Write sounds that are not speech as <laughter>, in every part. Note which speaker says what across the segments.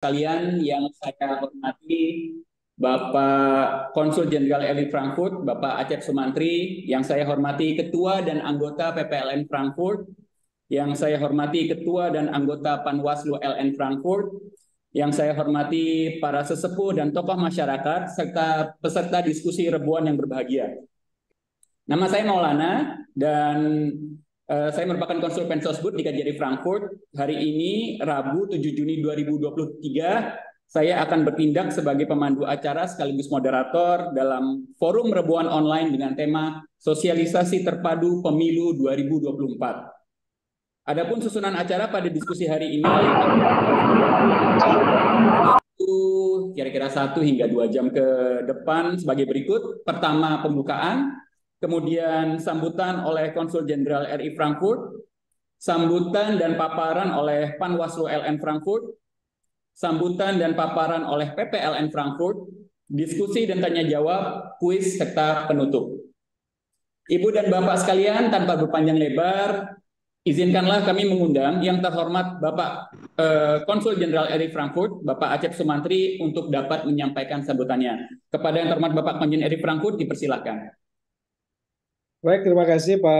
Speaker 1: Kalian yang saya hormati Bapak Konsul Jenderal Eli Frankfurt, Bapak Acep Sumantri, yang saya hormati Ketua dan anggota PPLN Frankfurt, yang saya hormati Ketua dan anggota Panwaslu LN Frankfurt, yang saya hormati para sesepuh dan tokoh masyarakat, serta peserta diskusi rebuan yang berbahagia. Nama saya Maulana, dan Eh, saya merupakan konsul Sosbud di KJRI Frankfurt. Hari ini, Rabu 7 Juni 2023, saya akan bertindak sebagai pemandu acara sekaligus moderator dalam forum Rebuan Online dengan tema Sosialisasi Terpadu Pemilu 2024. Adapun susunan acara pada diskusi hari ini, kira-kira satu hingga dua jam ke depan sebagai berikut. Pertama, pembukaan kemudian sambutan oleh Konsul Jenderal RI Frankfurt, sambutan dan paparan oleh Panwaslu LN Frankfurt, sambutan dan paparan oleh PPLN Frankfurt, diskusi dan tanya jawab, kuis serta penutup. Ibu dan Bapak sekalian, tanpa berpanjang lebar, izinkanlah kami mengundang yang terhormat Bapak eh, Konsul Jenderal RI Frankfurt, Bapak Acep Sumantri untuk dapat menyampaikan sambutannya. Kepada yang terhormat Bapak Konjen RI Frankfurt, dipersilakan.
Speaker 2: Baik, terima kasih Pak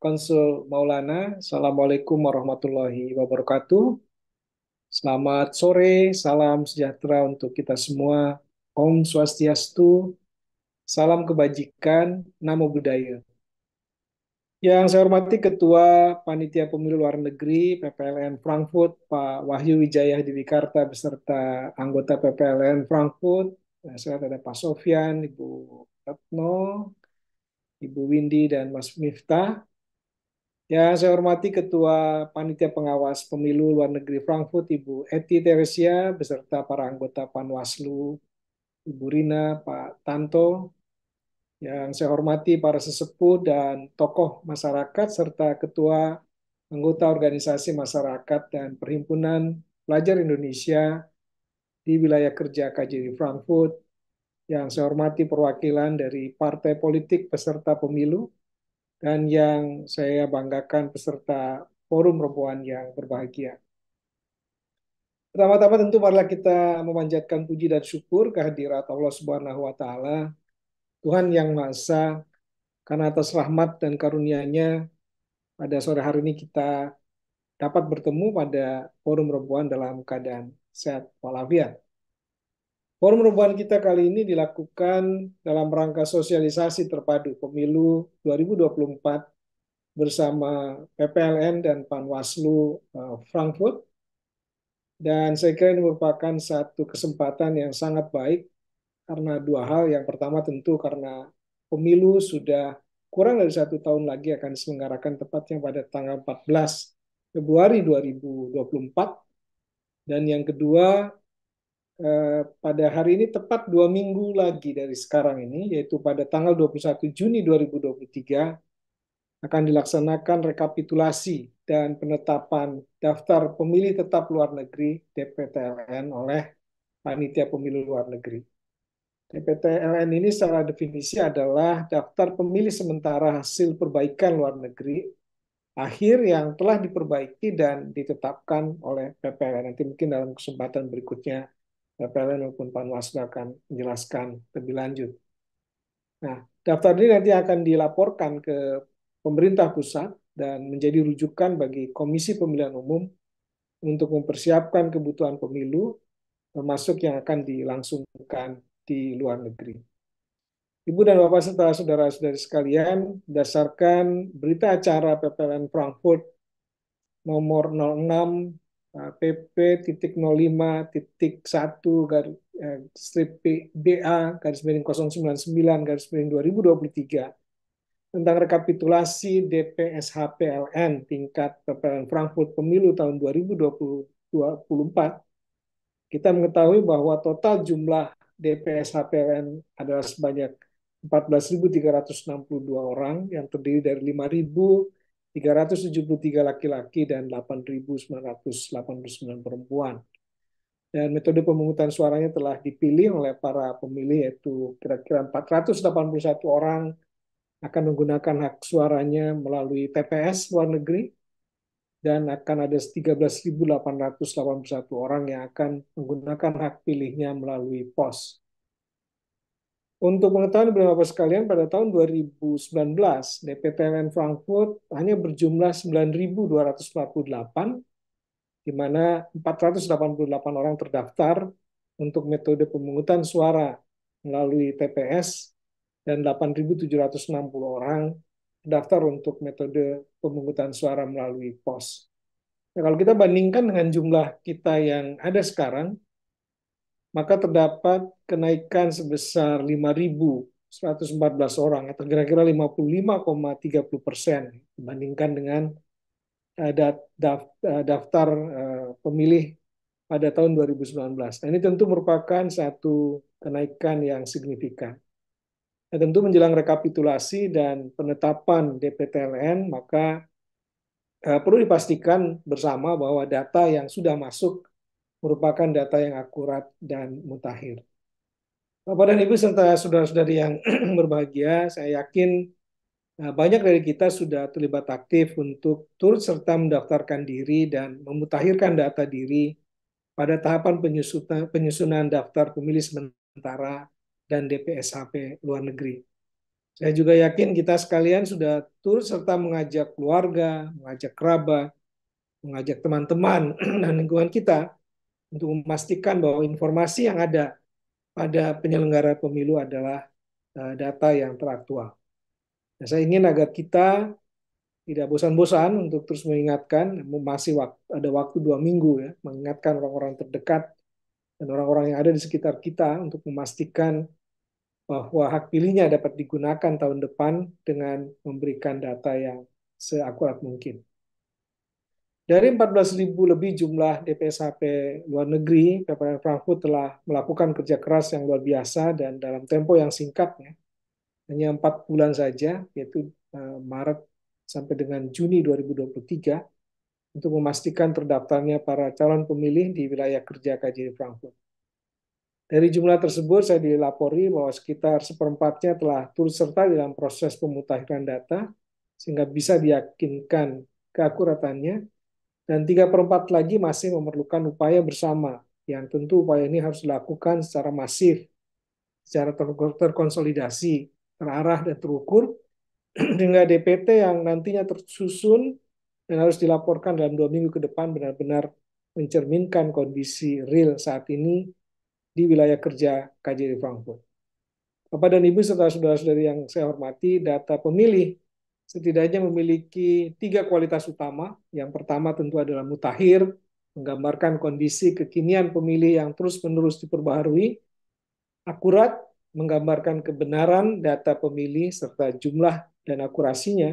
Speaker 2: Konsul Maulana. Assalamualaikum warahmatullahi wabarakatuh. Selamat sore, salam sejahtera untuk kita semua. Om Swastiastu, salam kebajikan, namo buddhaya. Yang saya hormati Ketua Panitia Pemilu Luar Negeri PPLN Frankfurt, Pak Wahyu Wijaya Diwikarta beserta anggota PPLN Frankfurt. saya ada Pak Sofian, Ibu Retno, Ibu Windy dan Mas Miftah. Yang saya hormati Ketua Panitia Pengawas Pemilu Luar Negeri Frankfurt, Ibu Eti Teresia, beserta para anggota Panwaslu, Ibu Rina, Pak Tanto, yang saya hormati para sesepuh dan tokoh masyarakat, serta Ketua anggota organisasi masyarakat dan perhimpunan pelajar Indonesia di wilayah kerja KJRI Frankfurt, yang saya hormati perwakilan dari partai politik peserta pemilu, dan yang saya banggakan peserta forum perempuan yang berbahagia. Pertama-tama tentu marilah kita memanjatkan puji dan syukur kehadirat Allah Subhanahu wa taala, Tuhan yang Maha Esa, karena atas rahmat dan karunia-Nya pada sore hari ini kita dapat bertemu pada forum perempuan dalam keadaan sehat walafiat. Forum Perubahan kita kali ini dilakukan dalam rangka sosialisasi terpadu pemilu 2024 bersama PPLN dan Panwaslu eh, Frankfurt. Dan saya kira ini merupakan satu kesempatan yang sangat baik karena dua hal. Yang pertama tentu karena pemilu sudah kurang dari satu tahun lagi akan diselenggarakan tepatnya pada tanggal 14 Februari 2024. Dan yang kedua Eh, pada hari ini tepat dua minggu lagi dari sekarang ini, yaitu pada tanggal 21 Juni 2023, akan dilaksanakan rekapitulasi dan penetapan daftar pemilih tetap luar negeri DPTLN oleh Panitia Pemilu Luar Negeri. DPTLN ini secara definisi adalah daftar pemilih sementara hasil perbaikan luar negeri akhir yang telah diperbaiki dan ditetapkan oleh PPL. Nanti mungkin dalam kesempatan berikutnya PLN maupun Panwasda akan menjelaskan lebih lanjut. Nah, daftar ini nanti akan dilaporkan ke pemerintah pusat dan menjadi rujukan bagi Komisi Pemilihan Umum untuk mempersiapkan kebutuhan pemilu, termasuk yang akan dilangsungkan di luar negeri. Ibu dan Bapak serta saudara-saudari sekalian, berdasarkan berita acara PPLN Frankfurt nomor 06 PP eh, titik titik garis eh, strip BA garis miring 099 garis miring 2023 tentang rekapitulasi dps hpln tingkat PPLN Frankfurt Pemilu tahun 2024 kita mengetahui bahwa total jumlah dps hpln adalah sebanyak 14.362 orang yang terdiri dari ribu 373 laki-laki dan 8.989 perempuan. Dan metode pemungutan suaranya telah dipilih oleh para pemilih yaitu kira-kira 481 orang akan menggunakan hak suaranya melalui TPS luar negeri dan akan ada 13.881 orang yang akan menggunakan hak pilihnya melalui pos. Untuk pengetahuan Bapak sekalian, pada tahun 2019, DPTLN Frankfurt hanya berjumlah 9.248, di mana 488 orang terdaftar untuk metode pemungutan suara melalui TPS dan 8.760 orang terdaftar untuk metode pemungutan suara melalui pos. Nah, kalau kita bandingkan dengan jumlah kita yang ada sekarang, maka terdapat kenaikan sebesar 5.114 orang atau kira-kira 55,30 persen dibandingkan dengan eh, eh, daftar eh, pemilih pada tahun 2019. Nah, ini tentu merupakan satu kenaikan yang signifikan. Nah, tentu menjelang rekapitulasi dan penetapan DPTLN, maka perlu dipastikan bersama bahwa data yang sudah masuk merupakan data yang akurat dan mutakhir. Bapak dan Ibu serta saudara-saudari yang <clears throat> berbahagia, saya yakin eh, banyak dari kita sudah terlibat aktif untuk turut serta mendaftarkan diri dan memutahirkan data diri pada tahapan penyusunan, penyusunan daftar pemilih sementara dan DPSHP luar negeri. Saya juga yakin kita sekalian sudah turut serta mengajak keluarga, mengajak kerabat, mengajak teman-teman <clears throat> dan lingkungan kita untuk memastikan bahwa informasi yang ada pada penyelenggara pemilu adalah eh, data yang teraktual. Nah, saya ingin agar kita tidak bosan-bosan untuk terus mengingatkan, masih waktu, ada waktu dua minggu ya, mengingatkan orang-orang terdekat dan orang-orang yang ada di sekitar kita untuk memastikan bahwa hak pilihnya dapat digunakan tahun depan dengan memberikan data yang seakurat mungkin. Dari 14.000 lebih jumlah DPSHP luar negeri, PPR Frankfurt telah melakukan kerja keras yang luar biasa dan dalam tempo yang singkatnya, hanya empat bulan saja, yaitu eh, Maret sampai dengan Juni 2023, untuk memastikan terdaftarnya para calon pemilih di wilayah kerja KJRI Frankfurt. Dari jumlah tersebut, saya dilapori bahwa sekitar seperempatnya telah turut serta dalam proses pemutakhiran data, sehingga bisa diyakinkan keakuratannya dan tiga per 4 lagi masih memerlukan upaya bersama, yang tentu upaya ini harus dilakukan secara masif, secara ter terkonsolidasi, terarah dan terukur, <clears throat> sehingga DPT yang nantinya tersusun dan harus dilaporkan dalam dua minggu ke depan benar-benar mencerminkan kondisi real saat ini di wilayah kerja KJRI Frankfurt. Bapak dan Ibu serta saudara-saudari yang saya hormati, data pemilih setidaknya memiliki tiga kualitas utama. Yang pertama tentu adalah mutakhir menggambarkan kondisi kekinian pemilih yang terus-menerus diperbaharui, akurat, menggambarkan kebenaran data pemilih serta jumlah dan akurasinya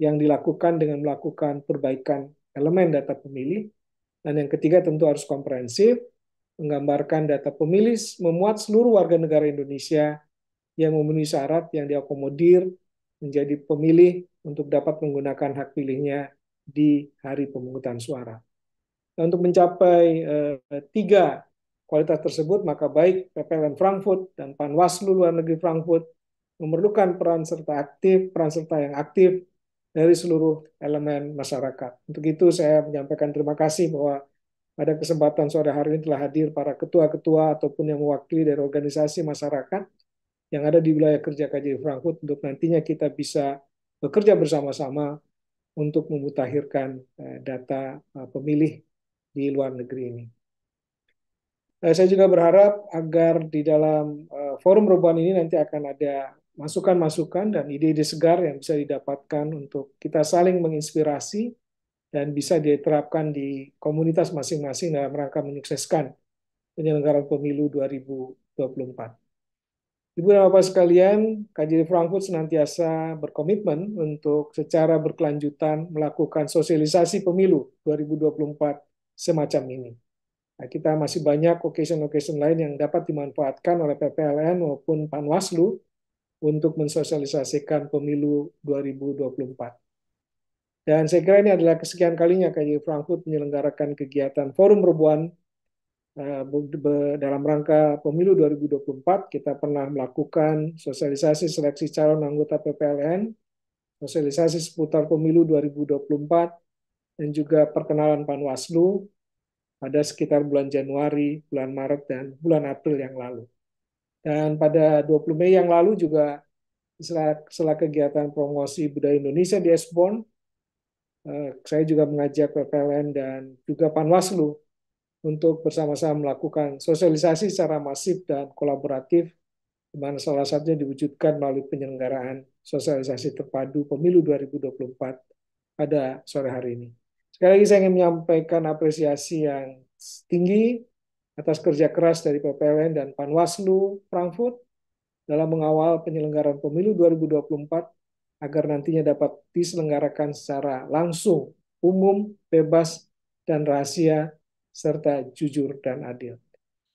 Speaker 2: yang dilakukan dengan melakukan perbaikan elemen data pemilih. Dan yang ketiga tentu harus komprehensif, menggambarkan data pemilih memuat seluruh warga negara Indonesia yang memenuhi syarat yang diakomodir menjadi pemilih untuk dapat menggunakan hak pilihnya di hari pemungutan suara. Nah, untuk mencapai eh, tiga kualitas tersebut, maka baik PPLN Frankfurt dan Panwaslu luar negeri Frankfurt memerlukan peran serta aktif, peran serta yang aktif dari seluruh elemen masyarakat. Untuk itu saya menyampaikan terima kasih bahwa pada kesempatan sore hari ini telah hadir para ketua-ketua ataupun yang mewakili dari organisasi masyarakat yang ada di wilayah kerja KJ Frankfurt untuk nantinya kita bisa bekerja bersama-sama untuk memutahirkan eh, data eh, pemilih di luar negeri ini. Eh, saya juga berharap agar di dalam forum perubahan ini nanti akan ada masukan-masukan dan ide-ide segar yang bisa didapatkan untuk kita saling menginspirasi dan bisa diterapkan di komunitas masing-masing dalam rangka menyukseskan penyelenggaraan pemilu 2024. Ibu dan Bapak sekalian, KJD Frankfurt senantiasa berkomitmen untuk secara berkelanjutan melakukan sosialisasi pemilu 2024 semacam ini. Nah, kita masih banyak occasion-occasion lain yang dapat dimanfaatkan oleh PPLN maupun Panwaslu untuk mensosialisasikan pemilu 2024. Dan saya kira ini adalah kesekian kalinya KJD Frankfurt menyelenggarakan kegiatan Forum perubahan Eh, dalam rangka pemilu 2024 kita pernah melakukan sosialisasi seleksi calon anggota PPLN, sosialisasi seputar pemilu 2024, dan juga perkenalan Panwaslu pada sekitar bulan Januari, bulan Maret, dan bulan April yang lalu. Dan pada 20 Mei yang lalu juga setelah, setelah kegiatan promosi budaya Indonesia di Esbon, eh, saya juga mengajak PPLN dan juga Panwaslu untuk bersama-sama melakukan sosialisasi secara masif dan kolaboratif, di mana salah satunya diwujudkan melalui penyelenggaraan sosialisasi terpadu pemilu 2024 pada sore hari ini. Sekali lagi saya ingin menyampaikan apresiasi yang tinggi atas kerja keras dari PPLN dan Panwaslu Frankfurt dalam mengawal penyelenggaraan pemilu 2024 agar nantinya dapat diselenggarakan secara langsung, umum, bebas, dan rahasia serta jujur dan adil.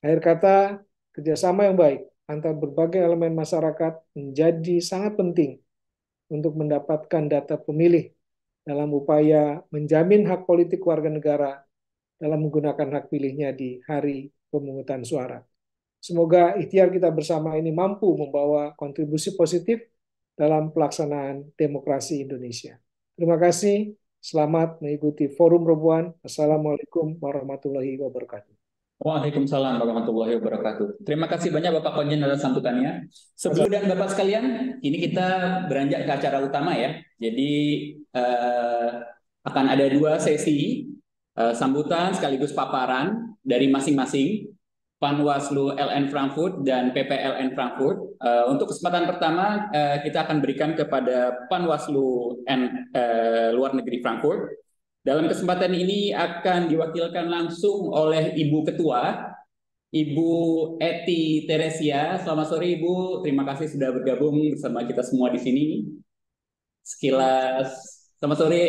Speaker 2: Akhir kata, kerjasama yang baik antar berbagai elemen masyarakat menjadi sangat penting untuk mendapatkan data pemilih dalam upaya menjamin hak politik warga negara dalam menggunakan hak pilihnya di hari pemungutan suara. Semoga ikhtiar kita bersama ini mampu membawa kontribusi positif dalam pelaksanaan demokrasi Indonesia. Terima kasih. Selamat mengikuti forum Robuan. Assalamualaikum warahmatullahi wabarakatuh.
Speaker 1: Waalaikumsalam warahmatullahi wabarakatuh. Terima kasih banyak Bapak Konjen atas santutannya.
Speaker 2: Sebelum dan Bapak sekalian,
Speaker 1: ini kita beranjak ke acara utama ya. Jadi eh, akan ada dua sesi eh, sambutan sekaligus paparan dari masing-masing Panwaslu LN Frankfurt dan PPLN Frankfurt. Eh, untuk kesempatan pertama eh, kita akan berikan kepada Panwaslu N, eh, luar negeri Frankfurt. Dalam kesempatan ini akan diwakilkan langsung oleh Ibu Ketua, Ibu Eti Teresia. Selamat sore Ibu, terima kasih sudah bergabung bersama kita semua di sini. Sekilas Selamat sore.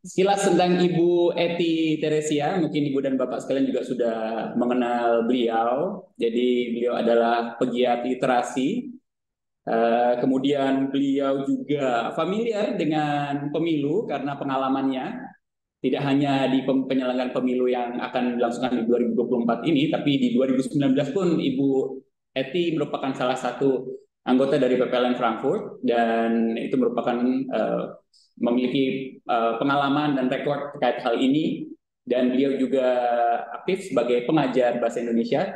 Speaker 1: Sekilas tentang Ibu Eti Teresia, mungkin Ibu dan Bapak sekalian juga sudah mengenal beliau. Jadi beliau adalah pegiat literasi. Eh, kemudian beliau juga familiar dengan pemilu karena pengalamannya tidak hanya di penyelenggaraan pemilu yang akan dilangsungkan di 2024 ini, tapi di 2019 pun Ibu Eti merupakan salah satu anggota dari PPLN Frankfurt dan itu merupakan uh, memiliki uh, pengalaman dan rekor terkait hal ini dan beliau juga aktif sebagai pengajar bahasa Indonesia.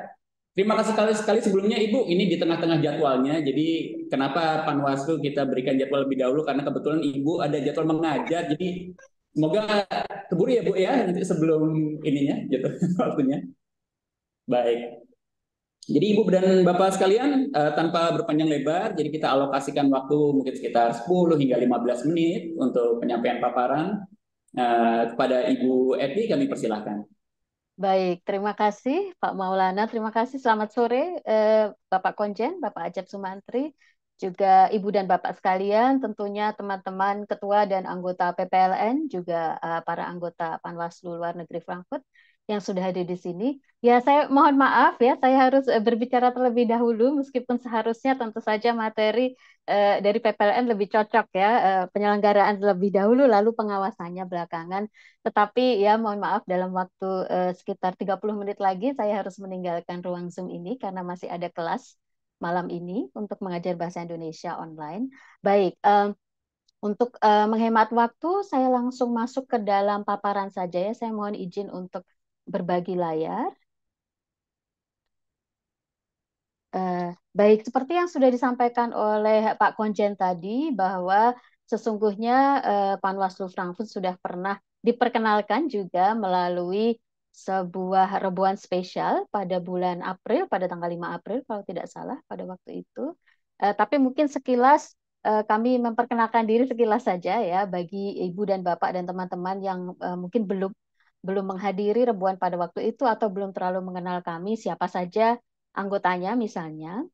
Speaker 1: Terima kasih sekali sekali sebelumnya Ibu ini di tengah-tengah jadwalnya. Jadi kenapa Panwaslu kita berikan jadwal lebih dahulu karena kebetulan Ibu ada jadwal mengajar. Jadi semoga keburu ya Bu ya nanti sebelum ininya jadwal <laughs> waktunya. Baik. Jadi Ibu dan Bapak sekalian, uh, tanpa berpanjang lebar, jadi kita alokasikan waktu mungkin sekitar 10 hingga 15 menit untuk penyampaian paparan. Uh, kepada Ibu Edi, kami persilahkan.
Speaker 3: Baik, terima kasih Pak Maulana, terima kasih. Selamat sore uh, Bapak Konjen, Bapak Ajab Sumantri, juga Ibu dan Bapak sekalian, tentunya teman-teman ketua dan anggota PPLN, juga uh, para anggota Panwaslu Luar Negeri Frankfurt yang sudah ada di sini. Ya, saya mohon maaf ya, saya harus eh, berbicara terlebih dahulu meskipun seharusnya tentu saja materi eh, dari PPLN lebih cocok ya, eh, penyelenggaraan lebih dahulu lalu pengawasannya belakangan. Tetapi ya mohon maaf dalam waktu eh, sekitar 30 menit lagi saya harus meninggalkan ruang Zoom ini karena masih ada kelas malam ini untuk mengajar bahasa Indonesia online. Baik, eh, untuk uh, menghemat waktu, saya langsung masuk ke dalam paparan saja ya. Saya mohon izin untuk berbagi layar. Uh, baik, seperti yang sudah disampaikan oleh Pak Konjen tadi bahwa sesungguhnya uh, Panwaslu Frankfurt sudah pernah diperkenalkan juga melalui sebuah rebuan spesial pada bulan April, pada tanggal 5 April kalau tidak salah pada waktu itu. Uh, tapi mungkin sekilas uh, kami memperkenalkan diri sekilas saja ya bagi ibu dan bapak dan teman-teman yang uh, mungkin belum belum menghadiri rebuan pada waktu itu atau belum terlalu mengenal kami siapa saja anggotanya misalnya.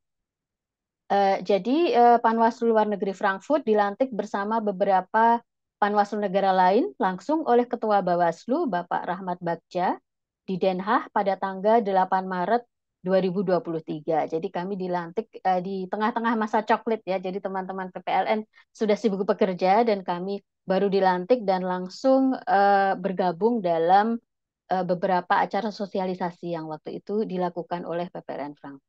Speaker 3: Eh, jadi eh, Panwaslu Luar Negeri Frankfurt dilantik bersama beberapa Panwaslu negara lain langsung oleh Ketua Bawaslu Bapak Rahmat Bagja di Den Haag pada tanggal 8 Maret 2023. Jadi kami dilantik uh, di tengah-tengah masa coklat ya. Jadi teman-teman PPLN sudah sibuk bekerja dan kami baru dilantik dan langsung uh, bergabung dalam uh, beberapa acara sosialisasi yang waktu itu dilakukan oleh PPLN Frankfurt.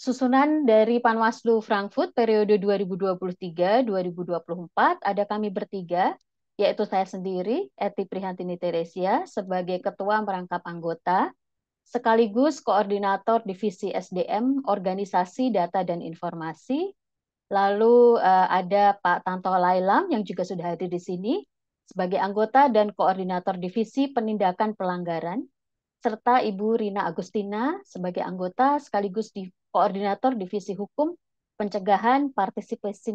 Speaker 3: Susunan dari Panwaslu Frankfurt periode 2023-2024 ada kami bertiga, yaitu saya sendiri, Eti Prihantini Teresia, sebagai Ketua Merangkap Anggota, sekaligus koordinator divisi SDM Organisasi Data dan Informasi. Lalu uh, ada Pak Tanto Lailam yang juga sudah hadir di sini sebagai anggota dan koordinator divisi penindakan pelanggaran serta Ibu Rina Agustina sebagai anggota sekaligus di koordinator divisi hukum pencegahan partisipasi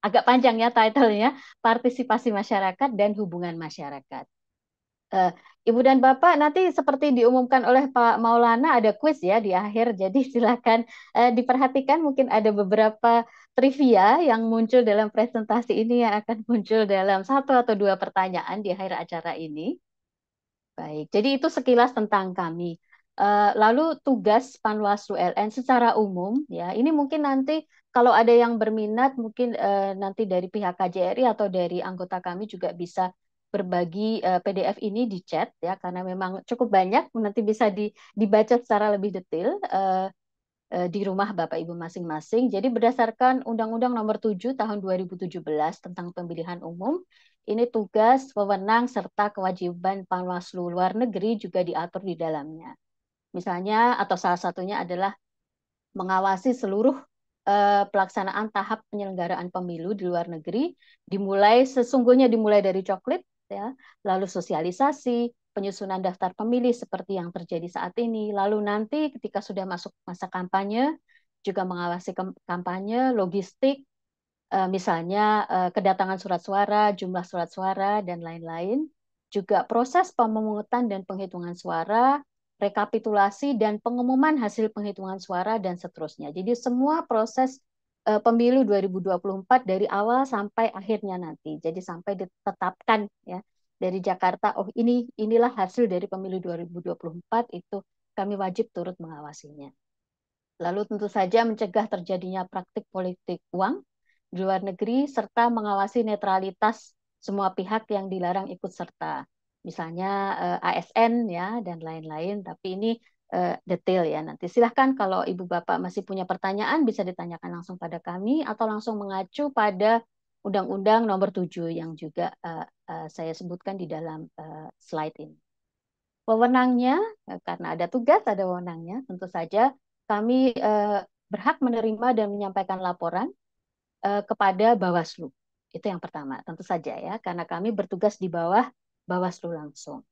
Speaker 3: agak panjang ya title-nya partisipasi masyarakat dan hubungan masyarakat. Uh, Ibu dan Bapak, nanti seperti diumumkan oleh Pak Maulana ada kuis ya di akhir, <laughs> jadi silakan eh, diperhatikan mungkin ada beberapa trivia yang muncul dalam presentasi ini yang akan muncul dalam satu atau dua pertanyaan di akhir acara ini. Baik, jadi itu sekilas tentang kami. Eh, lalu tugas Panwaslu LN secara umum ya, ini mungkin nanti kalau ada yang berminat mungkin eh, nanti dari pihak KJRI atau dari anggota kami juga bisa berbagi uh, eh, PDF ini di chat ya karena memang cukup banyak nanti bisa di, dibaca secara lebih detail uh, uh, di rumah Bapak Ibu masing-masing. Jadi berdasarkan Undang-Undang Nomor 7 Tahun 2017 tentang Pemilihan Umum, ini tugas, wewenang serta kewajiban Panwaslu luar negeri juga diatur di dalamnya. Misalnya atau salah satunya adalah mengawasi seluruh pelaksanaan tahap penyelenggaraan pemilu di luar negeri dimulai sesungguhnya dimulai dari coklit ya, lalu sosialisasi, penyusunan daftar pemilih seperti yang terjadi saat ini, lalu nanti ketika sudah masuk masa kampanye juga mengawasi kampanye, logistik, eh, misalnya eh, kedatangan surat suara, jumlah surat suara dan lain-lain, juga proses pemungutan dan penghitungan suara, rekapitulasi dan pengumuman hasil penghitungan suara dan seterusnya. Jadi semua proses Eh, pemilu 2024 dari awal sampai akhirnya nanti. Jadi sampai ditetapkan ya dari Jakarta, oh ini inilah hasil dari pemilu 2024 itu kami wajib turut mengawasinya. Lalu tentu saja mencegah terjadinya praktik politik uang di luar negeri serta mengawasi netralitas semua pihak yang dilarang ikut serta. Misalnya eh, ASN ya dan lain-lain, tapi ini Eh, detail ya nanti. Silahkan kalau Ibu Bapak masih punya pertanyaan bisa ditanyakan langsung pada kami atau langsung mengacu pada Undang-Undang Nomor 7 yang juga uh, uh, saya sebutkan di dalam uh, slide ini. Wewenangnya karena ada tugas ada wewenangnya tentu saja kami uh, berhak menerima dan menyampaikan laporan uh, kepada Bawaslu. Itu yang pertama, tentu saja ya, karena kami bertugas di bawah Bawaslu langsung.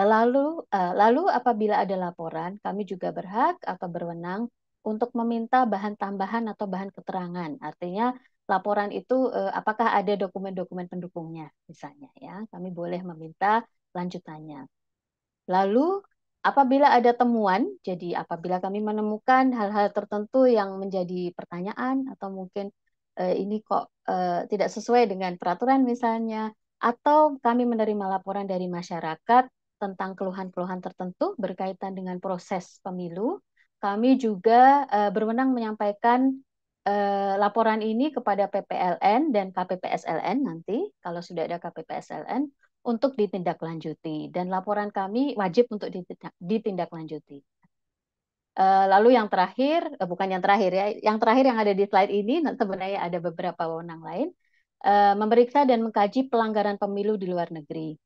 Speaker 3: Nah, lalu, uh, lalu apabila ada laporan, kami juga berhak atau berwenang untuk meminta bahan tambahan atau bahan keterangan. Artinya laporan itu uh, apakah ada dokumen-dokumen pendukungnya, misalnya ya, kami boleh meminta lanjutannya. Lalu apabila ada temuan, jadi apabila kami menemukan hal-hal tertentu yang menjadi pertanyaan atau mungkin uh, ini kok uh, tidak sesuai dengan peraturan misalnya, atau kami menerima laporan dari masyarakat tentang keluhan-keluhan tertentu berkaitan dengan proses pemilu. Kami juga uh, berwenang menyampaikan uh, laporan ini kepada PPLN dan KPPSLN nanti kalau sudah ada KPPSLN untuk ditindaklanjuti dan laporan kami wajib untuk ditindaklanjuti. Eh, lalu yang terakhir, bukan yang terakhir ya, yang terakhir yang ada di slide ini sebenarnya ada beberapa wewenang lain, memeriksa dan mengkaji pelanggaran pemilu di luar negeri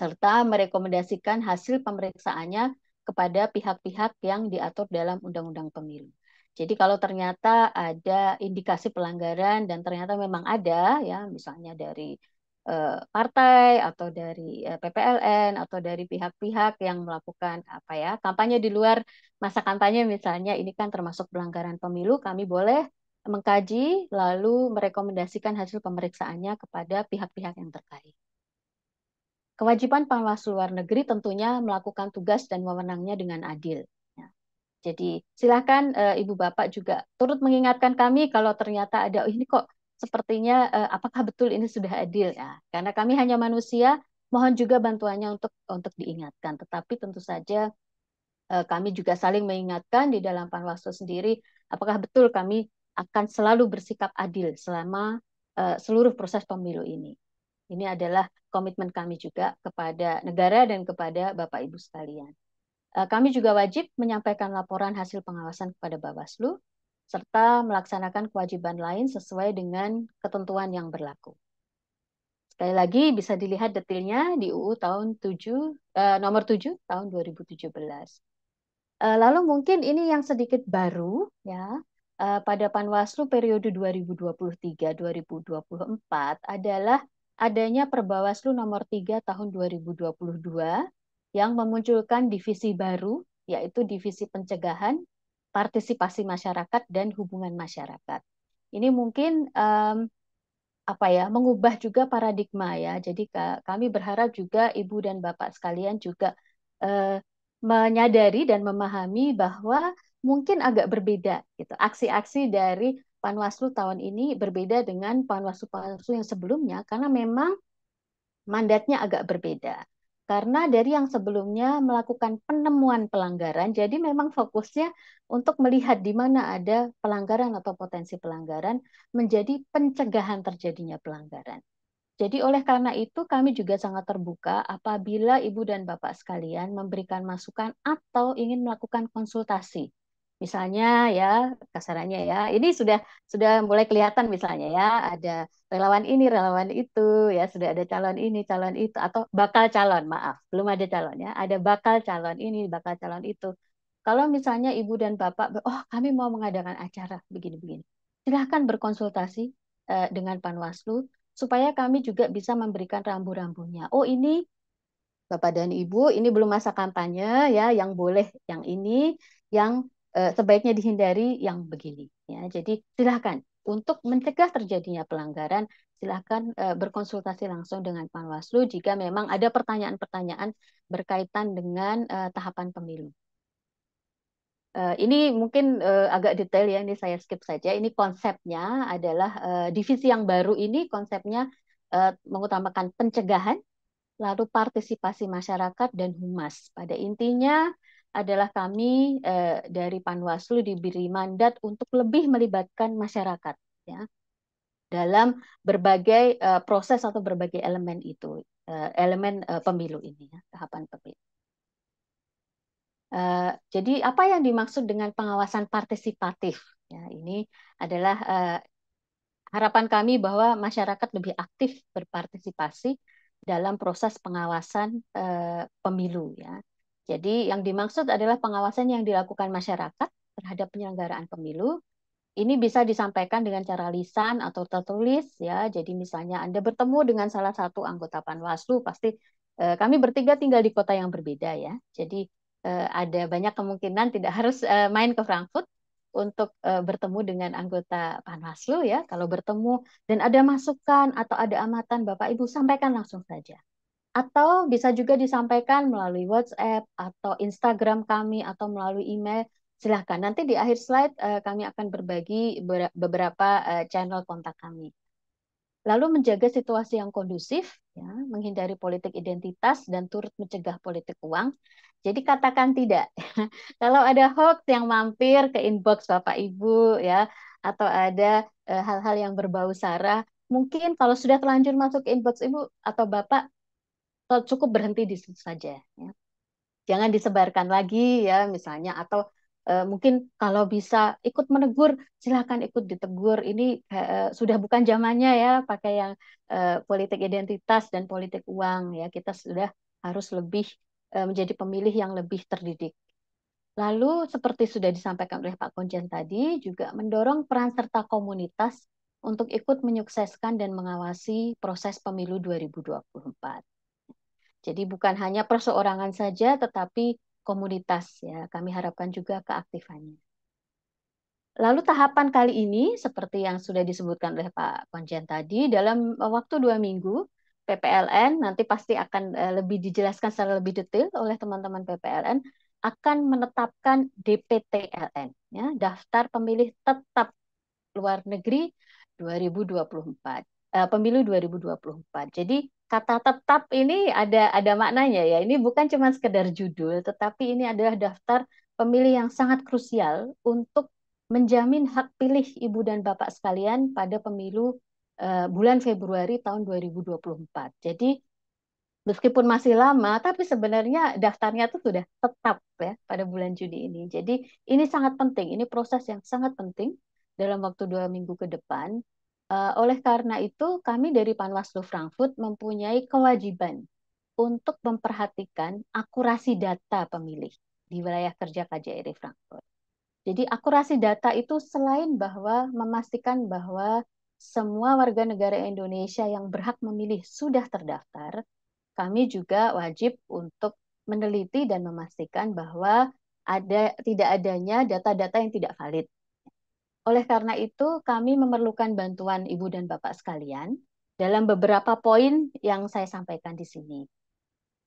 Speaker 3: serta merekomendasikan hasil pemeriksaannya kepada pihak-pihak yang diatur dalam Undang-Undang Pemilu. Jadi kalau ternyata ada indikasi pelanggaran dan ternyata memang ada ya misalnya dari eh, partai atau dari eh, PPLN atau dari pihak-pihak yang melakukan apa ya kampanye di luar masa kampanye misalnya ini kan termasuk pelanggaran pemilu kami boleh mengkaji lalu merekomendasikan hasil pemeriksaannya kepada pihak-pihak yang terkait. Kewajiban pengawas luar negeri tentunya melakukan tugas dan wewenangnya dengan adil. Ya. Jadi silakan e, Ibu Bapak juga turut mengingatkan kami kalau ternyata ada oh, ini kok sepertinya e, apakah betul ini sudah adil ya. Karena kami hanya manusia, mohon juga bantuannya untuk untuk diingatkan. Tetapi tentu saja e, kami juga saling mengingatkan di dalam Panwaslu sendiri apakah betul kami akan selalu bersikap adil selama e, seluruh proses pemilu ini. Ini adalah komitmen kami juga kepada negara dan kepada Bapak Ibu sekalian. Eh, kami juga wajib menyampaikan laporan hasil pengawasan kepada Bawaslu serta melaksanakan kewajiban lain sesuai dengan ketentuan yang berlaku. Sekali lagi bisa dilihat detailnya di UU tahun 7 eh, nomor 7 tahun 2017. Eh, lalu mungkin ini yang sedikit baru ya. Eh, pada Panwaslu periode 2023-2024 adalah adanya Perbawaslu nomor 3 tahun 2022 yang memunculkan divisi baru yaitu divisi pencegahan, partisipasi masyarakat dan hubungan masyarakat. Ini mungkin um, apa ya mengubah juga paradigma ya. Jadi kami berharap juga ibu dan bapak sekalian juga uh, menyadari dan memahami bahwa mungkin agak berbeda gitu aksi-aksi dari Panwaslu tahun ini berbeda dengan Panwaslu-Panwaslu yang sebelumnya karena memang mandatnya agak berbeda. Karena dari yang sebelumnya melakukan penemuan pelanggaran, jadi memang fokusnya untuk melihat di mana ada pelanggaran atau potensi pelanggaran menjadi pencegahan terjadinya pelanggaran. Jadi oleh karena itu kami juga sangat terbuka apabila Ibu dan Bapak sekalian memberikan masukan atau ingin melakukan konsultasi misalnya ya kasarannya ya ini sudah sudah mulai kelihatan misalnya ya ada relawan ini relawan itu ya sudah ada calon ini calon itu atau bakal calon maaf belum ada calonnya, ada bakal calon ini bakal calon itu kalau misalnya ibu dan bapak oh kami mau mengadakan acara begini-begini silahkan berkonsultasi eh, dengan panwaslu supaya kami juga bisa memberikan rambu-rambunya oh ini Bapak dan Ibu, ini belum masa kampanye ya, yang boleh yang ini, yang Eh, sebaiknya dihindari yang begini ya. Jadi silahkan untuk mencegah terjadinya pelanggaran silahkan eh, berkonsultasi langsung dengan Panwaslu jika memang ada pertanyaan-pertanyaan berkaitan dengan eh, tahapan pemilu. Uh, ini mungkin uh, agak detail ya, ini saya skip saja. Ini konsepnya adalah uh, divisi yang baru ini konsepnya uh, mengutamakan pencegahan, lalu partisipasi masyarakat dan humas. Pada intinya adalah kami eh, dari Panwaslu diberi mandat untuk lebih melibatkan masyarakat ya dalam berbagai eh, proses atau berbagai elemen itu eh, elemen eh, pemilu ini ya, tahapan pemilu. Eh, jadi apa yang dimaksud dengan pengawasan partisipatif? Ya, ini adalah eh, harapan kami bahwa masyarakat lebih aktif berpartisipasi dalam proses pengawasan eh, pemilu ya jadi yang dimaksud adalah pengawasan yang dilakukan masyarakat terhadap penyelenggaraan pemilu. Ini bisa disampaikan dengan cara lisan atau tertulis ya. Jadi misalnya Anda bertemu dengan salah satu anggota Panwaslu pasti eh, kami bertiga tinggal di kota yang berbeda ya. Jadi eh, ada banyak kemungkinan tidak harus eh, main ke Frankfurt untuk eh, bertemu dengan anggota Panwaslu ya. Kalau bertemu dan ada masukan atau ada amatan Bapak Ibu sampaikan langsung saja atau bisa juga disampaikan melalui WhatsApp atau Instagram kami atau melalui email. Silahkan. Nanti di akhir slide uh, kami akan berbagi beberapa uh, channel kontak kami. Lalu menjaga situasi yang kondusif, ya, menghindari politik identitas dan turut mencegah politik uang. Jadi katakan tidak. <laughs> Kalau ada hoax yang mampir ke inbox Bapak Ibu, ya, atau ada eh, hal-hal e, yang berbau sara, mungkin kalau sudah terlanjur masuk ke inbox Ibu atau Bapak, cukup berhenti di situ saja. Ya. Jangan disebarkan lagi ya misalnya atau e, mungkin kalau bisa ikut menegur silahkan ikut ditegur ini e, sudah bukan zamannya ya pakai yang e, politik identitas dan politik uang ya kita sudah harus lebih e, menjadi pemilih yang lebih terdidik. Lalu seperti sudah disampaikan oleh Pak Konjen tadi juga mendorong peran serta komunitas untuk ikut menyukseskan dan mengawasi proses pemilu 2024. Jadi bukan hanya perseorangan saja, tetapi komunitas ya. Kami harapkan juga keaktifannya. Lalu tahapan kali ini, seperti yang sudah disebutkan oleh Pak Konjen tadi, dalam eh, waktu dua minggu, PPLN nanti pasti akan eh, lebih dijelaskan secara lebih detail oleh teman-teman PPLN akan menetapkan DPTLN, ya, Daftar Pemilih Tetap Luar Negeri 2024. Eh, pemilu 2024. Jadi kata tetap ini ada ada maknanya ya. Ini bukan cuma sekedar judul, tetapi ini adalah daftar pemilih yang sangat krusial untuk menjamin hak pilih ibu dan bapak sekalian pada pemilu uh, bulan Februari tahun 2024. Jadi meskipun masih lama, tapi sebenarnya daftarnya itu sudah tetap ya pada bulan Juni ini. Jadi ini sangat penting, ini proses yang sangat penting dalam waktu dua minggu ke depan Eh, oleh karena itu, kami dari Panwaslu Frankfurt mempunyai kewajiban untuk memperhatikan akurasi data pemilih di wilayah kerja KJRI Frankfurt. Jadi akurasi data itu selain bahwa memastikan bahwa semua warga negara Indonesia yang berhak memilih sudah terdaftar, kami juga wajib untuk meneliti dan memastikan bahwa ada tidak adanya data-data yang tidak valid oleh karena itu, kami memerlukan bantuan Ibu dan Bapak sekalian dalam beberapa poin yang saya sampaikan di sini.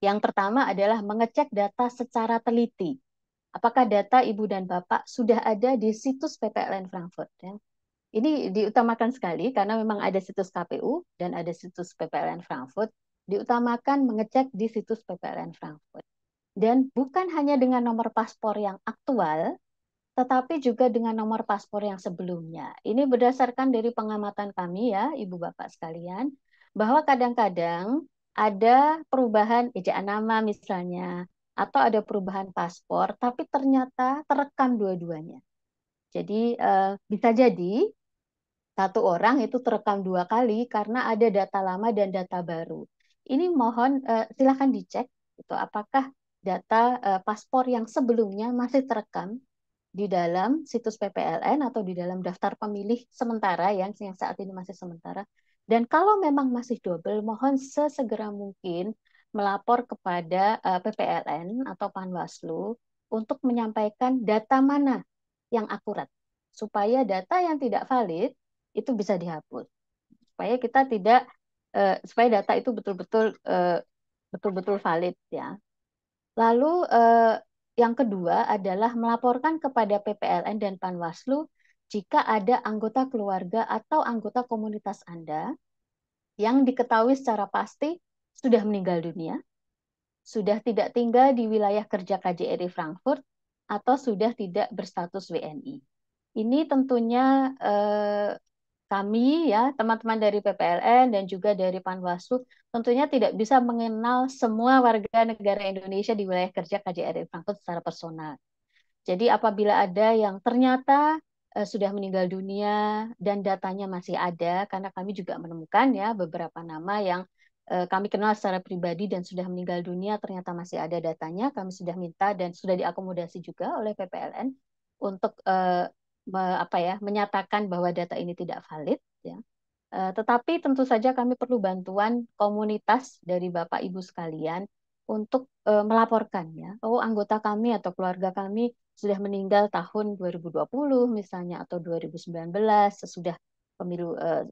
Speaker 3: Yang pertama adalah mengecek data secara teliti. Apakah data Ibu dan Bapak sudah ada di situs PPLN Frankfurt? Ya? Ini diutamakan sekali karena memang ada situs KPU dan ada situs PPLN Frankfurt. Diutamakan mengecek di situs PPLN Frankfurt. Dan bukan hanya dengan nomor paspor yang aktual, tetapi juga dengan nomor paspor yang sebelumnya. Ini berdasarkan dari pengamatan kami ya, Ibu Bapak sekalian, bahwa kadang-kadang ada perubahan ejaan nama misalnya, atau ada perubahan paspor, tapi ternyata terekam dua-duanya. Jadi eh, bisa jadi satu orang itu terekam dua kali karena ada data lama dan data baru. Ini mohon eh, silakan silahkan dicek itu apakah data eh, paspor yang sebelumnya masih terekam di dalam situs PPLN atau di dalam daftar pemilih sementara yang yang saat ini masih sementara. Dan kalau memang masih double, mohon sesegera mungkin melapor kepada uh, eh, PPLN atau Panwaslu untuk menyampaikan data mana yang akurat supaya data yang tidak valid itu bisa dihapus supaya kita tidak uh, supaya data itu betul-betul betul eh, betul-betul valid ya. Lalu uh, yang kedua adalah melaporkan kepada PPLN dan Panwaslu jika ada anggota keluarga atau anggota komunitas Anda yang diketahui secara pasti sudah meninggal dunia, sudah tidak tinggal di wilayah kerja KJRI Frankfurt, atau sudah tidak berstatus WNI. Ini tentunya eh, kami ya teman-teman dari PPLN dan juga dari Panwaslu tentunya tidak bisa mengenal semua warga negara Indonesia di wilayah kerja KJRI Frankfurt secara personal. Jadi apabila ada yang ternyata eh, sudah meninggal dunia dan datanya masih ada karena kami juga menemukan ya beberapa nama yang eh, kami kenal secara pribadi dan sudah meninggal dunia ternyata masih ada datanya kami sudah minta dan sudah diakomodasi juga oleh PPLN untuk eh, me, apa ya menyatakan bahwa data ini tidak valid ya uh, tetapi tentu saja kami perlu bantuan komunitas dari bapak ibu sekalian untuk uh, melaporkan ya. oh anggota kami atau keluarga kami sudah meninggal tahun 2020 misalnya atau 2019 sesudah pemilu uh,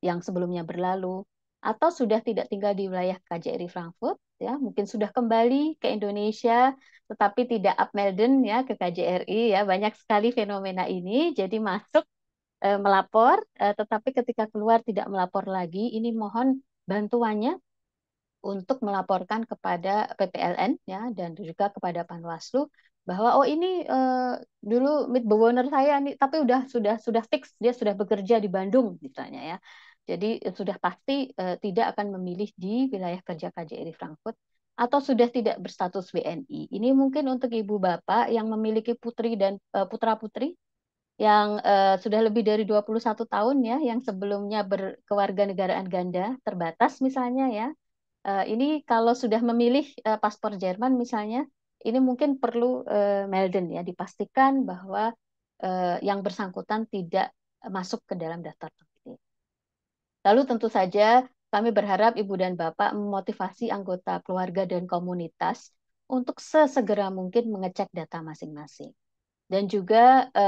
Speaker 3: yang sebelumnya berlalu atau sudah tidak tinggal di wilayah KJRI Frankfurt ya mungkin sudah kembali ke Indonesia tetapi tidak abmelden ya ke KJRI ya banyak sekali fenomena ini jadi masuk e, melapor e, tetapi ketika keluar tidak melapor lagi ini mohon bantuannya untuk melaporkan kepada PPLN ya dan juga kepada Panwaslu bahwa oh ini e, dulu mid bewoner saya nih tapi udah sudah sudah fix dia sudah bekerja di Bandung misalnya ya jadi eh, sudah pasti eh, tidak akan memilih di wilayah kerja KJRI Frankfurt atau sudah tidak berstatus WNI. Ini mungkin untuk ibu bapak yang memiliki putri dan eh, putra-putri yang eh, sudah lebih dari 21 tahun ya yang sebelumnya berkewarganegaraan ganda terbatas misalnya ya. Eh, ini kalau sudah memilih eh, paspor Jerman misalnya, ini mungkin perlu Melden ya dipastikan bahwa yang bersangkutan tidak masuk ke dalam daftar Lalu tentu saja kami berharap Ibu dan Bapak memotivasi anggota keluarga dan komunitas untuk sesegera mungkin mengecek data masing-masing dan juga e,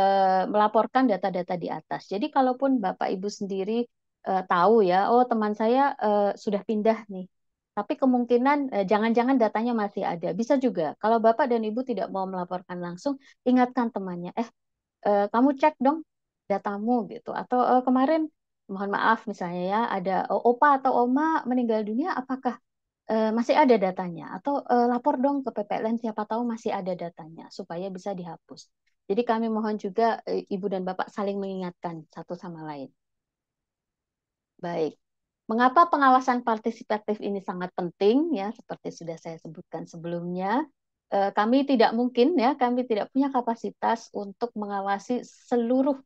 Speaker 3: melaporkan data-data di atas. Jadi kalaupun Bapak Ibu sendiri e, tahu ya, oh teman saya e, sudah pindah nih. Tapi kemungkinan jangan-jangan datanya masih ada. Bisa juga kalau Bapak dan Ibu tidak mau melaporkan langsung, ingatkan temannya, eh kamu cek dong datamu gitu atau kemarin mohon maaf misalnya ya ada oh, opa atau oma meninggal dunia apakah e, masih ada datanya atau e, lapor dong ke PPLN siapa tahu masih ada datanya supaya bisa dihapus. Jadi kami mohon juga e, ibu dan bapak saling mengingatkan satu sama lain. Baik. Mengapa pengawasan partisipatif ini sangat penting ya seperti sudah saya sebutkan sebelumnya kami tidak mungkin ya kami tidak punya kapasitas untuk mengawasi seluruh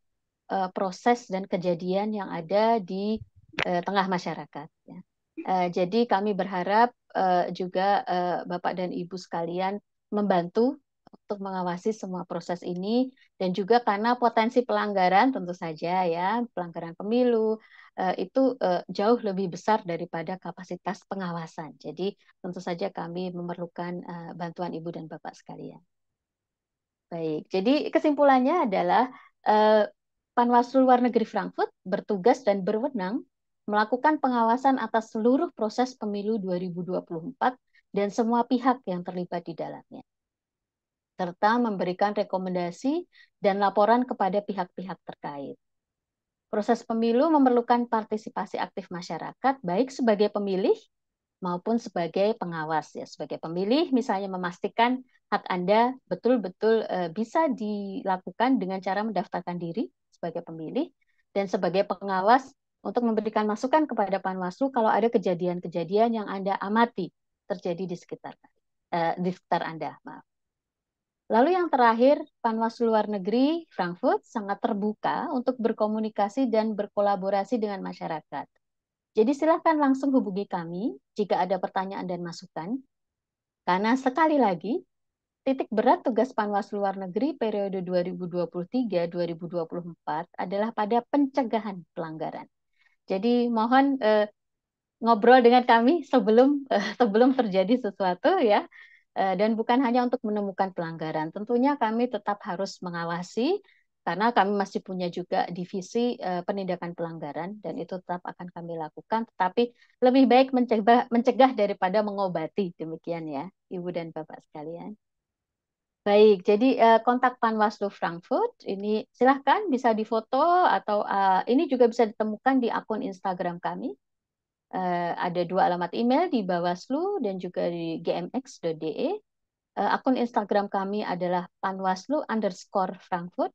Speaker 3: uh, proses dan kejadian yang ada di uh, tengah masyarakat. Ya. Uh, jadi kami berharap uh, juga uh, Bapak dan Ibu sekalian membantu untuk mengawasi semua proses ini dan juga karena potensi pelanggaran tentu saja ya pelanggaran pemilu uh, itu uh, jauh lebih besar daripada kapasitas pengawasan. Jadi tentu saja kami memerlukan uh, bantuan Ibu dan Bapak sekalian. Baik, jadi kesimpulannya adalah Panwaslu Luar Negeri Frankfurt bertugas dan berwenang melakukan pengawasan atas seluruh proses pemilu 2024 dan semua pihak yang terlibat di dalamnya, serta memberikan rekomendasi dan laporan kepada pihak-pihak terkait. Proses pemilu memerlukan partisipasi aktif masyarakat, baik sebagai pemilih maupun sebagai pengawas. Ya, sebagai pemilih, misalnya memastikan hak Anda betul-betul eh, bisa dilakukan dengan cara mendaftarkan diri sebagai pemilih dan sebagai pengawas untuk memberikan masukan kepada Panwaslu kalau ada kejadian-kejadian yang Anda amati terjadi di sekitar eh, di sekitar Anda, maaf. Lalu yang terakhir, Panwaslu luar negeri Frankfurt sangat terbuka untuk berkomunikasi dan berkolaborasi dengan masyarakat. Jadi silahkan langsung hubungi kami jika ada pertanyaan dan masukan. Karena sekali lagi, Titik berat tugas Panwas luar negeri periode 2023-2024 adalah pada pencegahan pelanggaran. Jadi mohon eh, ngobrol dengan kami sebelum eh, sebelum terjadi sesuatu ya. Eh, dan bukan hanya untuk menemukan pelanggaran. Tentunya kami tetap harus mengawasi karena kami masih punya juga divisi eh, penindakan pelanggaran dan itu tetap akan kami lakukan tetapi lebih baik mencegah mencegah daripada mengobati demikian ya Ibu dan Bapak sekalian. Baik, jadi uh, kontak Panwaslu Frankfurt ini silahkan bisa difoto atau uh, ini juga bisa ditemukan di akun Instagram kami. Uh, ada dua alamat email di Bawaslu dan juga di gmx.de. Uh, akun Instagram kami adalah panwaslu underscore Frankfurt.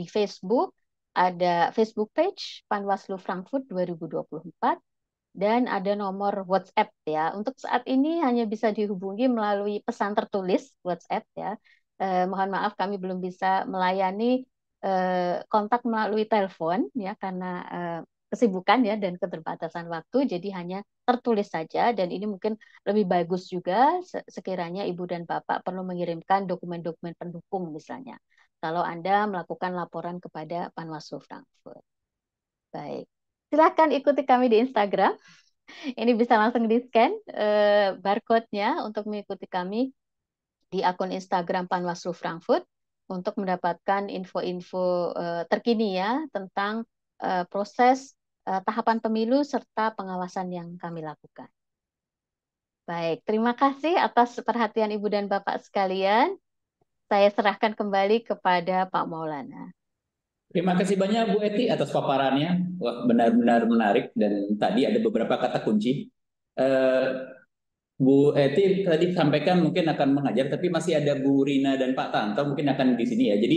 Speaker 3: Di Facebook ada Facebook page Panwaslu Frankfurt 2024 dan ada nomor WhatsApp ya. Untuk saat ini hanya bisa dihubungi melalui pesan tertulis WhatsApp ya. Eh, mohon maaf kami belum bisa melayani eh, kontak melalui telepon ya karena eh, kesibukan ya dan keterbatasan waktu jadi hanya tertulis saja dan ini mungkin lebih bagus juga sekiranya ibu dan bapak perlu mengirimkan dokumen-dokumen pendukung misalnya kalau Anda melakukan laporan kepada Panwaslu Frankfurt. Baik silahkan ikuti kami di Instagram. Ini bisa langsung di-scan uh, barcode-nya untuk mengikuti kami di akun Instagram Panwaslu Frankfurt untuk mendapatkan info-info uh, terkini ya tentang uh, proses uh, tahapan pemilu serta pengawasan yang kami lakukan. Baik, terima kasih atas perhatian Ibu dan Bapak sekalian. Saya serahkan kembali kepada Pak Maulana.
Speaker 1: Terima kasih banyak Bu Eti atas paparannya. Wah, benar-benar menarik dan tadi ada beberapa kata kunci. Uh, Bu Eti tadi sampaikan mungkin akan mengajar, tapi masih ada Bu Rina dan Pak Tanto mungkin akan di sini ya. Jadi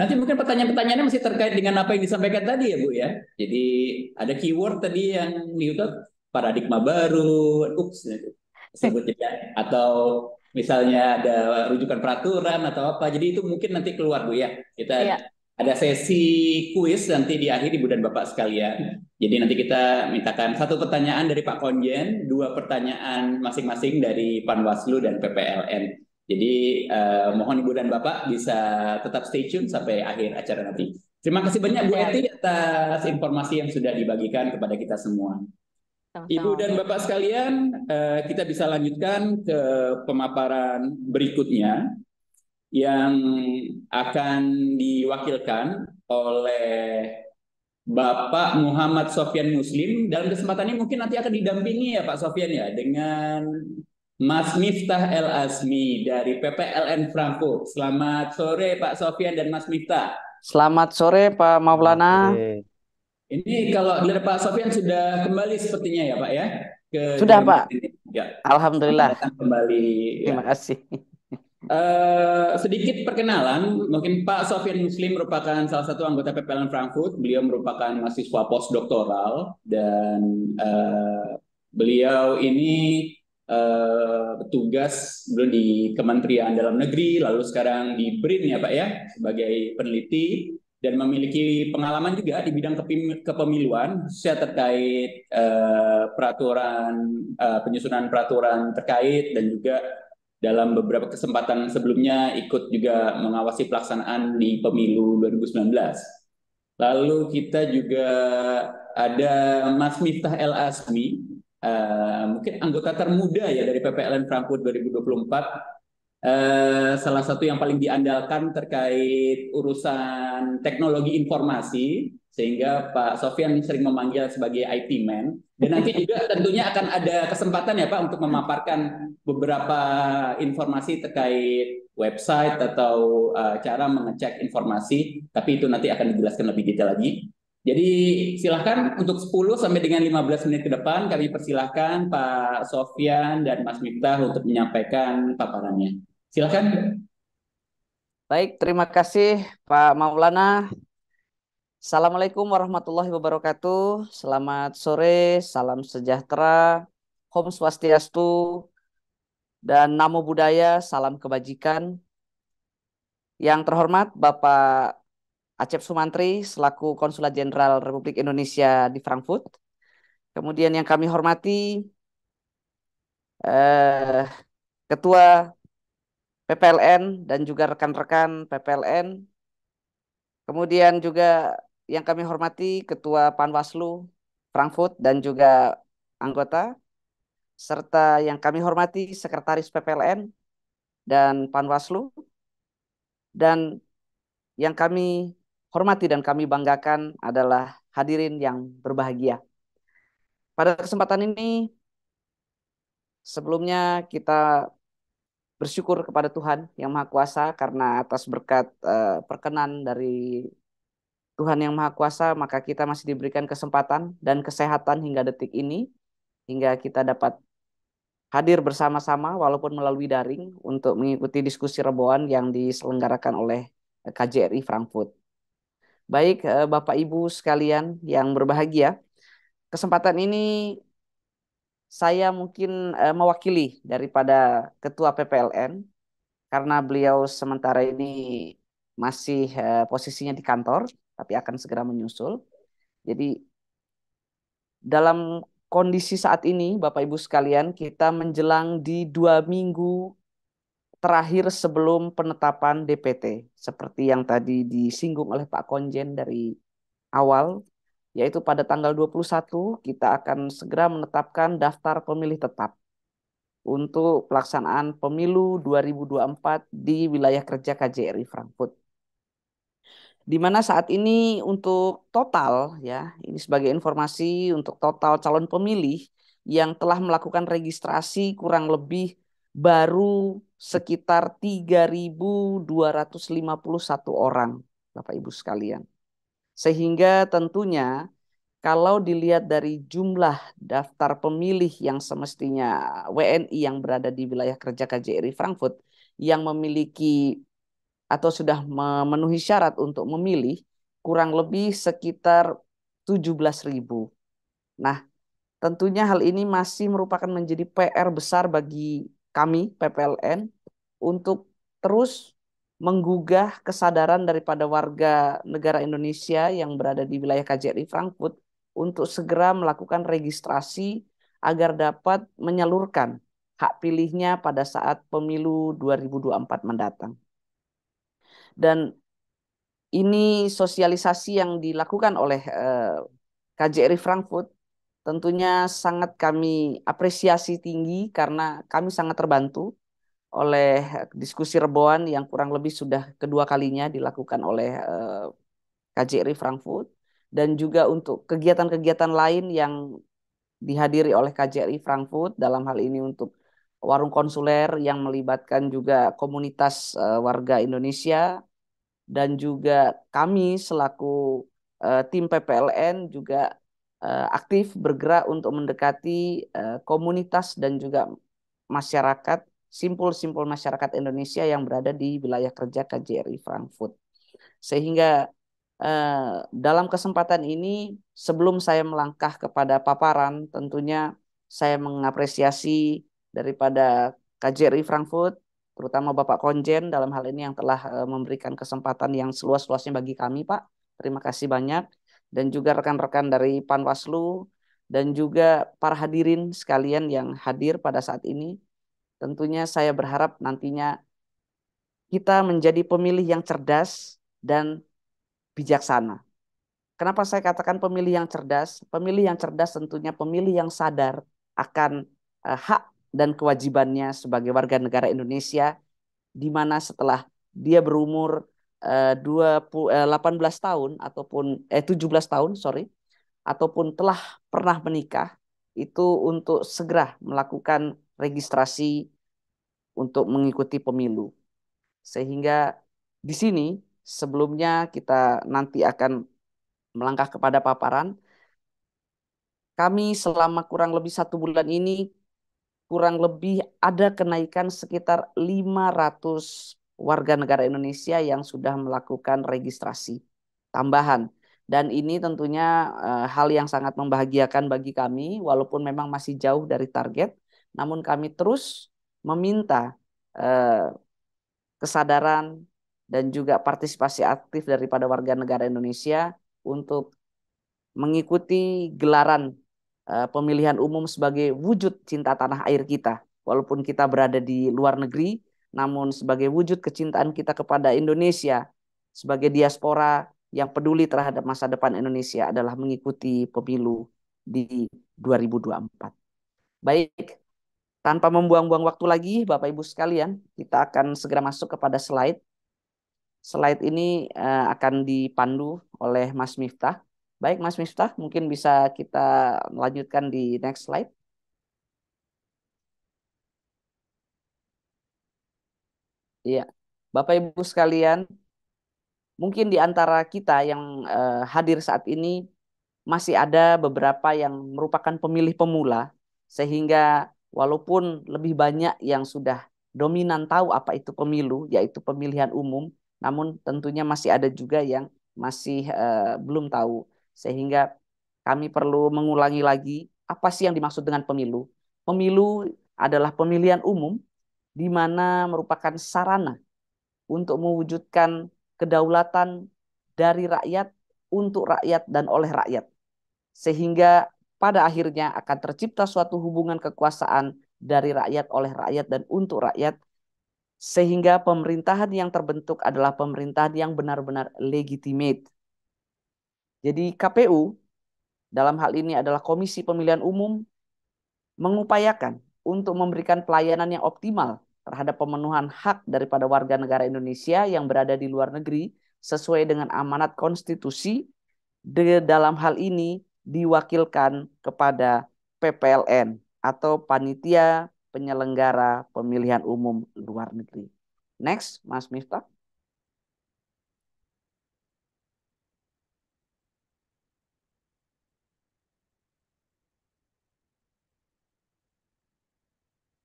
Speaker 1: nanti mungkin pertanyaan-pertanyaannya masih terkait dengan apa yang disampaikan tadi ya Bu ya. Jadi ada keyword tadi yang YouTube paradigma
Speaker 4: baru,
Speaker 1: ups, sebutnya atau misalnya ada rujukan peraturan atau apa. Jadi itu mungkin nanti keluar Bu ya. Kita ya ada sesi kuis nanti di akhir Ibu dan Bapak sekalian. Jadi nanti kita mintakan satu pertanyaan dari Pak Konjen, dua pertanyaan masing-masing dari Panwaslu dan PPLN. Jadi eh, mohon Ibu dan Bapak bisa tetap stay tune sampai akhir acara nanti. Terima kasih banyak Bu iya. Eti atas informasi yang sudah dibagikan kepada kita semua. Ibu dan Bapak sekalian, eh, kita bisa lanjutkan ke pemaparan berikutnya yang akan diwakilkan oleh Bapak Muhammad Sofian Muslim. Dalam kesempatan ini mungkin nanti akan didampingi ya Pak Sofian ya dengan Mas Miftah El Asmi dari PPLN Frankfurt. Selamat sore Pak Sofian dan Mas Miftah.
Speaker 5: Selamat sore Pak Maulana. Oke.
Speaker 1: Ini kalau dari Pak Sofian sudah kembali sepertinya ya Pak ya? Ke sudah Pak. Ya. Alhamdulillah. Kembali. Ya. Terima kasih. Eh, sedikit perkenalan, mungkin Pak Sofian Muslim merupakan salah satu anggota PPLN Frankfurt. Beliau merupakan mahasiswa postdoktoral dan uh, beliau ini uh, eh, tugas dulu di Kementerian Dalam Negeri, lalu sekarang di BRIN ya Pak ya sebagai peneliti dan memiliki pengalaman juga di bidang kepemiluan saya terkait uh, peraturan uh, penyusunan peraturan terkait dan juga dalam beberapa kesempatan sebelumnya ikut juga mengawasi pelaksanaan di pemilu 2019. Lalu kita juga ada Mas Miftah El Asmi, uh, eh, mungkin anggota termuda ya dari PPLN Frankfurt 2024. Uh, eh, salah satu yang paling diandalkan terkait urusan teknologi informasi sehingga Pak Sofian sering memanggil sebagai IT man.
Speaker 6: Dan nanti juga
Speaker 1: tentunya akan ada kesempatan ya Pak untuk memaparkan beberapa informasi terkait website atau uh, cara mengecek informasi, tapi itu nanti akan dijelaskan lebih detail lagi. Jadi silahkan untuk 10 sampai dengan 15 menit ke depan kami persilahkan Pak Sofian dan Mas Miftah untuk menyampaikan paparannya. Silahkan. Baik, terima kasih
Speaker 5: Pak Maulana. Assalamualaikum warahmatullahi wabarakatuh. Selamat sore, salam sejahtera, Om Swastiastu, dan Namo Buddhaya, salam kebajikan. Yang terhormat Bapak Acep Sumantri selaku Konsulat Jenderal Republik Indonesia di Frankfurt. Kemudian yang kami hormati eh, Ketua PPLN dan juga rekan-rekan PPLN. Kemudian juga yang kami hormati Ketua Panwaslu Frankfurt dan juga anggota, serta yang kami hormati Sekretaris PPLN dan Panwaslu, dan yang kami hormati dan kami banggakan adalah hadirin yang berbahagia. Pada kesempatan ini, sebelumnya kita bersyukur kepada Tuhan Yang Maha Kuasa karena atas berkat uh, perkenan dari Tuhan yang Maha Kuasa, maka kita masih diberikan kesempatan dan kesehatan hingga detik ini, hingga kita dapat hadir bersama-sama walaupun melalui daring untuk mengikuti diskusi reboan yang diselenggarakan oleh KJRI Frankfurt. Baik, eh, Bapak Ibu sekalian yang berbahagia, kesempatan ini saya mungkin eh, mewakili daripada Ketua PPLN karena beliau sementara ini masih eh, posisinya di kantor tapi akan segera menyusul. Jadi dalam kondisi saat ini Bapak Ibu sekalian kita menjelang di dua minggu terakhir sebelum penetapan DPT seperti yang tadi disinggung oleh Pak Konjen dari awal yaitu pada tanggal 21 kita akan segera menetapkan daftar pemilih tetap untuk pelaksanaan pemilu 2024 di wilayah kerja KJRI Frankfurt di mana saat ini untuk total ya, ini sebagai informasi untuk total calon pemilih yang telah melakukan registrasi kurang lebih baru sekitar 3.251 orang, Bapak Ibu sekalian. Sehingga tentunya kalau dilihat dari jumlah daftar pemilih yang semestinya WNI yang berada di wilayah kerja KJRI Frankfurt yang memiliki atau sudah memenuhi syarat untuk memilih kurang lebih sekitar ribu. Nah, tentunya hal ini masih merupakan menjadi PR besar bagi kami PPLN untuk terus menggugah kesadaran daripada warga negara Indonesia yang berada di wilayah KJRI Frankfurt untuk segera melakukan registrasi agar dapat menyalurkan hak pilihnya pada saat pemilu 2024 mendatang dan ini sosialisasi yang dilakukan oleh eh, KJRI Frankfurt tentunya sangat kami apresiasi tinggi karena kami sangat terbantu oleh diskusi reboan yang kurang lebih sudah kedua kalinya dilakukan oleh eh, KJRI Frankfurt dan juga untuk kegiatan-kegiatan lain yang dihadiri oleh KJRI Frankfurt dalam hal ini untuk warung konsuler yang melibatkan juga komunitas eh, warga Indonesia dan juga kami selaku uh, tim PPLN juga uh, aktif bergerak untuk mendekati uh, komunitas dan juga masyarakat simpul-simpul masyarakat Indonesia yang berada di wilayah kerja KJRI Frankfurt. Sehingga Uh, dalam kesempatan ini sebelum saya melangkah kepada paparan tentunya saya mengapresiasi daripada KJRI Frankfurt terutama Bapak Konjen dalam hal ini yang telah eh, memberikan kesempatan yang seluas-luasnya bagi kami, Pak. Terima kasih banyak. Dan juga rekan-rekan dari Panwaslu dan juga para hadirin sekalian yang hadir pada saat ini. Tentunya saya berharap nantinya kita menjadi pemilih yang cerdas dan bijaksana. Kenapa saya katakan pemilih yang cerdas? Pemilih yang cerdas tentunya pemilih yang sadar akan eh, hak dan kewajibannya sebagai warga negara Indonesia di mana setelah dia berumur eh, 20, eh, 18 tahun ataupun eh 17 tahun sorry ataupun telah pernah menikah itu untuk segera melakukan registrasi untuk mengikuti pemilu sehingga di sini sebelumnya kita nanti akan melangkah kepada paparan kami selama kurang lebih satu bulan ini kurang lebih ada kenaikan sekitar 500 warga negara Indonesia yang sudah melakukan registrasi tambahan. Dan ini tentunya uh, hal yang sangat membahagiakan bagi kami, walaupun memang masih jauh dari target. Namun kami terus meminta uh, kesadaran dan juga partisipasi aktif daripada warga negara Indonesia untuk mengikuti gelaran Eh, pemilihan umum sebagai wujud cinta tanah air kita. Walaupun kita berada di luar negeri, namun sebagai wujud kecintaan kita kepada Indonesia, sebagai diaspora yang peduli terhadap masa depan Indonesia adalah mengikuti pemilu di 2024. Baik, tanpa membuang-buang waktu lagi, Bapak Ibu sekalian, kita akan segera masuk kepada slide. Slide ini eh, akan dipandu oleh Mas Miftah. Baik, Mas Miftah, mungkin bisa kita lanjutkan di next slide. Iya, Bapak Ibu sekalian, mungkin di antara kita yang eh, hadir saat ini masih ada beberapa yang merupakan pemilih pemula, sehingga walaupun lebih banyak yang sudah dominan tahu apa itu pemilu, yaitu pemilihan umum, namun tentunya masih ada juga yang masih eh, belum tahu sehingga kami perlu mengulangi lagi apa sih yang dimaksud dengan pemilu. Pemilu adalah pemilihan umum di mana merupakan sarana untuk mewujudkan kedaulatan dari rakyat untuk rakyat dan oleh rakyat. Sehingga pada akhirnya akan tercipta suatu hubungan kekuasaan dari rakyat oleh rakyat dan untuk rakyat sehingga pemerintahan yang terbentuk adalah pemerintahan yang benar-benar legitimate jadi KPU dalam hal ini adalah Komisi Pemilihan Umum mengupayakan untuk memberikan pelayanan yang optimal terhadap pemenuhan hak daripada warga negara Indonesia yang berada di luar negeri sesuai dengan amanat konstitusi di dalam hal ini diwakilkan kepada PPLN atau panitia penyelenggara pemilihan umum luar negeri. Next, Mas Miftah.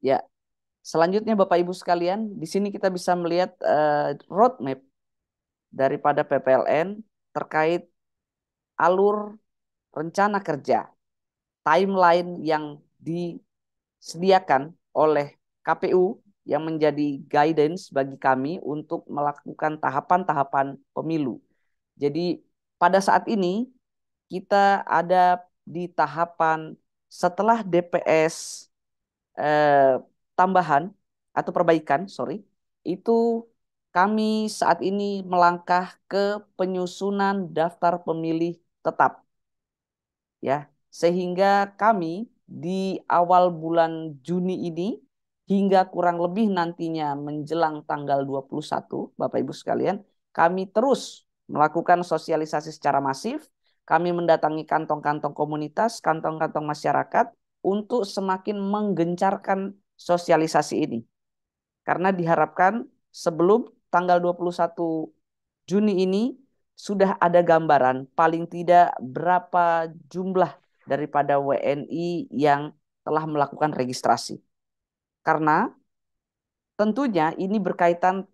Speaker 5: Ya, selanjutnya Bapak Ibu sekalian, di sini kita bisa melihat uh, roadmap daripada PPLN terkait alur rencana kerja, timeline yang disediakan oleh KPU yang menjadi guidance bagi kami untuk melakukan tahapan-tahapan pemilu. Jadi pada saat ini kita ada di tahapan setelah DPS Eh, tambahan atau perbaikan, sorry, itu kami saat ini melangkah ke penyusunan daftar pemilih tetap. Ya, sehingga kami di awal bulan Juni ini hingga kurang lebih nantinya menjelang tanggal 21, Bapak Ibu sekalian, kami terus melakukan sosialisasi secara masif, kami mendatangi kantong-kantong komunitas, kantong-kantong masyarakat, untuk semakin menggencarkan sosialisasi ini. Karena diharapkan sebelum tanggal 21 Juni ini sudah ada gambaran paling tidak berapa jumlah daripada WNI yang telah melakukan registrasi. Karena tentunya ini berkaitan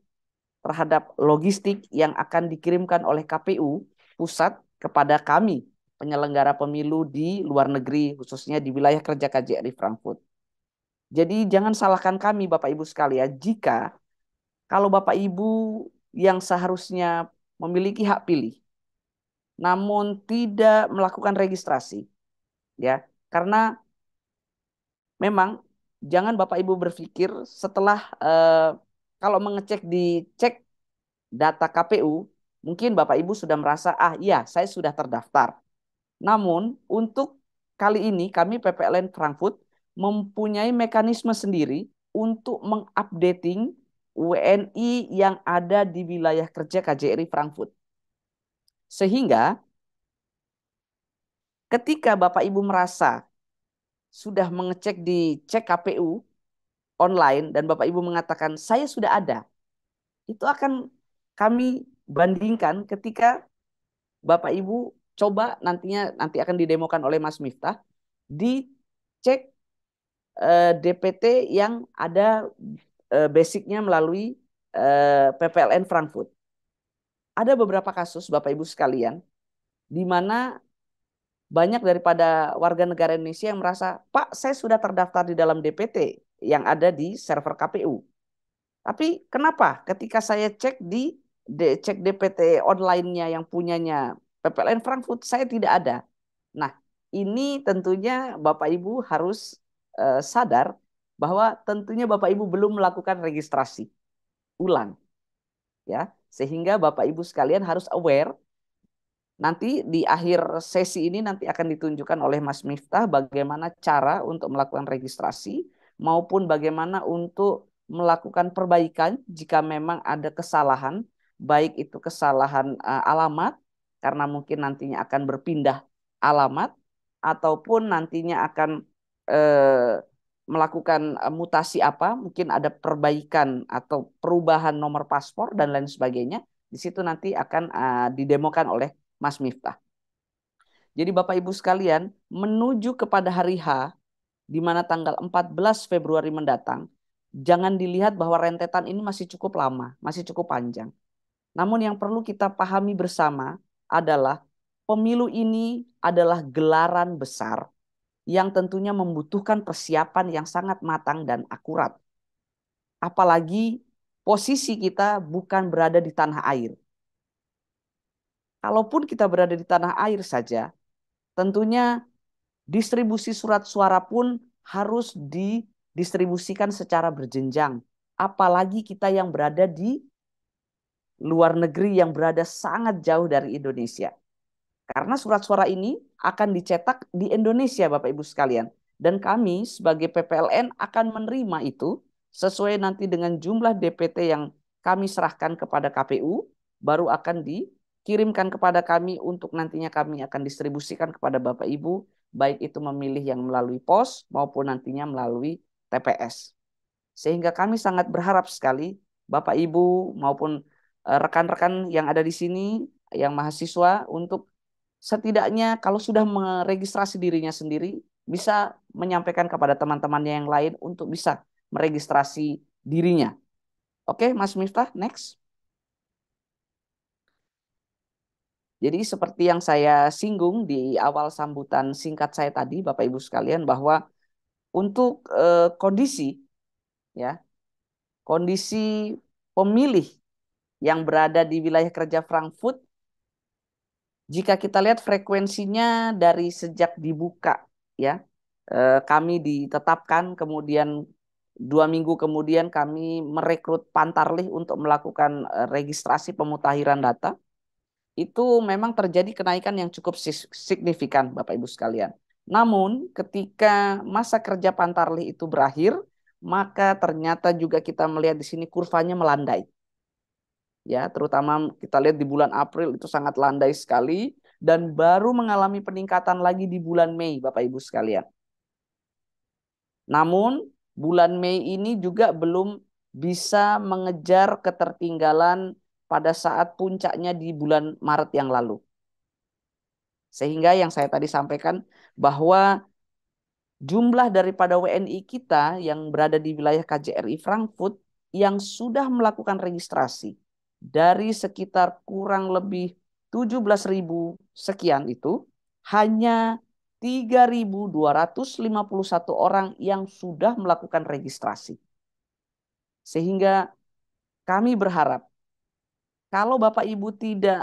Speaker 5: terhadap logistik yang akan dikirimkan oleh KPU pusat kepada kami penyelenggara pemilu di luar negeri, khususnya di wilayah kerja KJRI Frankfurt. Jadi jangan salahkan kami Bapak Ibu sekalian jika kalau Bapak Ibu yang seharusnya memiliki hak pilih, namun tidak melakukan registrasi, ya karena memang jangan Bapak Ibu berpikir setelah eh, kalau mengecek di cek data KPU, mungkin Bapak Ibu sudah merasa, ah iya saya sudah terdaftar. Namun untuk kali ini kami PPLN Frankfurt mempunyai mekanisme sendiri untuk mengupdating WNI yang ada di wilayah kerja KJRI Frankfurt. Sehingga ketika Bapak Ibu merasa sudah mengecek di cek KPU online dan Bapak Ibu mengatakan saya sudah ada, itu akan kami bandingkan ketika Bapak Ibu coba nantinya nanti akan didemokan oleh Mas Miftah dicek cek eh, DPT yang ada eh, basicnya melalui eh, PPLN Frankfurt. Ada beberapa kasus Bapak Ibu sekalian di mana banyak daripada warga negara Indonesia yang merasa, Pak, saya sudah terdaftar di dalam DPT yang ada di server KPU. Tapi kenapa ketika saya cek di cek DPT online-nya yang punyanya PPLN Frankfurt saya tidak ada. Nah, ini tentunya Bapak Ibu harus eh, sadar bahwa tentunya Bapak Ibu belum melakukan registrasi ulang. Ya, sehingga Bapak Ibu sekalian harus aware nanti di akhir sesi ini nanti akan ditunjukkan oleh Mas Miftah bagaimana cara untuk melakukan registrasi maupun bagaimana untuk melakukan perbaikan jika memang ada kesalahan baik itu kesalahan eh, alamat karena mungkin nantinya akan berpindah alamat ataupun nantinya akan eh, melakukan eh, mutasi apa, mungkin ada perbaikan atau perubahan nomor paspor dan lain sebagainya, di situ nanti akan eh, didemokan oleh Mas Miftah. Jadi Bapak Ibu sekalian, menuju kepada hari H di mana tanggal 14 Februari mendatang, jangan dilihat bahwa rentetan ini masih cukup lama, masih cukup panjang. Namun yang perlu kita pahami bersama adalah pemilu ini adalah gelaran besar yang tentunya membutuhkan persiapan yang sangat matang dan akurat. Apalagi posisi kita bukan berada di tanah air. Kalaupun kita berada di tanah air saja, tentunya distribusi surat suara pun harus didistribusikan secara berjenjang. Apalagi kita yang berada di luar negeri yang berada sangat jauh dari Indonesia. Karena surat suara ini akan dicetak di Indonesia, Bapak Ibu sekalian. Dan kami sebagai PPLN akan menerima itu sesuai nanti dengan jumlah DPT yang kami serahkan kepada KPU, baru akan dikirimkan kepada kami untuk nantinya kami akan distribusikan kepada Bapak Ibu, baik itu memilih yang melalui pos maupun nantinya melalui TPS. Sehingga kami sangat berharap sekali Bapak Ibu maupun Eh, rekan-rekan yang ada di sini yang mahasiswa untuk setidaknya kalau sudah meregistrasi dirinya sendiri bisa menyampaikan kepada teman-temannya yang lain untuk bisa meregistrasi dirinya. Oke, Mas Miftah, next. Jadi seperti yang saya singgung di awal sambutan singkat saya tadi, Bapak Ibu sekalian, bahwa untuk eh, kondisi ya kondisi pemilih yang berada di wilayah kerja Frankfurt jika kita lihat frekuensinya dari sejak dibuka ya eh, kami ditetapkan kemudian dua minggu kemudian kami merekrut Pantarlih untuk melakukan eh, registrasi pemutahiran data itu memang terjadi kenaikan yang cukup signifikan Bapak Ibu sekalian. Namun ketika masa kerja Pantarlih itu berakhir, maka ternyata juga kita melihat di sini kurvanya melandai ya terutama kita lihat di bulan April itu sangat landai sekali dan baru mengalami peningkatan lagi di bulan Mei Bapak Ibu sekalian. Namun bulan Mei ini juga belum bisa mengejar ketertinggalan pada saat puncaknya di bulan Maret yang lalu. Sehingga yang saya tadi sampaikan bahwa jumlah daripada WNI kita yang berada di wilayah KJRI Frankfurt yang sudah melakukan registrasi dari sekitar kurang lebih 17.000 sekian itu hanya 3.251 orang yang sudah melakukan registrasi. Sehingga kami berharap kalau Bapak Ibu tidak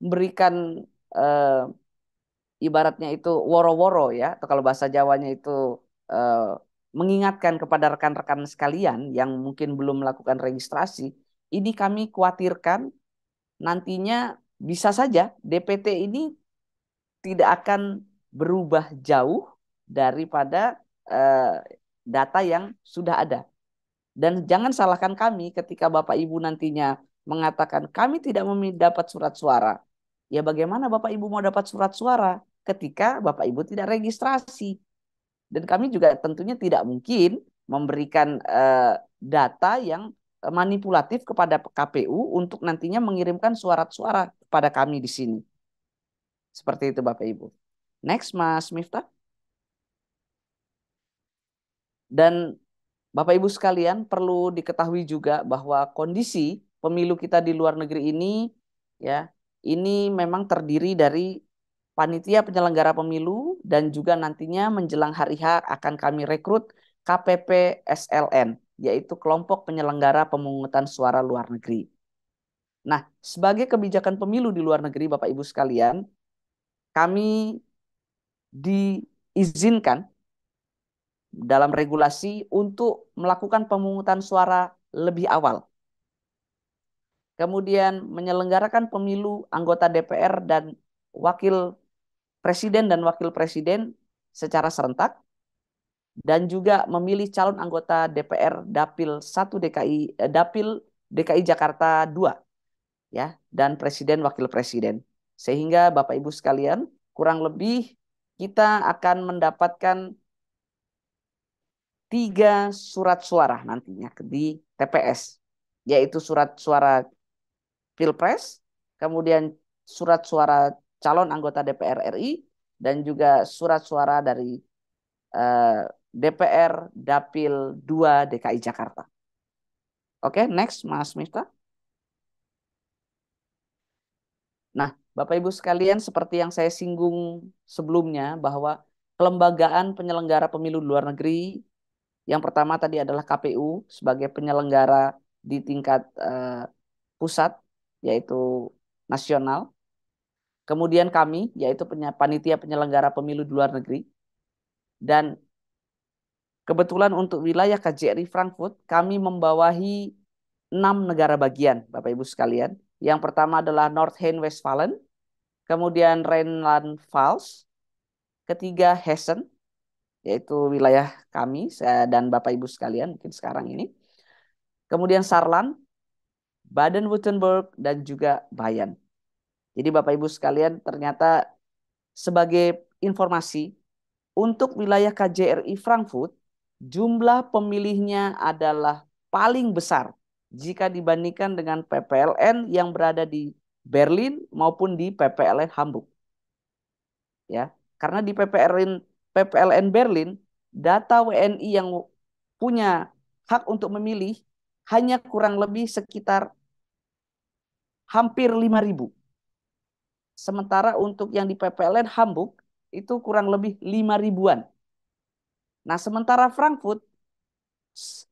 Speaker 5: memberikan eh, ibaratnya itu woro-woro ya atau kalau bahasa Jawanya itu eh, mengingatkan kepada rekan-rekan sekalian yang mungkin belum melakukan registrasi ini kami khawatirkan nantinya bisa saja DPT ini tidak akan berubah jauh daripada eh, data yang sudah ada. Dan jangan salahkan kami ketika Bapak Ibu nantinya mengatakan kami tidak mendapat surat suara. Ya bagaimana Bapak Ibu mau dapat surat suara ketika Bapak Ibu tidak registrasi? Dan kami juga tentunya tidak mungkin memberikan eh, data yang Eh, manipulatif kepada KPU untuk nantinya mengirimkan suara-suara kepada kami di sini. Seperti itu Bapak Ibu. Next Mas Miftah. Dan Bapak Ibu sekalian perlu diketahui juga bahwa kondisi pemilu kita di luar negeri ini ya, ini memang terdiri dari panitia penyelenggara pemilu dan juga nantinya menjelang hari H akan kami rekrut KPP SLN yaitu kelompok penyelenggara pemungutan suara luar negeri. Nah, sebagai kebijakan pemilu di luar negeri, Bapak Ibu sekalian, kami diizinkan dalam regulasi untuk melakukan pemungutan suara lebih awal. Kemudian menyelenggarakan pemilu anggota DPR dan wakil presiden dan wakil presiden secara serentak dan juga memilih calon anggota DPR Dapil 1 DKI eh, Dapil DKI Jakarta 2 ya dan presiden wakil presiden. Sehingga Bapak Ibu sekalian, kurang lebih kita akan mendapatkan tiga surat suara nantinya di TPS, yaitu surat suara Pilpres, kemudian surat suara calon anggota DPR RI, dan juga surat suara dari eh, DPR Dapil 2 DKI Jakarta. Oke, okay, next Mas Miftah. Nah, Bapak Ibu sekalian seperti yang saya singgung sebelumnya bahwa kelembagaan penyelenggara pemilu luar negeri yang pertama tadi adalah KPU sebagai penyelenggara di tingkat eh, pusat yaitu nasional. Kemudian kami yaitu panitia penyelenggara pemilu luar negeri dan Kebetulan untuk wilayah KJRI Frankfurt, kami membawahi enam negara bagian, Bapak Ibu sekalian. Yang pertama adalah North Westfalen, westphalen kemudian Rheinland-Pfalz, ketiga Hessen, yaitu wilayah kami dan Bapak Ibu sekalian mungkin sekarang ini. Kemudian Saarland, Baden-Württemberg, dan juga Bayern. Jadi Bapak Ibu sekalian ternyata sebagai informasi untuk wilayah KJRI Frankfurt jumlah pemilihnya adalah paling besar jika dibandingkan dengan PPLN yang berada di Berlin maupun di PPLN Hamburg. Ya, karena di PPLN PPLN Berlin data WNI yang punya hak untuk memilih hanya kurang lebih sekitar hampir 5000. Sementara untuk yang di PPLN Hamburg itu kurang lebih lima ribuan Nah, sementara Frankfurt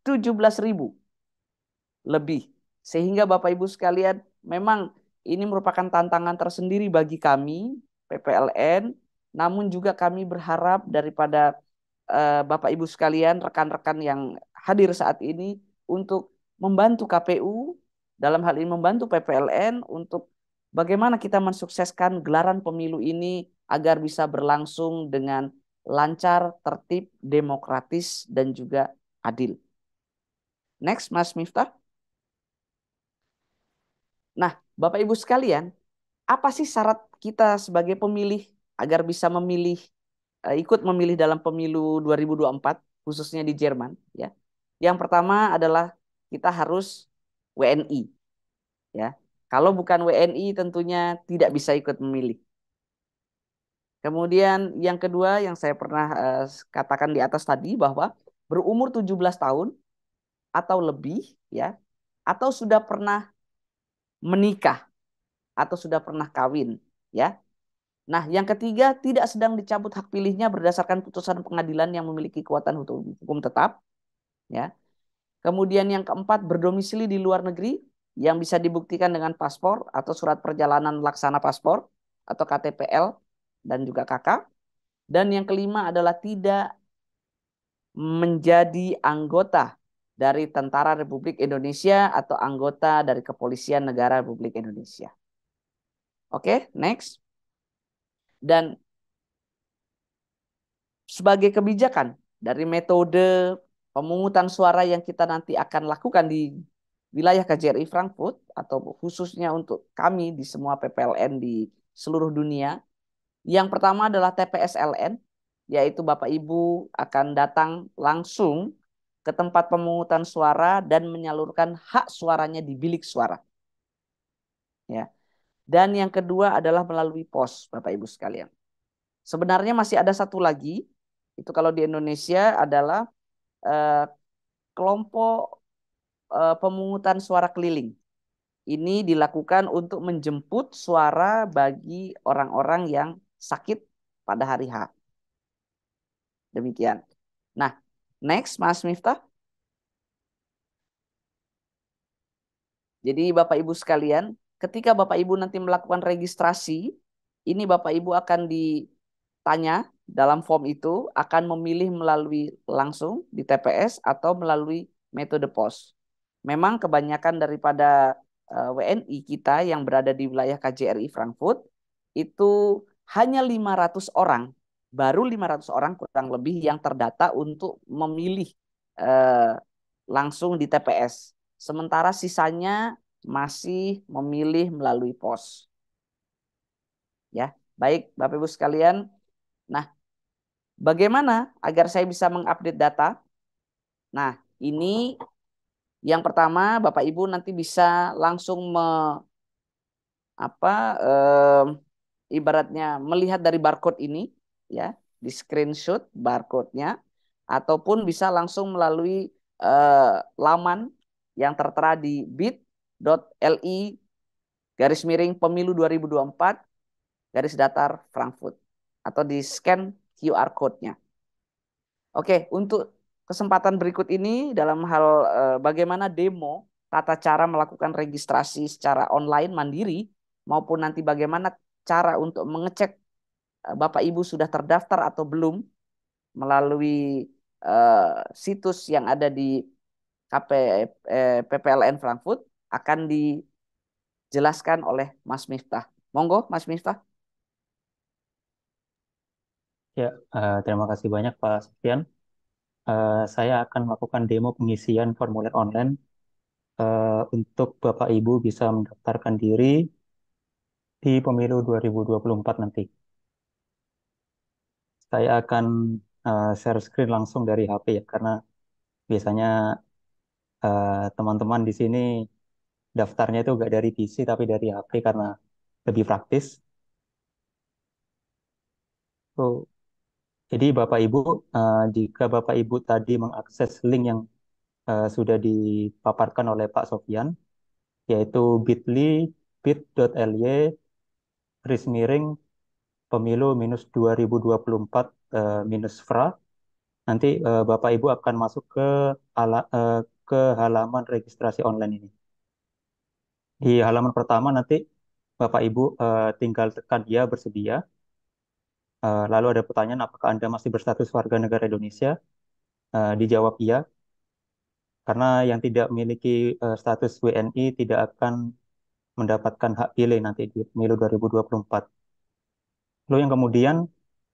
Speaker 5: 17.000 lebih. Sehingga Bapak Ibu sekalian, memang ini merupakan tantangan tersendiri bagi kami PPLN, namun juga kami berharap daripada uh, Bapak Ibu sekalian, rekan-rekan yang hadir saat ini untuk membantu KPU dalam hal ini membantu PPLN untuk bagaimana kita mensukseskan gelaran pemilu ini agar bisa berlangsung dengan lancar, tertib, demokratis, dan juga adil. Next, Mas Miftah. Nah, Bapak Ibu sekalian, apa sih syarat kita sebagai pemilih agar bisa memilih eh, ikut memilih dalam pemilu 2024 khususnya di Jerman ya. Yang pertama adalah kita harus WNI. Ya. Kalau bukan WNI tentunya tidak bisa ikut memilih. Kemudian yang kedua yang saya pernah uh, katakan di atas tadi bahwa berumur 17 tahun atau lebih ya atau sudah pernah menikah atau sudah pernah kawin ya. Nah, yang ketiga tidak sedang dicabut hak pilihnya berdasarkan putusan pengadilan yang memiliki kekuatan hukum, hukum tetap ya. Kemudian yang keempat berdomisili di luar negeri yang bisa dibuktikan dengan paspor atau surat perjalanan laksana paspor atau KTPL dan juga kakak. Dan yang kelima adalah tidak menjadi anggota dari Tentara Republik Indonesia atau anggota dari Kepolisian Negara Republik Indonesia. Oke, okay, next. Dan sebagai kebijakan dari metode pemungutan suara yang kita nanti akan lakukan di wilayah KJRI Frankfurt atau khususnya untuk kami di semua PPLN di seluruh dunia yang pertama adalah TPSLN, yaitu Bapak Ibu akan datang langsung ke tempat pemungutan suara dan menyalurkan hak suaranya di bilik suara. Ya. Dan yang kedua adalah melalui pos, Bapak Ibu sekalian. Sebenarnya masih ada satu lagi, itu kalau di Indonesia adalah eh, kelompok eh, pemungutan suara keliling. Ini dilakukan untuk menjemput suara bagi orang-orang yang sakit pada hari H. Demikian. Nah, next Mas Miftah. Jadi Bapak Ibu sekalian, ketika Bapak Ibu nanti melakukan registrasi, ini Bapak Ibu akan ditanya dalam form itu akan memilih melalui langsung di TPS atau melalui metode pos. Memang kebanyakan daripada eh, WNI kita yang berada di wilayah KJRI Frankfurt itu hanya 500 orang, baru 500 orang kurang lebih yang terdata untuk memilih eh, langsung di TPS. Sementara sisanya masih memilih melalui pos. Ya, baik Bapak Ibu sekalian. Nah, bagaimana agar saya bisa mengupdate data? Nah, ini yang pertama Bapak Ibu nanti bisa langsung me, apa eh, ibaratnya melihat dari barcode ini ya di screenshot barcode-nya ataupun bisa langsung melalui uh, laman yang tertera di bit.li garis miring pemilu 2024 garis datar Frankfurt atau di scan QR code-nya. Oke, untuk kesempatan berikut ini dalam hal uh, bagaimana demo tata cara melakukan registrasi secara online mandiri maupun nanti bagaimana cara untuk mengecek eh, Bapak Ibu sudah terdaftar atau belum melalui uh, situs yang ada di KP, eh, PPLN Frankfurt akan dijelaskan oleh Mas Miftah. Monggo, Mas Miftah.
Speaker 4: Ya, uh, terima kasih banyak Pak Sofian. Uh, saya akan melakukan demo pengisian formulir online uh, untuk Bapak Ibu bisa mendaftarkan diri di pemilu 2024 nanti. Saya akan uh, share screen langsung dari HP ya, karena biasanya eh, teman-teman uh, di sini daftarnya itu nggak dari PC tapi dari HP karena lebih praktis. So, jadi Bapak Ibu, uh, jika Bapak Ibu tadi mengakses link yang uh, sudah dipaparkan oleh Pak Sofian, yaitu bit.ly bit.ly Riz miring pemilu minus 2024 uh, eh, minus FRA. Nanti uh, Bapak Ibu akan masuk ke ala, uh, ke halaman registrasi online ini. Di halaman pertama nanti Bapak Ibu uh, tinggal tekan dia ya, bersedia. Uh, lalu ada pertanyaan apakah Anda masih berstatus warga negara Indonesia? Uh, dijawab iya. Karena yang tidak memiliki uh, status WNI tidak akan mendapatkan hak pilih nanti di pemilu 2024. Lalu yang kemudian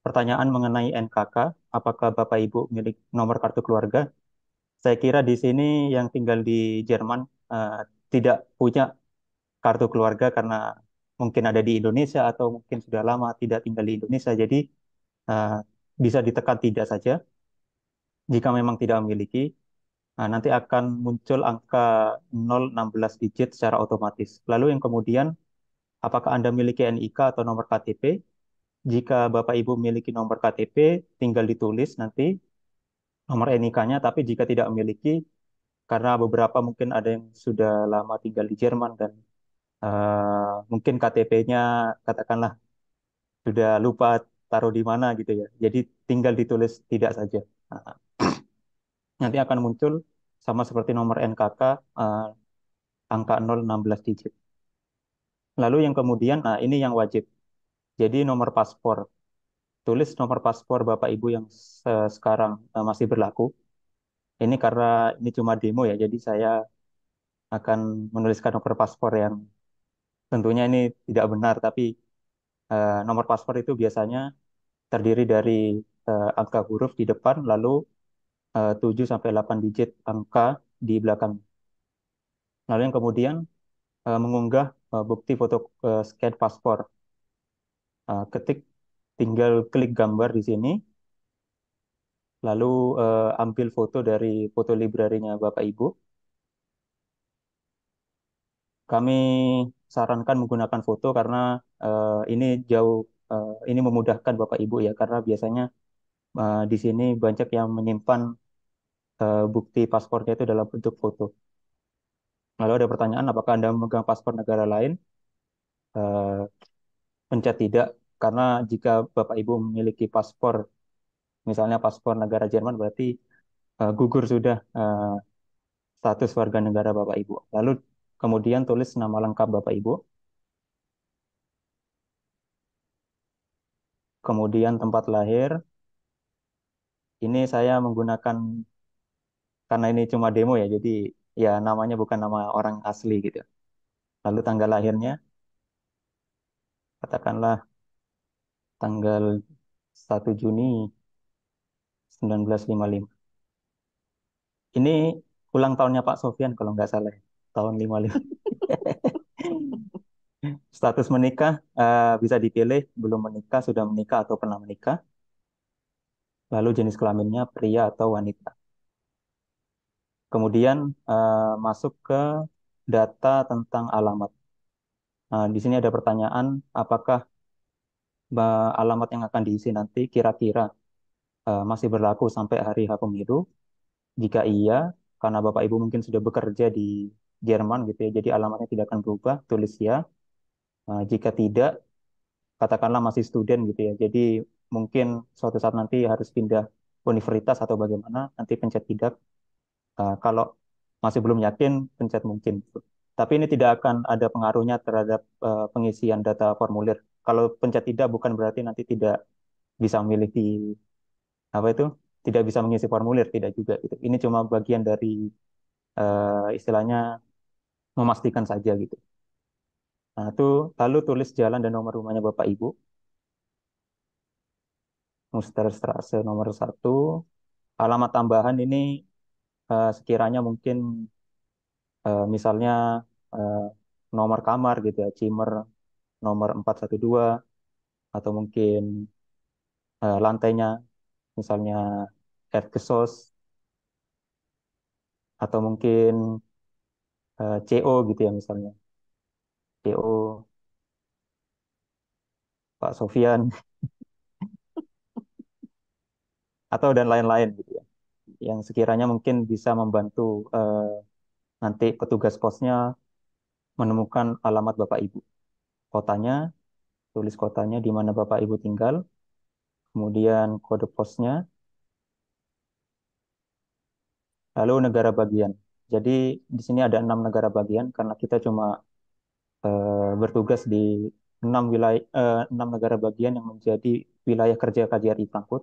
Speaker 4: pertanyaan mengenai NKK, apakah Bapak Ibu milik nomor kartu keluarga? Saya kira di sini yang tinggal di Jerman uh, tidak punya kartu keluarga karena mungkin ada di Indonesia atau mungkin sudah lama tidak tinggal di Indonesia. Jadi uh, bisa ditekan tidak saja jika memang tidak memiliki. Nah, nanti akan muncul angka 016 digit secara otomatis. Lalu yang kemudian, apakah Anda memiliki NIK atau nomor KTP? Jika Bapak Ibu memiliki nomor KTP, tinggal ditulis nanti nomor NIK-nya, tapi jika tidak memiliki, karena beberapa mungkin ada yang sudah lama tinggal di Jerman dan uh, mungkin KTP-nya katakanlah sudah lupa taruh di mana gitu ya. Jadi tinggal ditulis tidak saja. Nah nanti akan muncul sama seperti nomor NKK uh, eh, angka 016 digit. Lalu yang kemudian, nah ini yang wajib. Jadi nomor paspor. Tulis nomor paspor Bapak Ibu yang sekarang uh, masih berlaku. Ini karena ini cuma demo ya, jadi saya akan menuliskan nomor paspor yang tentunya ini tidak benar, tapi uh, nomor paspor itu biasanya terdiri dari uh, angka huruf di depan, lalu Eh, uh, 7 sampai 8 digit angka di belakang. Lalu yang kemudian uh, mengunggah uh, bukti foto uh, scan paspor. Uh, ketik tinggal klik gambar di sini. Lalu uh, ambil foto dari foto librarinya Bapak Ibu. Kami sarankan menggunakan foto karena uh, ini jauh uh, ini memudahkan Bapak Ibu ya karena biasanya uh, di sini banyak yang menyimpan uh, bukti paspornya itu dalam bentuk foto. Lalu ada pertanyaan, apakah Anda memegang paspor negara lain? Uh, pencet tidak, karena jika Bapak Ibu memiliki paspor, misalnya paspor negara Jerman, berarti uh, gugur sudah uh, status warga negara Bapak Ibu. Lalu kemudian tulis nama lengkap Bapak Ibu. Kemudian tempat lahir, ini saya menggunakan karena ini cuma demo ya, jadi ya namanya bukan nama orang asli gitu. Lalu tanggal lahirnya katakanlah tanggal 1 Juni 1955. Ini ulang tahunnya Pak Sofian kalau nggak salah, ya, tahun 55. <laughs> Status menikah uh, bisa dipilih belum menikah, sudah menikah atau pernah menikah lalu jenis kelaminnya pria atau wanita. Kemudian uh, masuk ke data tentang alamat. Nah, di sini ada pertanyaan, apakah alamat yang akan diisi nanti kira-kira uh, masih berlaku sampai hari H pemilu? Jika iya, karena Bapak Ibu mungkin sudah bekerja di Jerman gitu ya, jadi alamatnya tidak akan berubah, tulis ya. Uh, jika tidak, katakanlah masih student gitu ya, jadi mungkin suatu saat nanti harus pindah universitas atau bagaimana nanti pencet tidak uh, kalau masih belum yakin pencet mungkin tapi ini tidak akan ada pengaruhnya terhadap uh, pengisian data formulir kalau pencet tidak bukan berarti nanti tidak bisa memilih di apa itu tidak bisa mengisi formulir tidak juga gitu ini cuma bagian dari uh, istilahnya memastikan saja gitu nah itu lalu tulis jalan dan nomor rumahnya bapak ibu strase nomor satu. Alamat tambahan ini uh, sekiranya mungkin uh, misalnya uh, nomor kamar gitu ya, Cimer nomor 412 atau mungkin uh, lantainya misalnya air Erdgeschoss atau mungkin uh, CO gitu ya misalnya. CO Pak Sofian atau dan lain-lain gitu ya yang sekiranya mungkin bisa membantu uh, nanti petugas posnya menemukan alamat bapak ibu kotanya tulis kotanya di mana bapak ibu tinggal kemudian kode posnya lalu negara bagian jadi di sini ada enam negara bagian karena kita cuma uh, bertugas di enam wilayah enam eh, enam negara bagian yang menjadi wilayah kerja KJRI Frankfurt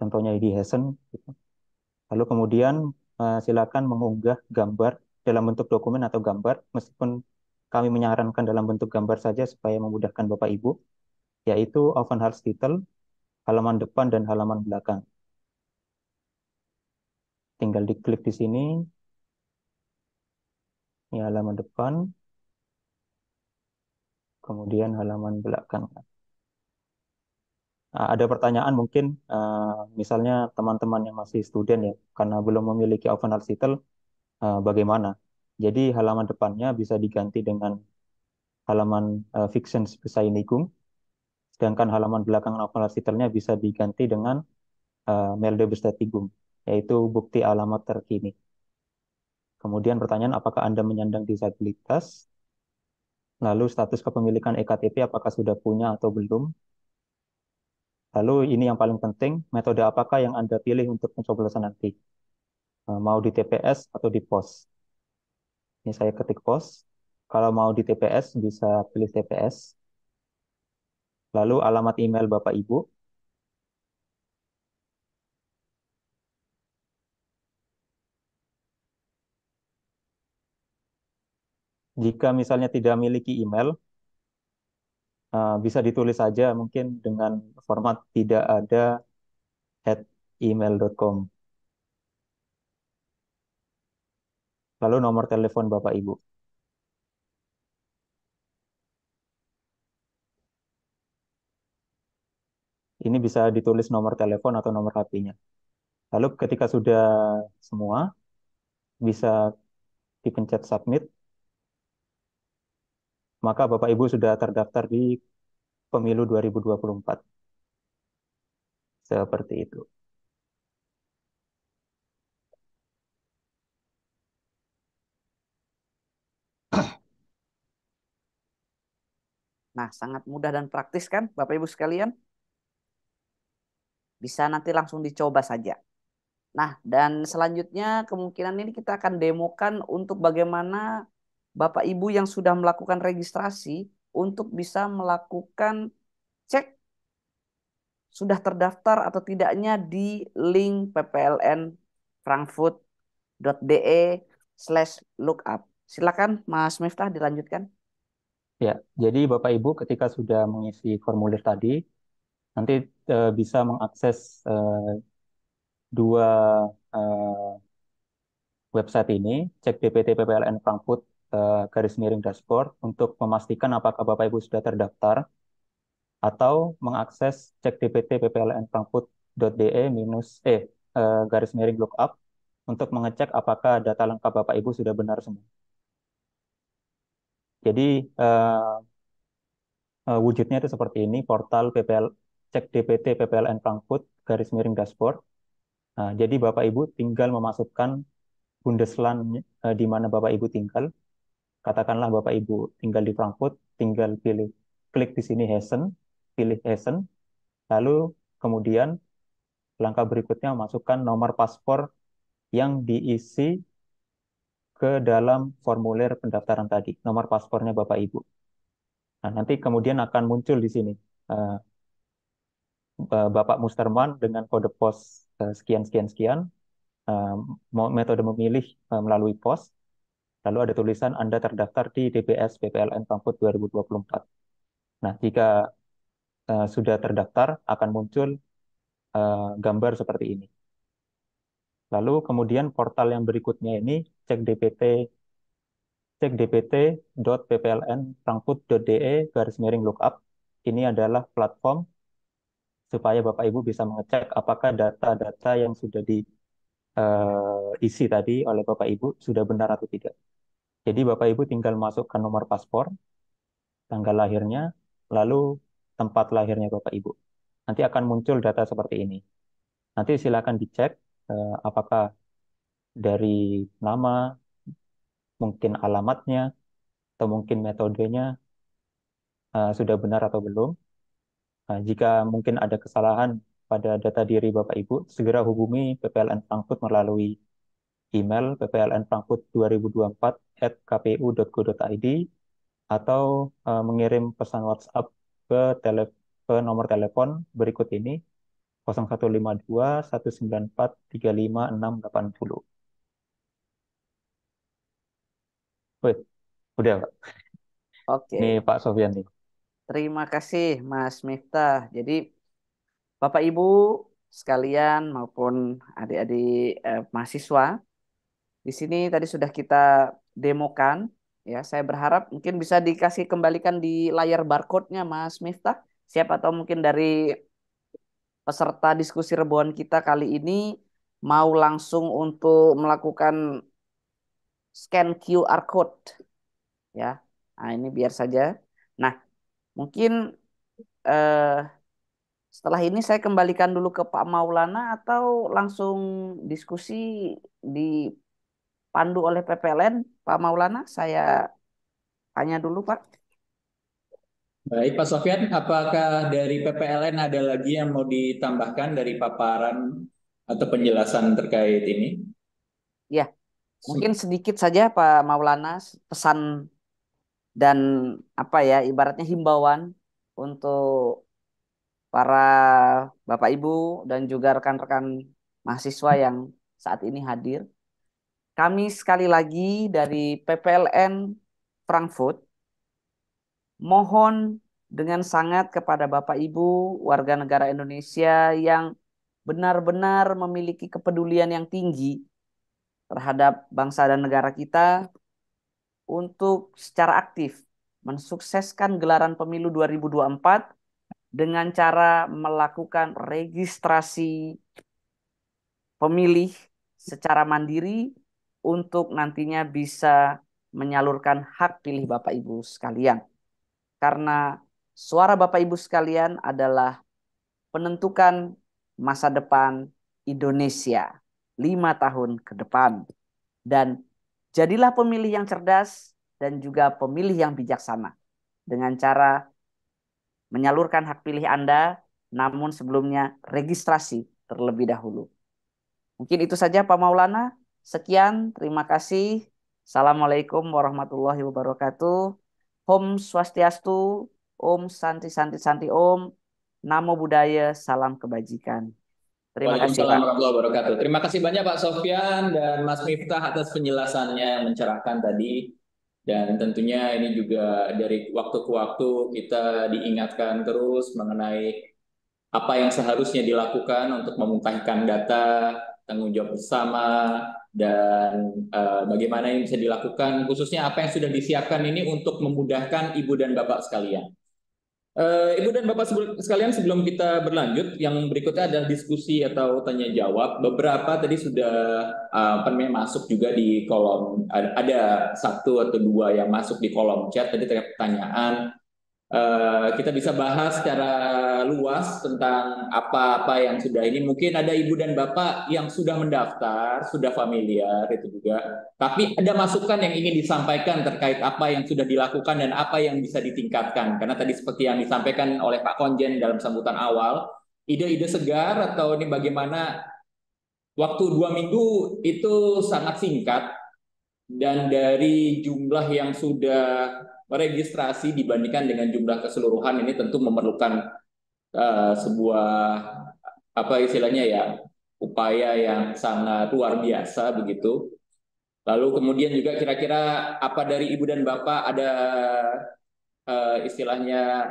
Speaker 4: contohnya di Hessen. Gitu. Lalu kemudian eh, silakan mengunggah gambar dalam bentuk dokumen atau gambar, meskipun kami menyarankan dalam bentuk gambar saja supaya memudahkan Bapak Ibu, yaitu open house title, halaman depan dan halaman belakang. Tinggal diklik di sini, ini halaman depan, kemudian halaman belakang. Eh, ada pertanyaan mungkin uh, misalnya teman-teman yang masih student ya karena belum memiliki open article uh, bagaimana jadi halaman depannya bisa diganti dengan halaman uh, fiction ini sedangkan halaman belakang open article-nya bisa diganti dengan uh, Melde Bestatigum yaitu bukti alamat terkini kemudian pertanyaan apakah Anda menyandang disabilitas lalu status kepemilikan EKTP apakah sudah punya atau belum Lalu ini yang paling penting, metode apakah yang Anda pilih untuk pencoblosan nanti? Eh, mau di TPS atau di POS? Ini saya ketik POS. Kalau mau di TPS, bisa pilih TPS. Lalu alamat email Bapak Ibu. Jika misalnya tidak memiliki email, Eh, bisa ditulis saja mungkin dengan format tidak ada at email.com. Lalu nomor telepon Bapak Ibu. Ini bisa ditulis nomor telepon atau nomor HP-nya. Lalu ketika sudah semua, bisa dipencet submit maka Bapak Ibu sudah terdaftar di pemilu 2024. Seperti itu.
Speaker 5: Nah, sangat mudah dan praktis kan Bapak Ibu sekalian? Bisa nanti langsung dicoba saja. Nah, dan selanjutnya kemungkinan ini kita akan demokan untuk bagaimana Bapak Ibu yang sudah melakukan registrasi untuk bisa melakukan cek sudah terdaftar atau tidaknya di link ppln frankfurt.de slash lookup. Silakan Mas Miftah dilanjutkan.
Speaker 4: Ya, jadi Bapak Ibu ketika sudah mengisi formulir tadi, nanti e, bisa mengakses e, dua e, website ini, cek dpt PPLN Frankfurt Eh, garis miring dashboard untuk memastikan apakah Bapak Ibu sudah terdaftar atau mengakses cek dpt ppln frankfurt.de minus e garis miring lookup untuk mengecek apakah data lengkap Bapak Ibu sudah benar semua. Jadi wujudnya itu seperti ini portal PPL cek dpt PPLN Frankfurt garis miring dashboard. Nah, jadi Bapak Ibu tinggal memasukkan Bundesland eh, di mana Bapak Ibu tinggal, katakanlah Bapak Ibu tinggal di Frankfurt, tinggal pilih klik di sini Hessen, pilih Hessen, lalu kemudian langkah berikutnya masukkan nomor paspor yang diisi ke dalam formulir pendaftaran tadi, nomor paspornya Bapak Ibu. Nah, nanti kemudian akan muncul di sini eh, eh, Bapak Musterman dengan kode pos eh, sekian sekian sekian, metode memilih melalui pos, Lalu ada tulisan Anda terdaftar di DBS PPLN Frankfurt 2024. Nah, jika uh, sudah terdaftar, akan muncul uh, gambar seperti ini. Lalu kemudian portal yang berikutnya ini cek DPT cek dpt.pplnfrankfurt.de garis miring lookup. Ini adalah platform supaya Bapak Ibu bisa mengecek apakah data-data yang sudah diisi eh, uh, tadi oleh Bapak Ibu sudah benar atau tidak. Jadi Bapak Ibu tinggal masukkan nomor paspor, tanggal lahirnya, lalu tempat lahirnya Bapak Ibu. Nanti akan muncul data seperti ini. Nanti silakan dicek eh, apakah dari nama, mungkin alamatnya, atau mungkin metodenya eh, sudah benar atau belum. Nah, jika mungkin ada kesalahan pada data diri Bapak Ibu, segera hubungi PPLN Frankfurt melalui email frankfurt 2024 at kpu.go.id atau uh, mengirim pesan WhatsApp ke, tele ke nomor telepon berikut ini 0152 194 35680. Wait, udah Pak. Oke. Nih Pak Sofian nih.
Speaker 5: Terima kasih Mas Miftah. Jadi Bapak Ibu sekalian maupun adik-adik eh, mahasiswa di sini tadi sudah kita demokan ya saya berharap mungkin bisa dikasih kembalikan di layar barcode-nya Mas Miftah siapa tahu mungkin dari peserta diskusi rebuan kita kali ini mau langsung untuk melakukan scan QR code ya nah, ini biar saja nah mungkin eh, setelah ini saya kembalikan dulu ke Pak Maulana atau langsung diskusi dipandu oleh PPLN Pak Maulana, saya tanya dulu
Speaker 1: Pak. Baik Pak Sofian, apakah dari PPLN ada lagi yang mau ditambahkan dari paparan atau penjelasan terkait ini? Ya, mungkin
Speaker 5: sedikit saja Pak Maulana pesan dan apa ya ibaratnya himbauan untuk para Bapak Ibu dan juga rekan-rekan mahasiswa yang saat ini hadir kami sekali lagi dari PPLN Frankfurt mohon dengan sangat kepada Bapak Ibu warga negara Indonesia yang benar-benar memiliki kepedulian yang tinggi terhadap bangsa dan negara kita untuk secara aktif mensukseskan gelaran pemilu 2024 dengan cara melakukan registrasi pemilih secara mandiri untuk nantinya bisa menyalurkan hak pilih Bapak Ibu sekalian. Karena suara Bapak Ibu sekalian adalah penentukan masa depan Indonesia lima tahun ke depan. Dan jadilah pemilih yang cerdas dan juga pemilih yang bijaksana dengan cara menyalurkan hak pilih Anda, namun sebelumnya registrasi terlebih dahulu. Mungkin itu saja Pak Maulana. Sekian, terima kasih. Assalamualaikum warahmatullahi wabarakatuh. Om Swastiastu, Om Santi Santi Santi Om, Namo Buddhaya, Salam Kebajikan.
Speaker 1: Terima kasih Pak. warahmatullahi wabarakatuh. Terima kasih banyak Pak Sofyan dan Mas Miftah atas penjelasannya yang mencerahkan tadi. Dan tentunya ini juga dari waktu ke waktu kita diingatkan terus mengenai apa yang seharusnya dilakukan untuk memuntahkan data, tanggung jawab bersama, dan uh, bagaimana yang bisa dilakukan khususnya apa yang sudah disiapkan ini untuk memudahkan ibu dan bapak sekalian. Uh, ibu dan bapak sekalian sebelum kita berlanjut yang berikutnya adalah diskusi atau tanya jawab beberapa tadi sudah uh, masuk juga di kolom ada, ada satu atau dua yang masuk di kolom chat tadi terkait pertanyaan Eh, kita bisa bahas secara luas tentang apa-apa yang sudah ini. Mungkin ada ibu dan bapak yang sudah mendaftar, sudah familiar itu juga. Tapi ada masukan yang ingin disampaikan terkait apa yang sudah dilakukan dan apa yang bisa ditingkatkan. Karena tadi seperti yang disampaikan oleh Pak Konjen dalam sambutan awal, ide-ide segar atau ini bagaimana waktu dua minggu itu sangat singkat dan dari jumlah yang sudah registrasi dibandingkan dengan jumlah keseluruhan ini tentu memerlukan uh, sebuah apa istilahnya ya upaya yang sangat luar biasa begitu. Lalu kemudian juga kira-kira apa dari ibu dan bapak ada uh, istilahnya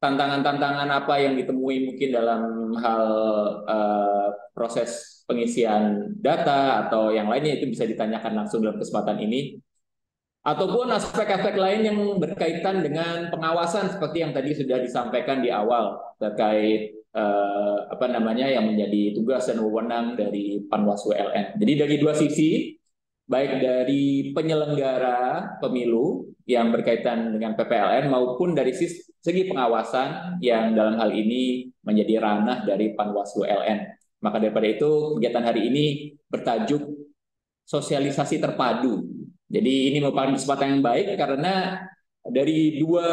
Speaker 1: tantangan-tantangan apa yang ditemui mungkin dalam hal uh, proses pengisian data atau yang lainnya itu bisa ditanyakan langsung dalam kesempatan ini ataupun aspek-aspek lain yang berkaitan dengan pengawasan seperti yang tadi sudah disampaikan di awal terkait eh, apa namanya yang menjadi tugas dan wewenang dari Panwaslu LN. Jadi dari dua sisi, baik dari penyelenggara pemilu yang berkaitan dengan PPLN maupun dari segi pengawasan yang dalam hal ini menjadi ranah dari Panwaslu LN. Maka daripada itu kegiatan hari ini bertajuk sosialisasi terpadu jadi ini merupakan kesempatan yang baik karena dari dua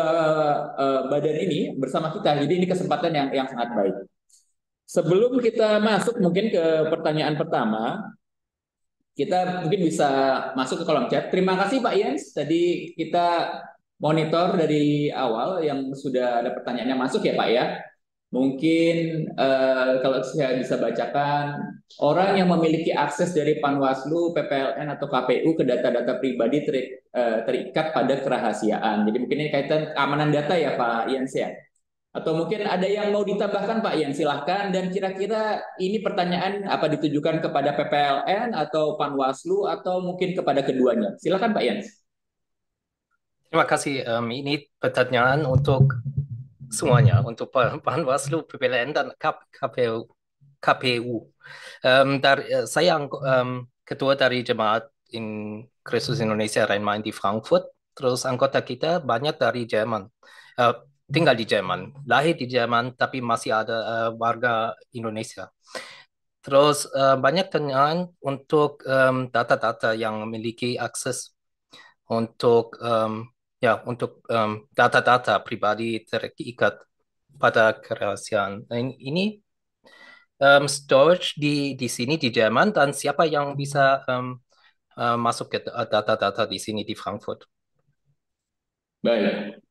Speaker 1: eh, badan ini bersama kita. Jadi ini kesempatan yang yang sangat baik. Sebelum kita masuk mungkin ke pertanyaan pertama, kita mungkin bisa masuk ke kolom chat. Terima kasih Pak Yens. Tadi kita monitor dari awal yang sudah ada pertanyaannya masuk ya Pak ya. Mungkin uh, kalau saya bisa bacakan, orang yang memiliki akses dari Panwaslu, PPLN atau KPU ke data-data pribadi ter, uh, eh, terikat pada kerahasiaan. Jadi mungkin ini kaitan keamanan data ya Pak Yens ya. Atau mungkin ada yang mau ditambahkan Pak Yens, silahkan. Dan kira-kira ini pertanyaan apa ditujukan kepada PPLN atau
Speaker 6: Panwaslu atau mungkin kepada keduanya. Silahkan Pak Yens. Terima kasih. Um, ini pertanyaan untuk semuanya hmm. untuk Panwaslu <laughs> PPLN dan KPU. KPU. Um, dari, eh, saya um, ketua dari jemaat in Kristus Indonesia Rhein-Main di Frankfurt. Terus anggota kita banyak dari Jerman. Uh, tinggal di Jerman, lahir di Jerman, tapi masih ada uh, warga Indonesia. Terus uh, banyak tanyaan untuk data-data um, yang memiliki akses untuk um, ya untuk data-data pribadi terikat pada kerahasiaan. Nah, ini um, storage di di sini di Jerman dan siapa yang bisa um, masuk ke eh, data-data di sini di Frankfurt? Baik,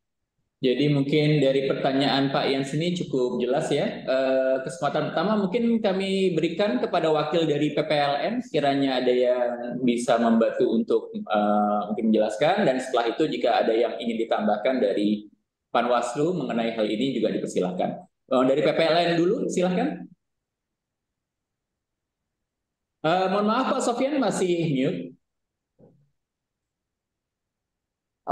Speaker 1: jadi mungkin dari pertanyaan Pak Ian sini cukup jelas ya. Eh, kesempatan pertama mungkin kami berikan kepada wakil dari PPLN kiranya ada yang bisa membantu untuk eh, mungkin menjelaskan dan setelah itu jika ada yang ingin ditambahkan dari Panwaslu mengenai hal ini juga dipersilahkan eh, dari PPLN dulu silahkan. mohon maaf Pak Sofian masih mute.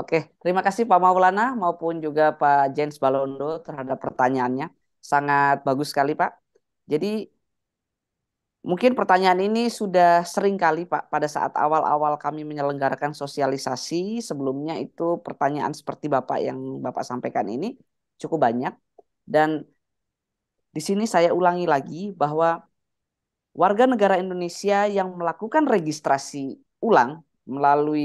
Speaker 1: Oke,
Speaker 5: terima kasih Pak Maulana maupun juga Pak James Balondo terhadap pertanyaannya. Sangat bagus sekali Pak. Jadi mungkin pertanyaan ini sudah sering kali Pak pada saat awal-awal kami menyelenggarakan sosialisasi sebelumnya itu pertanyaan seperti Bapak yang Bapak sampaikan ini cukup banyak dan di sini saya ulangi lagi bahwa warga negara Indonesia yang melakukan registrasi ulang melalui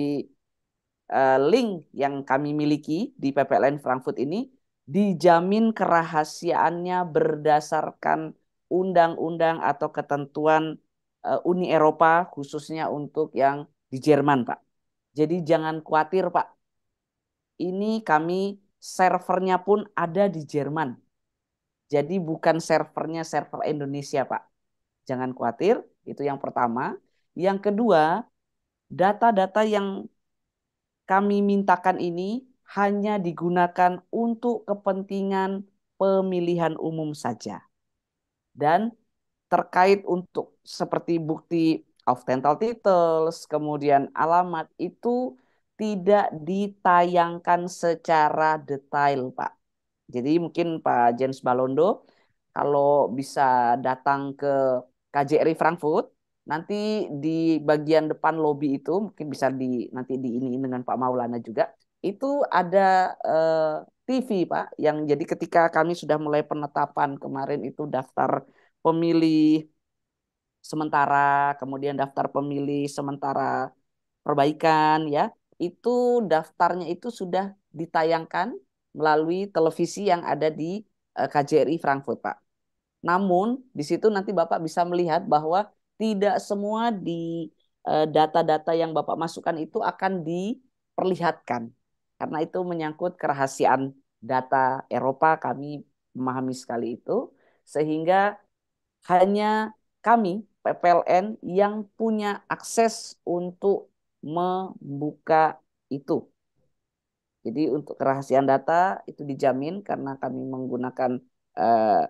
Speaker 5: uh, link yang kami miliki di PPLN Frankfurt ini dijamin kerahasiaannya berdasarkan undang-undang atau ketentuan uh, Uni Eropa khususnya untuk yang di Jerman, Pak. Jadi jangan khawatir, Pak. Ini kami servernya pun ada di Jerman. Jadi bukan servernya server Indonesia, Pak. Jangan khawatir, itu yang pertama. Yang kedua, data-data yang kami mintakan ini hanya digunakan untuk kepentingan pemilihan umum saja. Dan terkait untuk seperti bukti of dental titles, kemudian alamat itu tidak ditayangkan secara detail, Pak. Jadi mungkin Pak James Balondo kalau bisa datang ke KJRI Frankfurt nanti di bagian depan lobi itu mungkin bisa di nanti di ini dengan Pak Maulana juga itu ada eh, TV Pak yang jadi ketika kami sudah mulai penetapan kemarin itu daftar pemilih sementara kemudian daftar pemilih sementara perbaikan ya itu daftarnya itu sudah ditayangkan melalui televisi yang ada di eh, KJRI Frankfurt Pak. Namun di situ nanti Bapak bisa melihat bahwa tidak semua di eh, data-data yang Bapak masukkan itu akan diperlihatkan. Karena itu menyangkut kerahasiaan data Eropa, kami memahami sekali itu. Sehingga hanya kami, PPLN, yang punya akses untuk membuka itu. Jadi untuk kerahasiaan data itu dijamin karena kami menggunakan eh,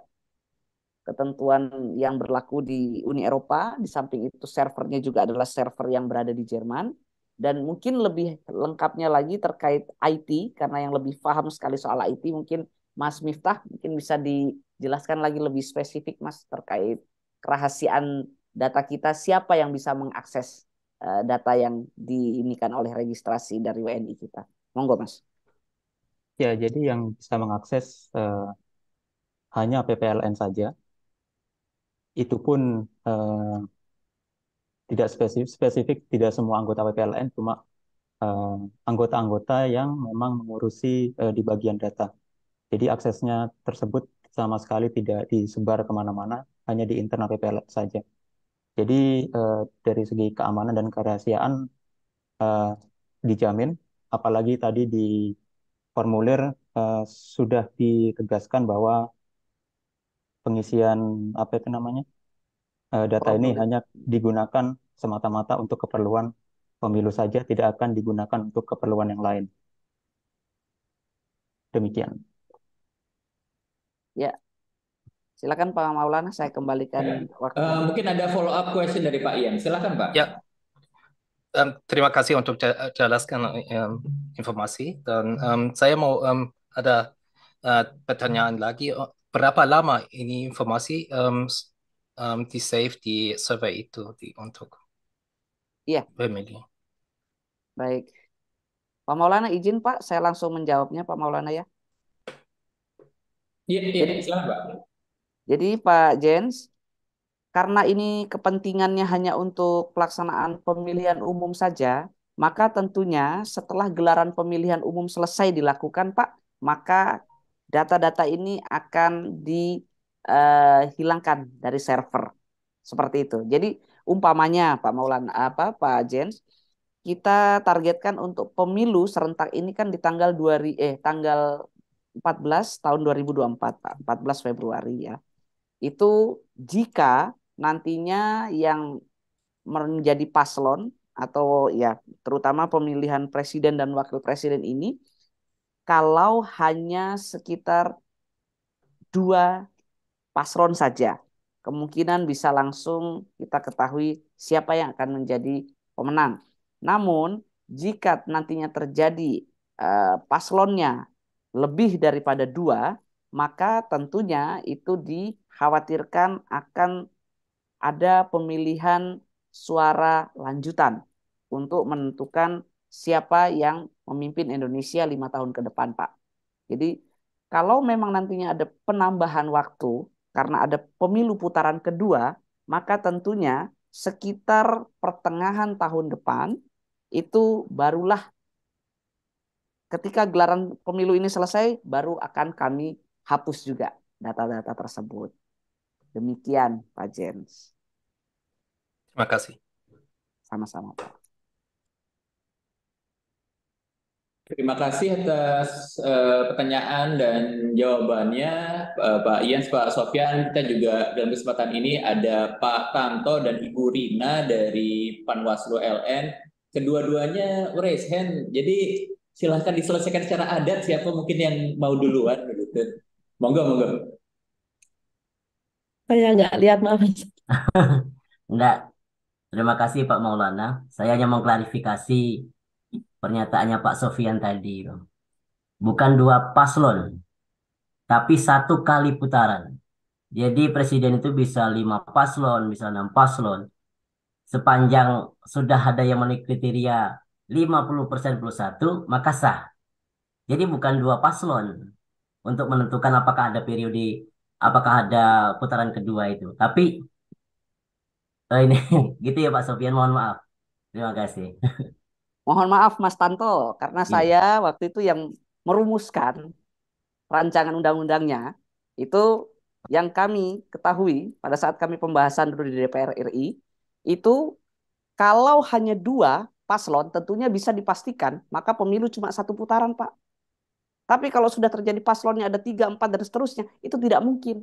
Speaker 5: ketentuan yang berlaku di Uni Eropa. Di samping itu servernya juga adalah server yang berada di Jerman. Dan mungkin lebih lengkapnya lagi terkait IT, karena yang lebih paham sekali soal IT mungkin Mas Miftah mungkin bisa dijelaskan lagi lebih spesifik Mas terkait kerahasiaan data kita, siapa yang bisa mengakses eh, data yang diinikan oleh registrasi dari WNI kita. Monggo Mas.
Speaker 4: Ya, jadi yang bisa mengakses uh, hanya PPLN saja itu pun eh, tidak spesifik, spesifik tidak semua anggota PPLN cuma eh, anggota-anggota eh, yang memang mengurusi eh, di bagian data. Jadi aksesnya tersebut sama sekali tidak disebar kemana-mana, hanya di internal PPLN saja. Jadi eh, dari segi keamanan dan kerahasiaan eh, dijamin, apalagi tadi di formulir eh, sudah ditegaskan bahwa pengisian apa itu namanya uh, data ini hanya digunakan semata-mata untuk keperluan pemilu saja, tidak akan digunakan untuk keperluan yang lain. Demikian.
Speaker 5: Ya, silakan Pak
Speaker 1: Maulana, saya kembalikan
Speaker 6: ya.
Speaker 5: waktu. Uh, mungkin ada follow up question dari Pak Ian, silakan Pak. Ya,
Speaker 6: um, terima kasih untuk jelaskan um, informasi dan um, saya mau um, ada uh, pertanyaan lagi oh, berapa lama ini informasi um, um, di save di survei itu di untuk Iya. Family.
Speaker 5: Baik. Pak Maulana izin Pak, saya langsung menjawabnya Pak Maulana ya.
Speaker 6: Iya, iya, jadi, Pak.
Speaker 5: Jadi Pak Jens, karena ini kepentingannya hanya untuk pelaksanaan pemilihan umum saja, maka tentunya setelah gelaran pemilihan umum selesai dilakukan Pak, maka data-data ini akan dihilangkan eh, uh, dari server seperti itu. Jadi umpamanya Pak Maulan apa Pak Jens kita targetkan untuk pemilu serentak ini kan di tanggal 2 eh tanggal 14 tahun 2024 Pak, 14 Februari ya. Itu jika nantinya yang menjadi paslon atau ya terutama pemilihan presiden dan wakil presiden ini kalau hanya sekitar dua paslon saja. Kemungkinan bisa langsung kita ketahui siapa yang akan menjadi pemenang. Namun, jika nantinya terjadi eh, paslonnya lebih daripada dua, maka tentunya itu dikhawatirkan akan ada pemilihan suara lanjutan untuk menentukan siapa yang memimpin Indonesia lima tahun ke depan, Pak. Jadi kalau memang nantinya ada penambahan waktu karena ada pemilu putaran kedua, maka tentunya sekitar pertengahan tahun depan itu barulah ketika gelaran pemilu ini selesai baru akan kami hapus juga data-data tersebut. Demikian Pak Jens.
Speaker 4: Terima kasih. Sama-sama Pak.
Speaker 1: Terima kasih atas uh, pertanyaan dan jawabannya uh, Pak Ian, Pak Sofian. Kita juga dalam kesempatan ini ada Pak Tanto dan Ibu Rina dari Panwaslu LN. Kedua-duanya raise hand. Jadi silahkan diselesaikan secara adat
Speaker 7: siapa mungkin yang mau duluan begitu. Monggo, monggo.
Speaker 8: Saya nggak lihat maaf.
Speaker 7: Enggak. <laughs> Terima kasih Pak Maulana. Saya hanya mau klarifikasi pernyataannya Pak Sofian tadi Bukan dua paslon, tapi satu kali putaran. Jadi presiden itu bisa lima paslon, bisa enam paslon. Sepanjang sudah ada yang memenuhi kriteria 50% plus satu, maka sah. Jadi bukan dua paslon untuk menentukan apakah ada periode, apakah ada putaran kedua itu. Tapi oh ini <laughs> gitu ya Pak Sofian, mohon maaf. Terima kasih. <laughs>
Speaker 5: Mohon maaf Mas Tanto, karena hmm. saya waktu itu yang merumuskan rancangan undang-undangnya itu yang kami ketahui pada saat kami pembahasan dulu di DPR RI itu kalau hanya dua paslon tentunya bisa dipastikan maka pemilu cuma satu putaran Pak. Tapi kalau sudah terjadi paslonnya ada tiga, empat dan seterusnya itu tidak mungkin.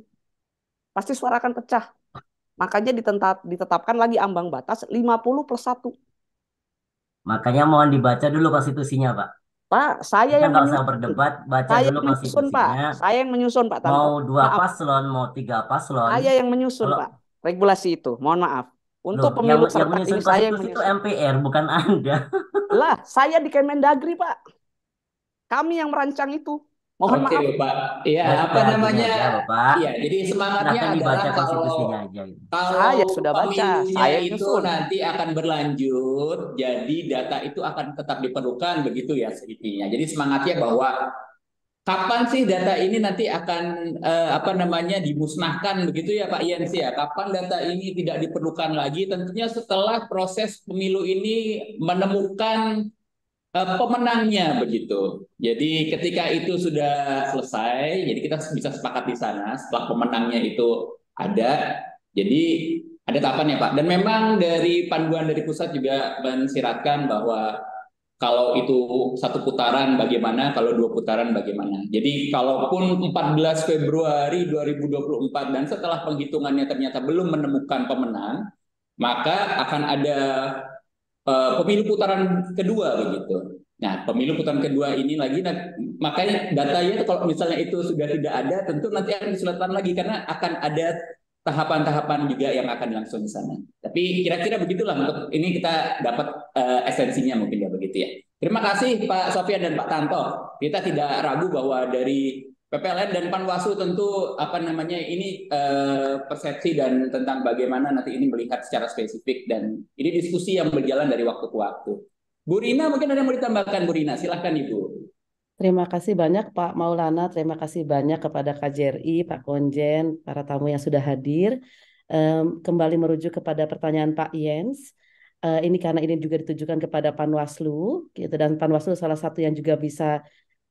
Speaker 5: Pasti suara akan pecah. Makanya ditetapkan lagi ambang batas 50 plus 1.
Speaker 7: Makanya mohon dibaca dulu konstitusinya, Pak.
Speaker 5: Pak, saya Kita yang menyusun. usah
Speaker 7: berdebat, baca saya dulu menyusun, konstitusinya. Pak.
Speaker 5: Saya yang menyusun, Pak. Tanpa. Mau dua maaf.
Speaker 7: paslon, mau tiga paslon. Saya yang
Speaker 5: menyusun, Kalau... Pak. Regulasi itu, mohon maaf. Untuk Loh, pemilu yang, yang menyusun ini, saya yang menyusun. itu
Speaker 7: MPR, bukan Anda.
Speaker 5: lah, saya di Kemendagri, Pak. Kami yang merancang itu. Mohon Oke, maaf. Bapak.
Speaker 7: Iya, apa namanya? Iya, jadi semangatnya adalah
Speaker 5: kalau
Speaker 1: aja. kalau saya sudah baca, saya itu nyusul. nanti akan berlanjut, jadi data itu akan tetap diperlukan begitu ya intinya. Jadi semangatnya bahwa kapan sih data ini nanti akan eh, apa namanya dimusnahkan begitu ya Pak Ian ya? Kapan data ini tidak diperlukan lagi? Tentunya setelah proses pemilu ini menemukan Eh, pemenangnya begitu. Jadi ketika itu sudah selesai, jadi kita bisa sepakat di sana setelah pemenangnya itu ada. Jadi ada tahapan ya Pak. Dan memang dari panduan dari pusat juga mensiratkan bahwa kalau itu satu putaran bagaimana, kalau dua putaran bagaimana. Jadi kalaupun 14 Februari 2024 dan setelah penghitungannya ternyata belum menemukan pemenang, maka akan ada Eh, pemilu putaran kedua begitu. Nah, pemilu putaran kedua ini lagi, nah, makanya datanya kalau misalnya itu sudah tidak ada, tentu nanti akan kesulitan lagi karena akan ada tahapan-tahapan juga yang akan langsung di sana. Tapi kira-kira begitulah untuk ini kita dapat uh, esensinya mungkin ya begitu ya. Terima kasih Pak Sofian dan Pak Tanto. Kita tidak ragu bahwa dari PPLN dan Panwaslu tentu apa namanya ini uh, persepsi dan tentang bagaimana nanti ini melihat secara spesifik dan ini diskusi yang berjalan dari waktu ke waktu. Bu Rina mungkin ada yang mau ditambahkan Bu Rina, silahkan Ibu.
Speaker 8: Terima kasih banyak Pak Maulana, terima kasih banyak kepada KJRI, Pak Konjen, para tamu yang sudah hadir. Um, kembali merujuk kepada pertanyaan Pak Yens, uh, ini karena ini juga ditujukan kepada Panwaslu, gitu dan Panwaslu salah satu yang juga bisa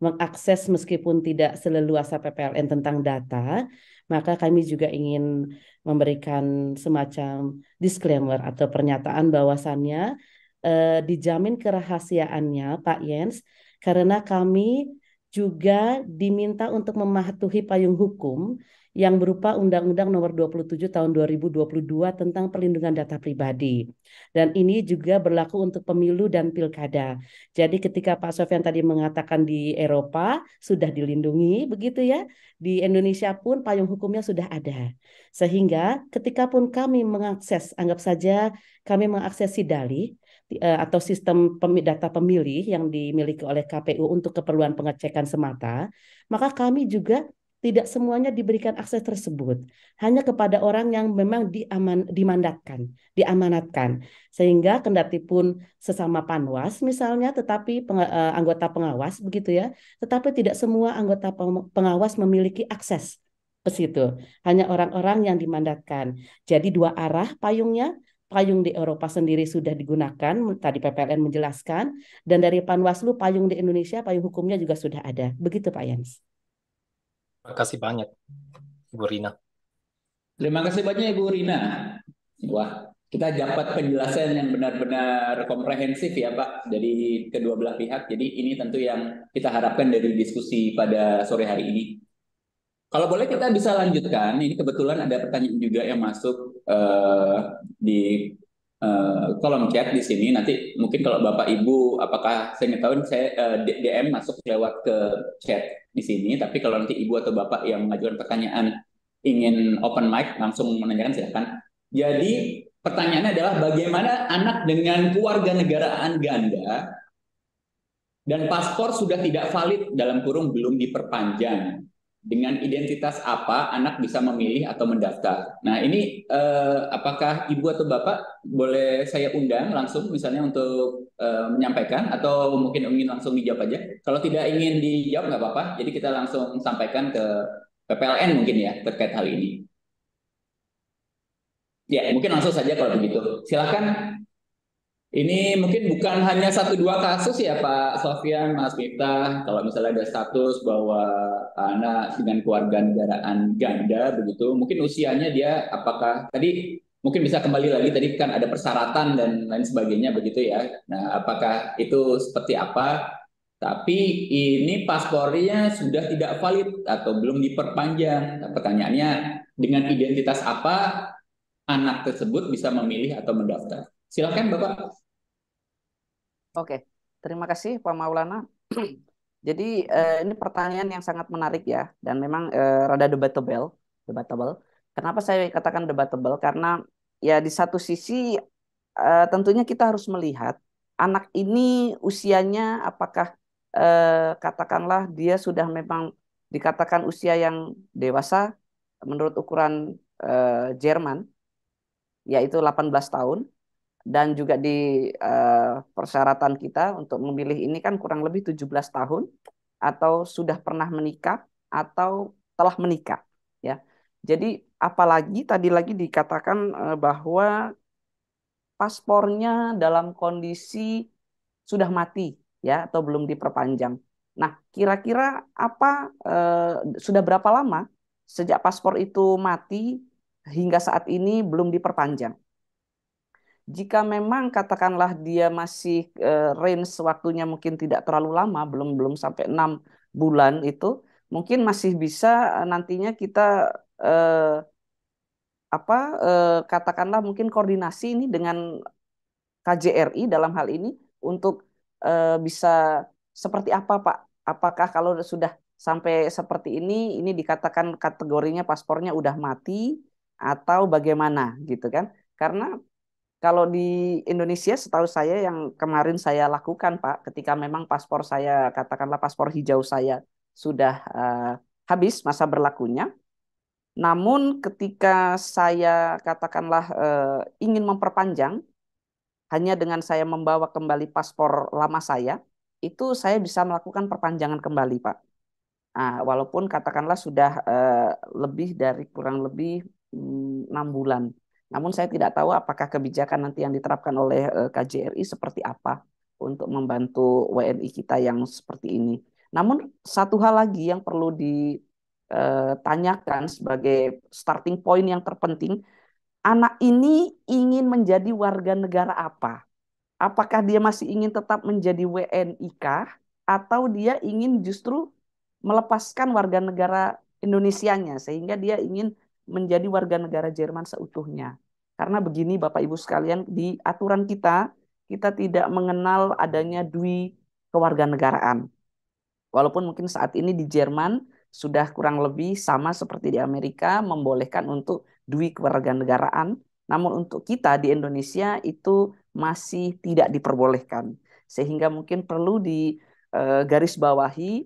Speaker 8: mengakses meskipun tidak seleluasa PPLN tentang data, maka kami juga ingin memberikan semacam disclaimer atau pernyataan bahwasannya eh, dijamin kerahasiaannya Pak Yens, karena kami juga diminta untuk mematuhi payung hukum yang berupa Undang-Undang Nomor 27 Tahun 2022 tentang Perlindungan Data Pribadi. Dan ini juga berlaku untuk pemilu dan pilkada. Jadi ketika Pak Sofian tadi mengatakan di Eropa sudah dilindungi begitu ya, di Indonesia pun payung hukumnya sudah ada. Sehingga ketika pun kami mengakses, anggap saja kami mengakses Sidali, eh, atau sistem data pemilih yang dimiliki oleh KPU untuk keperluan pengecekan semata, maka kami juga tidak semuanya diberikan akses tersebut, hanya kepada orang yang memang diaman, dimandatkan, diamanatkan. Sehingga kendati pun sesama panwas misalnya, tetapi peng, uh, eh, anggota pengawas begitu ya, tetapi tidak semua anggota pengawas memiliki akses ke situ. Hanya orang-orang yang dimandatkan. Jadi dua arah payungnya, payung di Eropa sendiri sudah digunakan, tadi PPLN menjelaskan, dan dari Panwaslu payung di Indonesia, payung hukumnya juga sudah ada. Begitu
Speaker 1: Pak Yans.
Speaker 6: Terima kasih banyak, Ibu Rina.
Speaker 1: Terima kasih banyak, Ibu Rina. Wah, kita dapat penjelasan yang benar-benar komprehensif ya Pak dari kedua belah pihak. Jadi ini tentu yang kita harapkan dari diskusi pada sore hari ini. Kalau boleh kita bisa lanjutkan, ini kebetulan ada pertanyaan juga yang masuk uh, di Eh, kalau kolom chat di sini. Nanti mungkin kalau Bapak Ibu, apakah saya ingin tahu, saya uh, eh, DM masuk lewat ke chat di sini. Tapi kalau nanti Ibu atau Bapak yang mengajukan pertanyaan ingin open mic, langsung menanyakan silahkan. Jadi pertanyaannya adalah bagaimana anak dengan keluarga negaraan ganda dan paspor sudah tidak valid dalam kurung belum diperpanjang dengan identitas apa anak bisa memilih atau mendaftar. Nah ini eh, apakah ibu atau bapak boleh saya undang langsung misalnya untuk eh, menyampaikan atau mungkin ingin langsung dijawab aja. Kalau tidak ingin dijawab nggak apa-apa. Jadi kita langsung sampaikan ke PPLN mungkin ya terkait hal ini. Ya mungkin langsung saja kalau begitu. Silakan ini mungkin bukan hanya satu dua kasus ya Pak Sofian, Mas Miftah. Kalau misalnya ada status bahwa anak dengan keluarga negaraan ganda begitu, mungkin usianya dia apakah tadi mungkin bisa kembali lagi tadi kan ada persyaratan dan lain sebagainya begitu ya. Nah, apakah itu seperti apa? Tapi ini paspornya sudah tidak valid atau belum diperpanjang. Nah, pertanyaannya dengan identitas apa anak tersebut bisa memilih atau mendaftar? Silakan Bapak.
Speaker 5: Oke, terima kasih Pak Maulana. <clears throat> Jadi eh, ini pertanyaan yang sangat menarik ya, dan memang eh, rada debatable, debatable. Kenapa saya katakan debatable? Karena ya di satu sisi eh, tentunya kita harus melihat anak ini usianya apakah eh, katakanlah dia sudah memang dikatakan usia yang dewasa menurut ukuran eh, Jerman, yaitu 18 tahun, dan juga di uh, persyaratan kita untuk memilih ini kan kurang lebih 17 tahun atau sudah pernah menikah atau telah menikah ya. Jadi apalagi tadi lagi dikatakan uh, bahwa paspornya dalam kondisi sudah mati ya atau belum diperpanjang. Nah, kira-kira apa uh, sudah berapa lama sejak paspor itu mati hingga saat ini belum diperpanjang? jika memang katakanlah dia masih uh, range waktunya mungkin tidak terlalu lama, belum belum sampai enam bulan itu, mungkin masih bisa eh, nantinya kita uh, apa uh, katakanlah mungkin koordinasi ini dengan KJRI dalam hal ini untuk uh, bisa seperti apa Pak? Apakah kalau sudah sampai seperti ini, ini dikatakan kategorinya paspornya udah mati atau bagaimana gitu kan? Karena kalau di Indonesia setahu saya yang kemarin saya lakukan Pak, ketika memang paspor saya katakanlah paspor hijau saya sudah uh, habis masa berlakunya. Namun ketika saya katakanlah uh, ingin memperpanjang hanya dengan saya membawa kembali paspor lama saya, itu saya bisa melakukan perpanjangan kembali, Pak. Nah, walaupun katakanlah sudah uh, lebih dari kurang lebih hmm, enam bulan. Namun saya tidak tahu apakah kebijakan nanti yang diterapkan oleh eh, KJRI seperti apa untuk membantu WNI kita yang seperti ini. Namun satu hal lagi yang perlu ditanyakan eh, sebagai starting point yang terpenting, anak ini ingin menjadi warga negara apa? Apakah dia masih ingin tetap menjadi WNI kah atau dia ingin justru melepaskan warga negara Indonesianya sehingga dia ingin menjadi warga negara Jerman seutuhnya. Karena begini Bapak Ibu sekalian, di aturan kita, kita tidak mengenal adanya dui kewarganegaraan. Walaupun mungkin saat ini di Jerman sudah kurang lebih sama seperti di Amerika membolehkan untuk dui kewarganegaraan, namun untuk kita di Indonesia itu masih tidak diperbolehkan. Sehingga mungkin perlu di eh, garis bawahi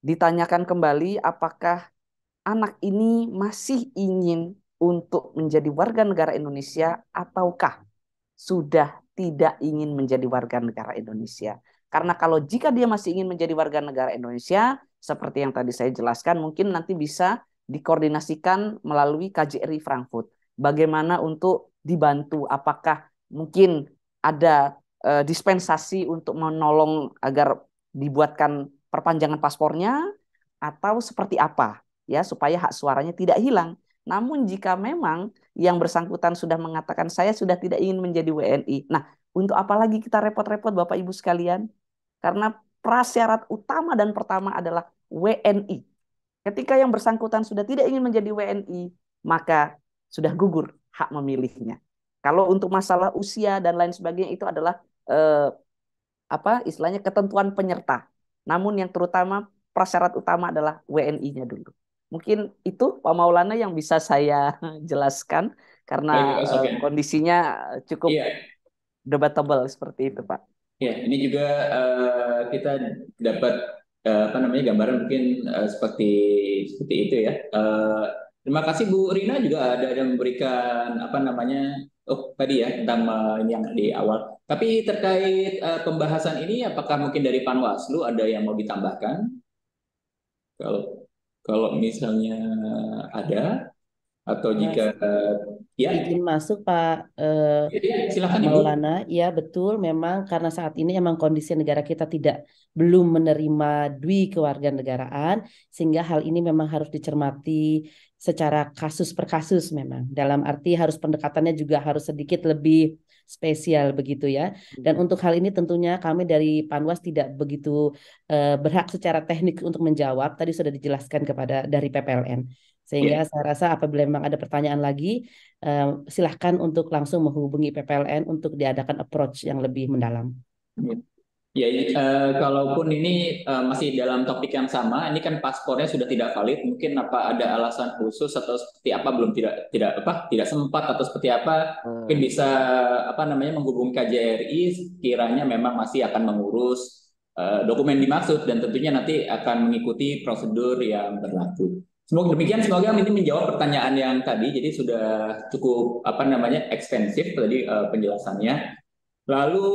Speaker 5: ditanyakan kembali apakah anak ini masih ingin untuk menjadi warga negara Indonesia ataukah sudah tidak ingin menjadi warga negara Indonesia. Karena kalau jika dia masih ingin menjadi warga negara Indonesia, seperti yang tadi saya jelaskan, mungkin nanti bisa dikoordinasikan melalui KJRI Frankfurt. Bagaimana untuk dibantu? Apakah mungkin ada uh, dispensasi untuk menolong agar dibuatkan perpanjangan paspornya atau seperti apa? ya supaya hak suaranya tidak hilang. Namun jika memang yang bersangkutan sudah mengatakan saya sudah tidak ingin menjadi WNI. Nah, untuk apa lagi kita repot-repot Bapak Ibu sekalian? Karena prasyarat utama dan pertama adalah WNI. Ketika yang bersangkutan sudah tidak ingin menjadi WNI, maka sudah gugur hak memilihnya. Kalau untuk masalah usia dan lain sebagainya itu adalah eh, apa istilahnya ketentuan penyerta. Namun yang terutama prasyarat utama adalah WNI-nya dulu. Mungkin itu Pak Maulana yang bisa saya <laughs> jelaskan karena okay, eh, ya? okay. kondisinya eh, cukup yeah. debatable seperti itu,
Speaker 1: Pak. Ya, ini juga uh, kita dapat uh, apa namanya gambaran mungkin uh, seperti seperti itu ya. Uh, terima kasih Bu Rina juga ada yang memberikan apa namanya oh tadi ya tentang uh, yang di awal. Tapi terkait uh, pembahasan ini, apakah mungkin dari Panwaslu ada yang mau ditambahkan? Kalau kalau misalnya ada atau jika
Speaker 8: uh, ya izin masuk Pak uh, ya, silakan Maulana, ya betul memang karena saat ini emang kondisi negara kita tidak belum menerima dwi kewarganegaraan sehingga hal ini memang harus dicermati secara kasus per kasus memang dalam arti harus pendekatannya juga harus sedikit lebih spesial begitu ya. Dan hmm. untuk hal ini tentunya kami dari Panwas tidak begitu uh, berhak secara teknik untuk menjawab. Tadi sudah dijelaskan kepada dari PPLN. Sehingga yeah. saya rasa apabila memang ada pertanyaan lagi, uh, silahkan untuk langsung menghubungi PPLN untuk diadakan approach yang lebih mendalam.
Speaker 1: Yeah. Ya, eh, kalaupun ini eh, masih dalam topik yang sama, ini kan paspornya sudah tidak valid. Mungkin apa ada alasan khusus atau seperti apa belum tidak tidak apa tidak sempat atau seperti apa? Hmm. Mungkin bisa apa namanya menghubungi KJRI kiranya memang masih akan mengurus eh, dokumen dimaksud dan tentunya nanti akan mengikuti prosedur yang berlaku. Semoga demikian, semoga ini menjawab pertanyaan yang tadi. Jadi sudah cukup apa namanya ekstensif tadi uh, penjelasannya. Lalu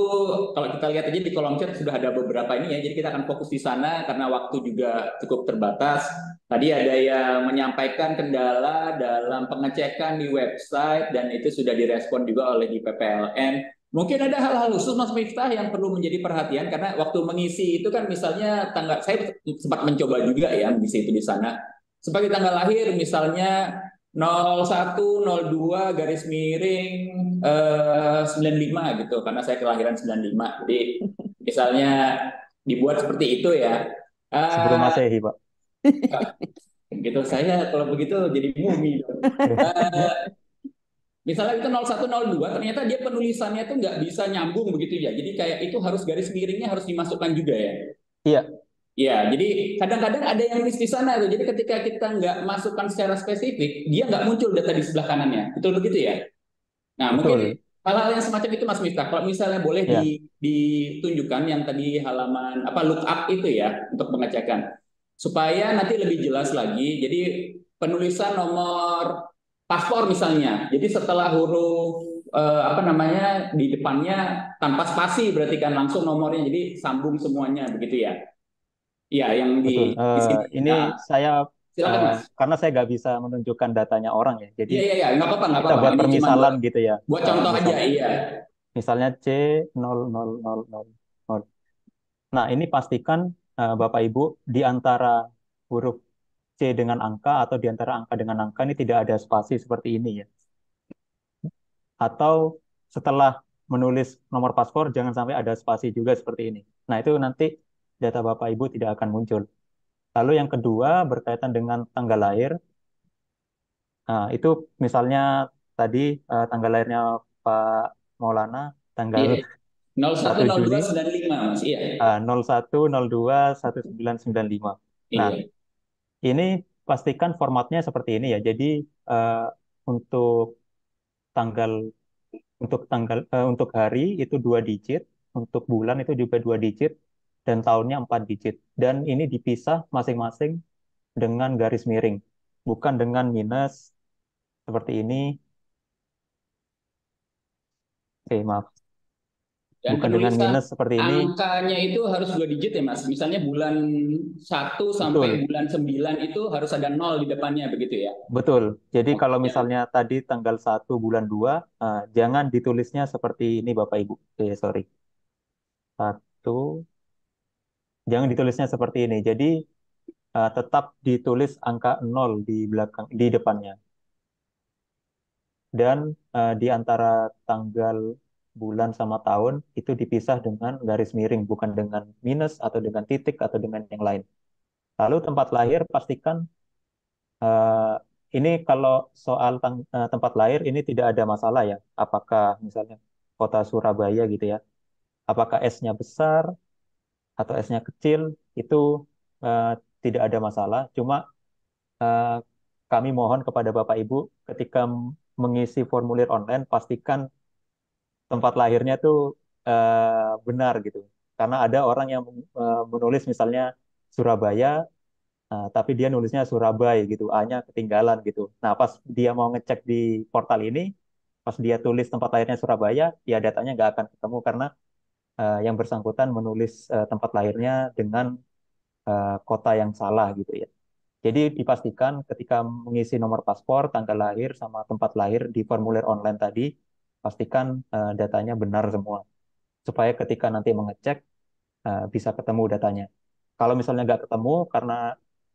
Speaker 1: kalau kita lihat aja di kolom chat sudah ada beberapa ini ya, jadi kita akan fokus di sana karena waktu juga cukup terbatas. Tadi ada yang menyampaikan kendala dalam pengecekan di website dan itu sudah direspon juga oleh di PPLN. Mungkin ada hal-hal khusus Mas Miftah yang perlu menjadi perhatian karena waktu mengisi itu kan misalnya tanggal saya sempat mencoba juga ya mengisi itu di sana. Sebagai tanggal lahir misalnya 0102 garis miring uh, lima gitu karena saya kelahiran 95 jadi <laughs> misalnya dibuat seperti itu ya uh, eh, sebelum masehi pak <laughs> gitu saya kalau begitu jadi mumi uh, <laughs> misalnya itu nol nol satu dua ternyata dia penulisannya tuh nggak bisa nyambung begitu ya jadi kayak itu harus garis miringnya harus dimasukkan juga ya iya Ya, jadi kadang-kadang ada yang miss di sana tuh. Jadi ketika kita nggak masukkan secara spesifik, dia nggak muncul data di sebelah kanannya. Betul begitu ya? Nah, Betul. mungkin hal-hal yang semacam itu Mas Miftah, kalau misalnya boleh ya. ditunjukkan yang tadi halaman apa look up itu ya untuk pengecekan supaya nanti lebih jelas lagi. Jadi penulisan nomor paspor misalnya. Jadi setelah huruf eh, apa namanya di depannya tanpa spasi berarti kan langsung nomornya jadi sambung semuanya begitu ya.
Speaker 4: Iya, yang di, Betul. di sini. Eh, ini nah, saya Silakan, uh, karena saya nggak bisa menunjukkan datanya orang ya. Jadi iya, iya, iya. apa-apa, apa-apa. buat permisalan gitu ya. Buat contoh misalnya, aja, iya. Misalnya C 0000. Nah, ini pastikan uh, Bapak Ibu di antara huruf C dengan angka atau di antara angka dengan angka ini tidak ada spasi seperti ini ya. Atau setelah menulis nomor paspor jangan sampai ada spasi juga seperti ini. Nah, itu nanti data Bapak Ibu tidak akan muncul. Lalu yang kedua berkaitan dengan tanggal lahir. Nah, itu misalnya tadi uh, tanggal lahirnya Pak Maulana tanggal yeah. 01 02, 95 Mas. Iya. Uh, 01 02 1995. Yeah. Nah, iya. ini pastikan formatnya seperti ini ya. Jadi uh, untuk tanggal untuk tanggal uh, untuk hari itu dua digit, untuk bulan itu juga dua digit, dan tahunnya 4 digit. Dan ini dipisah masing-masing dengan garis miring, bukan dengan minus seperti ini. Oke, maaf. Dan bukan dengan minus seperti ini.
Speaker 1: Angkanya itu harus dua digit ya, Mas. Misalnya bulan 1 sampai Betul. bulan 9 itu harus ada nol di depannya begitu ya.
Speaker 4: Betul. Jadi oh, kalau misalnya tadi tanggal 1 bulan 2, uh, eh, jangan ditulisnya seperti ini Bapak Ibu. Oke, eh, sorry. Satu jangan ditulisnya seperti ini. Jadi uh, tetap ditulis angka 0 di belakang di depannya. Dan uh, di antara tanggal bulan sama tahun itu dipisah dengan garis miring bukan dengan minus atau dengan titik atau dengan yang lain. Lalu tempat lahir pastikan uh, ini kalau soal tang, uh, tempat lahir ini tidak ada masalah ya. Apakah misalnya kota Surabaya gitu ya. Apakah S-nya besar atau S-nya kecil itu uh, tidak ada masalah. Cuma uh, kami mohon kepada Bapak Ibu ketika mengisi formulir online pastikan tempat lahirnya itu uh, eh, benar gitu. Karena ada orang yang uh, menulis misalnya Surabaya tapi dia nulisnya Surabaya gitu, A-nya ketinggalan gitu. Nah, pas dia mau ngecek di portal ini, pas dia tulis tempat lahirnya Surabaya, ya datanya nggak akan ketemu karena uh, yang bersangkutan menulis uh, tempat lahirnya dengan uh, kota yang salah gitu ya. Jadi dipastikan ketika mengisi nomor paspor, tanggal lahir sama tempat lahir di formulir online tadi, pastikan uh, datanya benar semua. Supaya ketika nanti mengecek uh, bisa ketemu datanya. Kalau misalnya nggak ketemu karena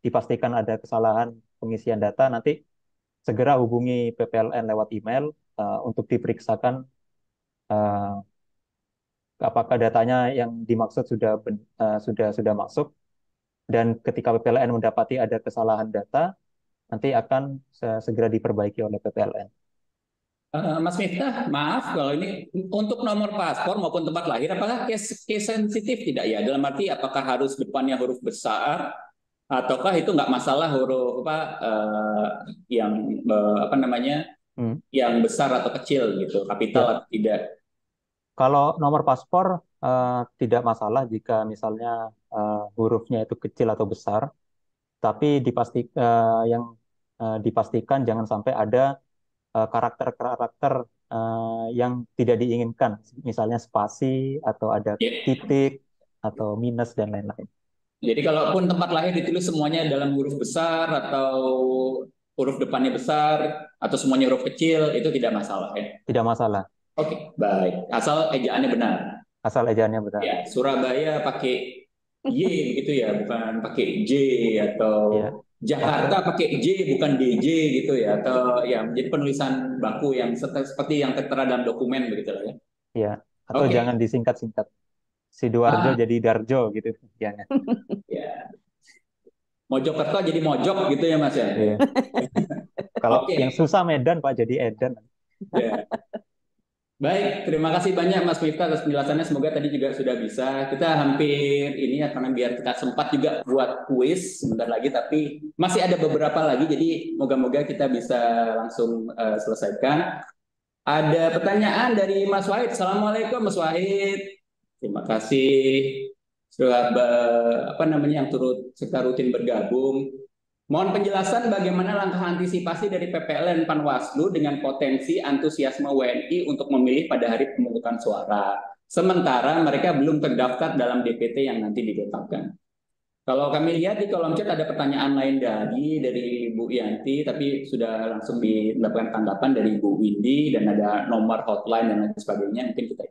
Speaker 4: dipastikan ada kesalahan pengisian data, nanti segera hubungi PPLN lewat email uh, untuk diperiksakan uh, apakah datanya yang dimaksud sudah uh, sudah sudah masuk dan ketika PPLN mendapati ada kesalahan data nanti akan segera diperbaiki oleh PPLN.
Speaker 1: Eh, Mas Miftah, maaf kalau ini untuk nomor paspor maupun tempat lahir, apakah case, case sensitif tidak ya? Dalam arti apakah harus depannya huruf besar ataukah itu nggak masalah huruf apa uh, yang uh, apa namanya hmm. yang besar atau kecil gitu, kapital ya. atau tidak?
Speaker 4: Kalau nomor paspor uh, tidak masalah jika misalnya uh, hurufnya itu kecil atau besar, tapi dipasti uh, yang uh, dipastikan jangan sampai ada karakter-karakter uh, uh, yang tidak diinginkan, misalnya spasi atau ada iya. titik atau minus dan lain-lain.
Speaker 1: Jadi kalaupun tempat lahir ditulis semuanya dalam huruf besar atau huruf depannya besar atau semuanya huruf kecil itu tidak masalah ya?
Speaker 4: Tidak masalah. Oke, baik.
Speaker 1: Asal ejaannya benar. Asal ejaannya benar. Ya, Surabaya pakai Y gitu ya, bukan pakai J atau ya. Jakarta pakai J bukan DJ gitu ya atau ya menjadi penulisan baku yang seperti yang tertera dalam dokumen begitu ya.
Speaker 4: Iya, atau okay. jangan disingkat-singkat. Sidoarjo ah. jadi Darjo gitu ya.
Speaker 6: <laughs> ya.
Speaker 1: Mojokerto jadi Mojok gitu ya Mas
Speaker 4: ya. ya. <laughs> Kalau okay. yang susah Medan Pak jadi Edan. Ya.
Speaker 1: Baik, terima kasih banyak Mas Miftah atas penjelasannya. Semoga tadi juga sudah bisa. Kita hampir ini ya karena biar kita sempat juga buat kuis sebentar lagi, tapi masih ada beberapa lagi. Jadi moga-moga kita bisa langsung uh, selesaikan. Ada pertanyaan dari Mas Wahid. Assalamualaikum Mas Wahid. Terima kasih sudah apa namanya yang turut serta rutin bergabung. Mohon penjelasan bagaimana langkah antisipasi dari PPLN Panwaslu dengan potensi antusiasme WNI untuk memilih pada hari pemungutan suara. Sementara mereka belum terdaftar dalam DPT yang nanti ditetapkan. Kalau kami lihat di kolom chat ada pertanyaan lain dari dari Bu Yanti, tapi sudah langsung mendapatkan tanggapan dari Bu Windy dan ada nomor hotline dan lain sebagainya. Mungkin kita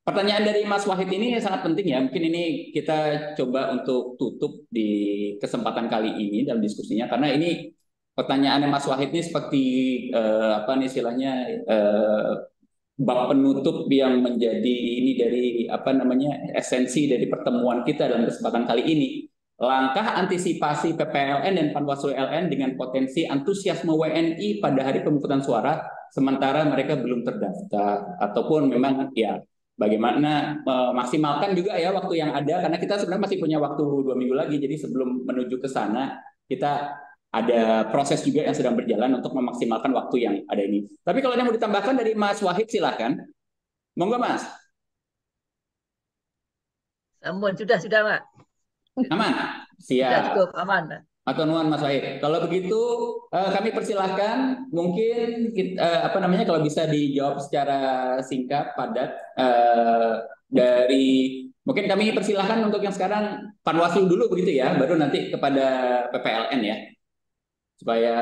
Speaker 1: Pertanyaan dari Mas Wahid ini sangat penting ya. Mungkin ini kita coba untuk tutup di kesempatan kali ini dalam diskusinya karena ini pertanyaan Mas Wahid ini seperti eh, apa nih istilahnya eh, bab penutup yang menjadi ini dari apa namanya esensi dari pertemuan kita dalam kesempatan kali ini. Langkah antisipasi PPLN dan Panwaslu LN dengan potensi antusiasme WNI pada hari pemungutan suara sementara mereka belum terdaftar ataupun memang ya bagaimana memaksimalkan eh, juga ya waktu yang ada karena kita sebenarnya masih punya waktu dua minggu lagi jadi sebelum menuju ke sana kita ada proses juga yang sedang berjalan untuk memaksimalkan waktu yang ada ini. Tapi kalau ada yang mau ditambahkan dari Mas Wahid silahkan. Monggo Mas. Namun sudah sudah Pak. Aman. Siap. Sudah cukup aman atau nuan Mas Wahid. Kalau begitu eh, kami persilahkan mungkin eh, apa namanya kalau bisa dijawab secara singkat padat eh, dari mungkin kami persilahkan untuk yang sekarang Panwaslu dulu begitu ya, baru nanti kepada PPLN ya supaya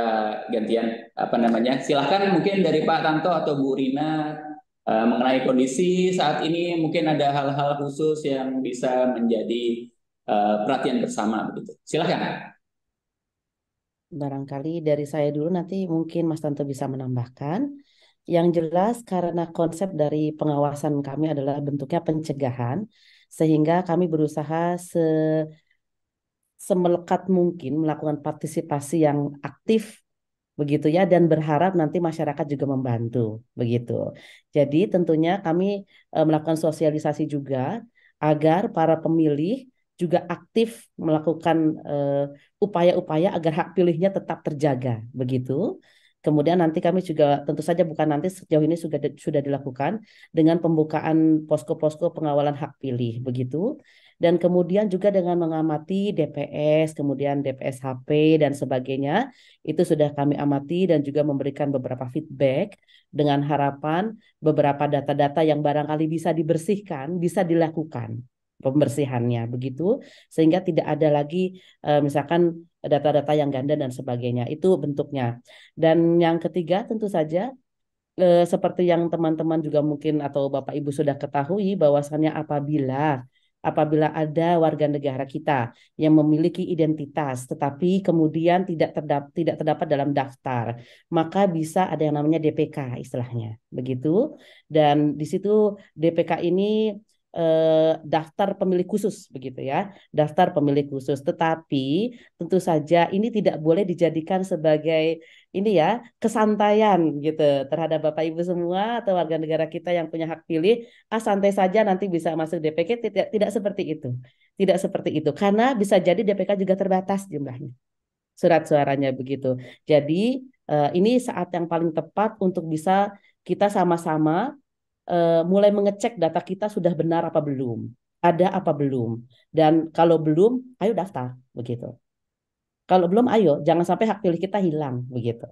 Speaker 1: gantian apa namanya silahkan mungkin dari Pak Tanto atau Bu Rina mengenai kondisi saat ini mungkin ada hal-hal khusus yang bisa menjadi perhatian bersama begitu silahkan
Speaker 8: barangkali dari saya dulu nanti mungkin Mas Tanto bisa menambahkan. Yang jelas karena konsep dari pengawasan kami adalah bentuknya pencegahan, sehingga kami berusaha se semelekat mungkin melakukan partisipasi yang aktif begitu ya dan berharap nanti masyarakat juga membantu begitu. Jadi tentunya kami eh, melakukan sosialisasi juga agar para pemilih juga aktif melakukan eh, upaya-upaya agar hak pilihnya tetap terjaga begitu. Kemudian nanti kami juga tentu saja bukan nanti sejauh ini sudah sudah dilakukan dengan pembukaan posko-posko pengawalan hak pilih begitu dan kemudian juga dengan mengamati DPS, kemudian DPS HP dan sebagainya itu sudah kami amati dan juga memberikan beberapa feedback dengan harapan beberapa data-data yang barangkali bisa dibersihkan bisa dilakukan pembersihannya begitu sehingga tidak ada lagi uh, misalkan data-data yang ganda dan sebagainya itu bentuknya dan yang ketiga tentu saja uh, seperti yang teman-teman juga mungkin atau bapak ibu sudah ketahui bahwasannya apabila apabila ada warga negara kita yang memiliki identitas tetapi kemudian tidak terdap tidak terdapat dalam daftar maka bisa ada yang namanya DPK istilahnya begitu dan di situ DPK ini Eh, daftar pemilih khusus begitu ya, daftar pemilih khusus. Tetapi tentu saja ini tidak boleh dijadikan sebagai ini ya kesantaian gitu terhadap Bapak Ibu semua atau warga negara kita yang punya hak pilih, ah santai saja nanti bisa masuk DPK tidak tidak seperti itu. Tidak seperti itu karena bisa jadi DPK juga terbatas jumlahnya. Surat suaranya begitu. Jadi eh, ini saat yang paling tepat untuk bisa kita sama-sama uh, mulai mengecek data kita sudah benar apa belum, ada apa belum, dan kalau belum, ayo daftar begitu. Kalau belum, ayo jangan sampai hak pilih kita hilang begitu.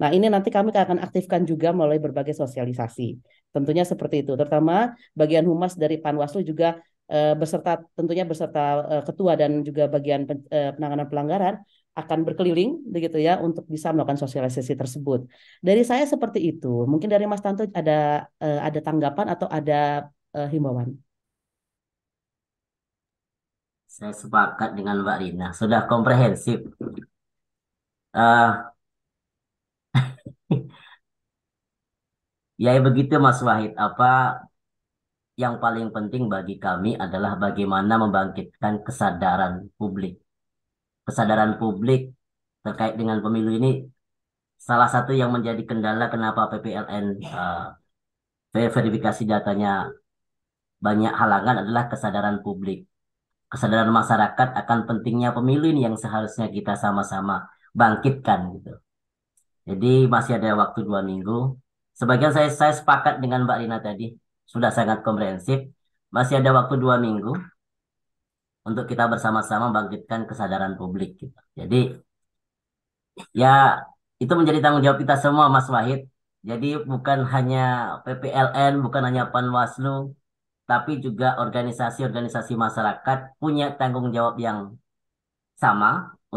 Speaker 8: Nah ini nanti kami akan aktifkan juga melalui berbagai sosialisasi, tentunya seperti itu. Terutama bagian humas dari Panwaslu juga uh, beserta tentunya beserta uh, ketua dan juga bagian pen, uh, penanganan pelanggaran akan berkeliling begitu ya untuk bisa melakukan sosialisasi tersebut. Dari saya seperti itu. Mungkin dari Mas Tanto ada uh, ada tanggapan atau ada uh, himbauan?
Speaker 7: Saya sepakat dengan Mbak Rina. Sudah komprehensif. Uh, <laughs> ya begitu Mas Wahid. Apa yang paling penting bagi kami adalah bagaimana membangkitkan kesadaran publik kesadaran publik terkait dengan pemilu ini salah satu yang menjadi kendala kenapa PPLN uh, ya. eh, verifikasi datanya banyak halangan adalah kesadaran publik. Kesadaran masyarakat akan pentingnya pemilu ini yang seharusnya kita sama-sama bangkitkan gitu. Jadi masih ada waktu dua minggu. Sebagian saya saya sepakat dengan Mbak Lina tadi sudah sangat komprehensif. Masih ada waktu dua minggu untuk kita bersama-sama bangkitkan kesadaran publik gitu. Jadi ya itu menjadi tanggung jawab kita semua Mas Wahid. Jadi bukan hanya PPLN, bukan hanya Panwaslu, tapi juga organisasi-organisasi masyarakat punya tanggung jawab yang sama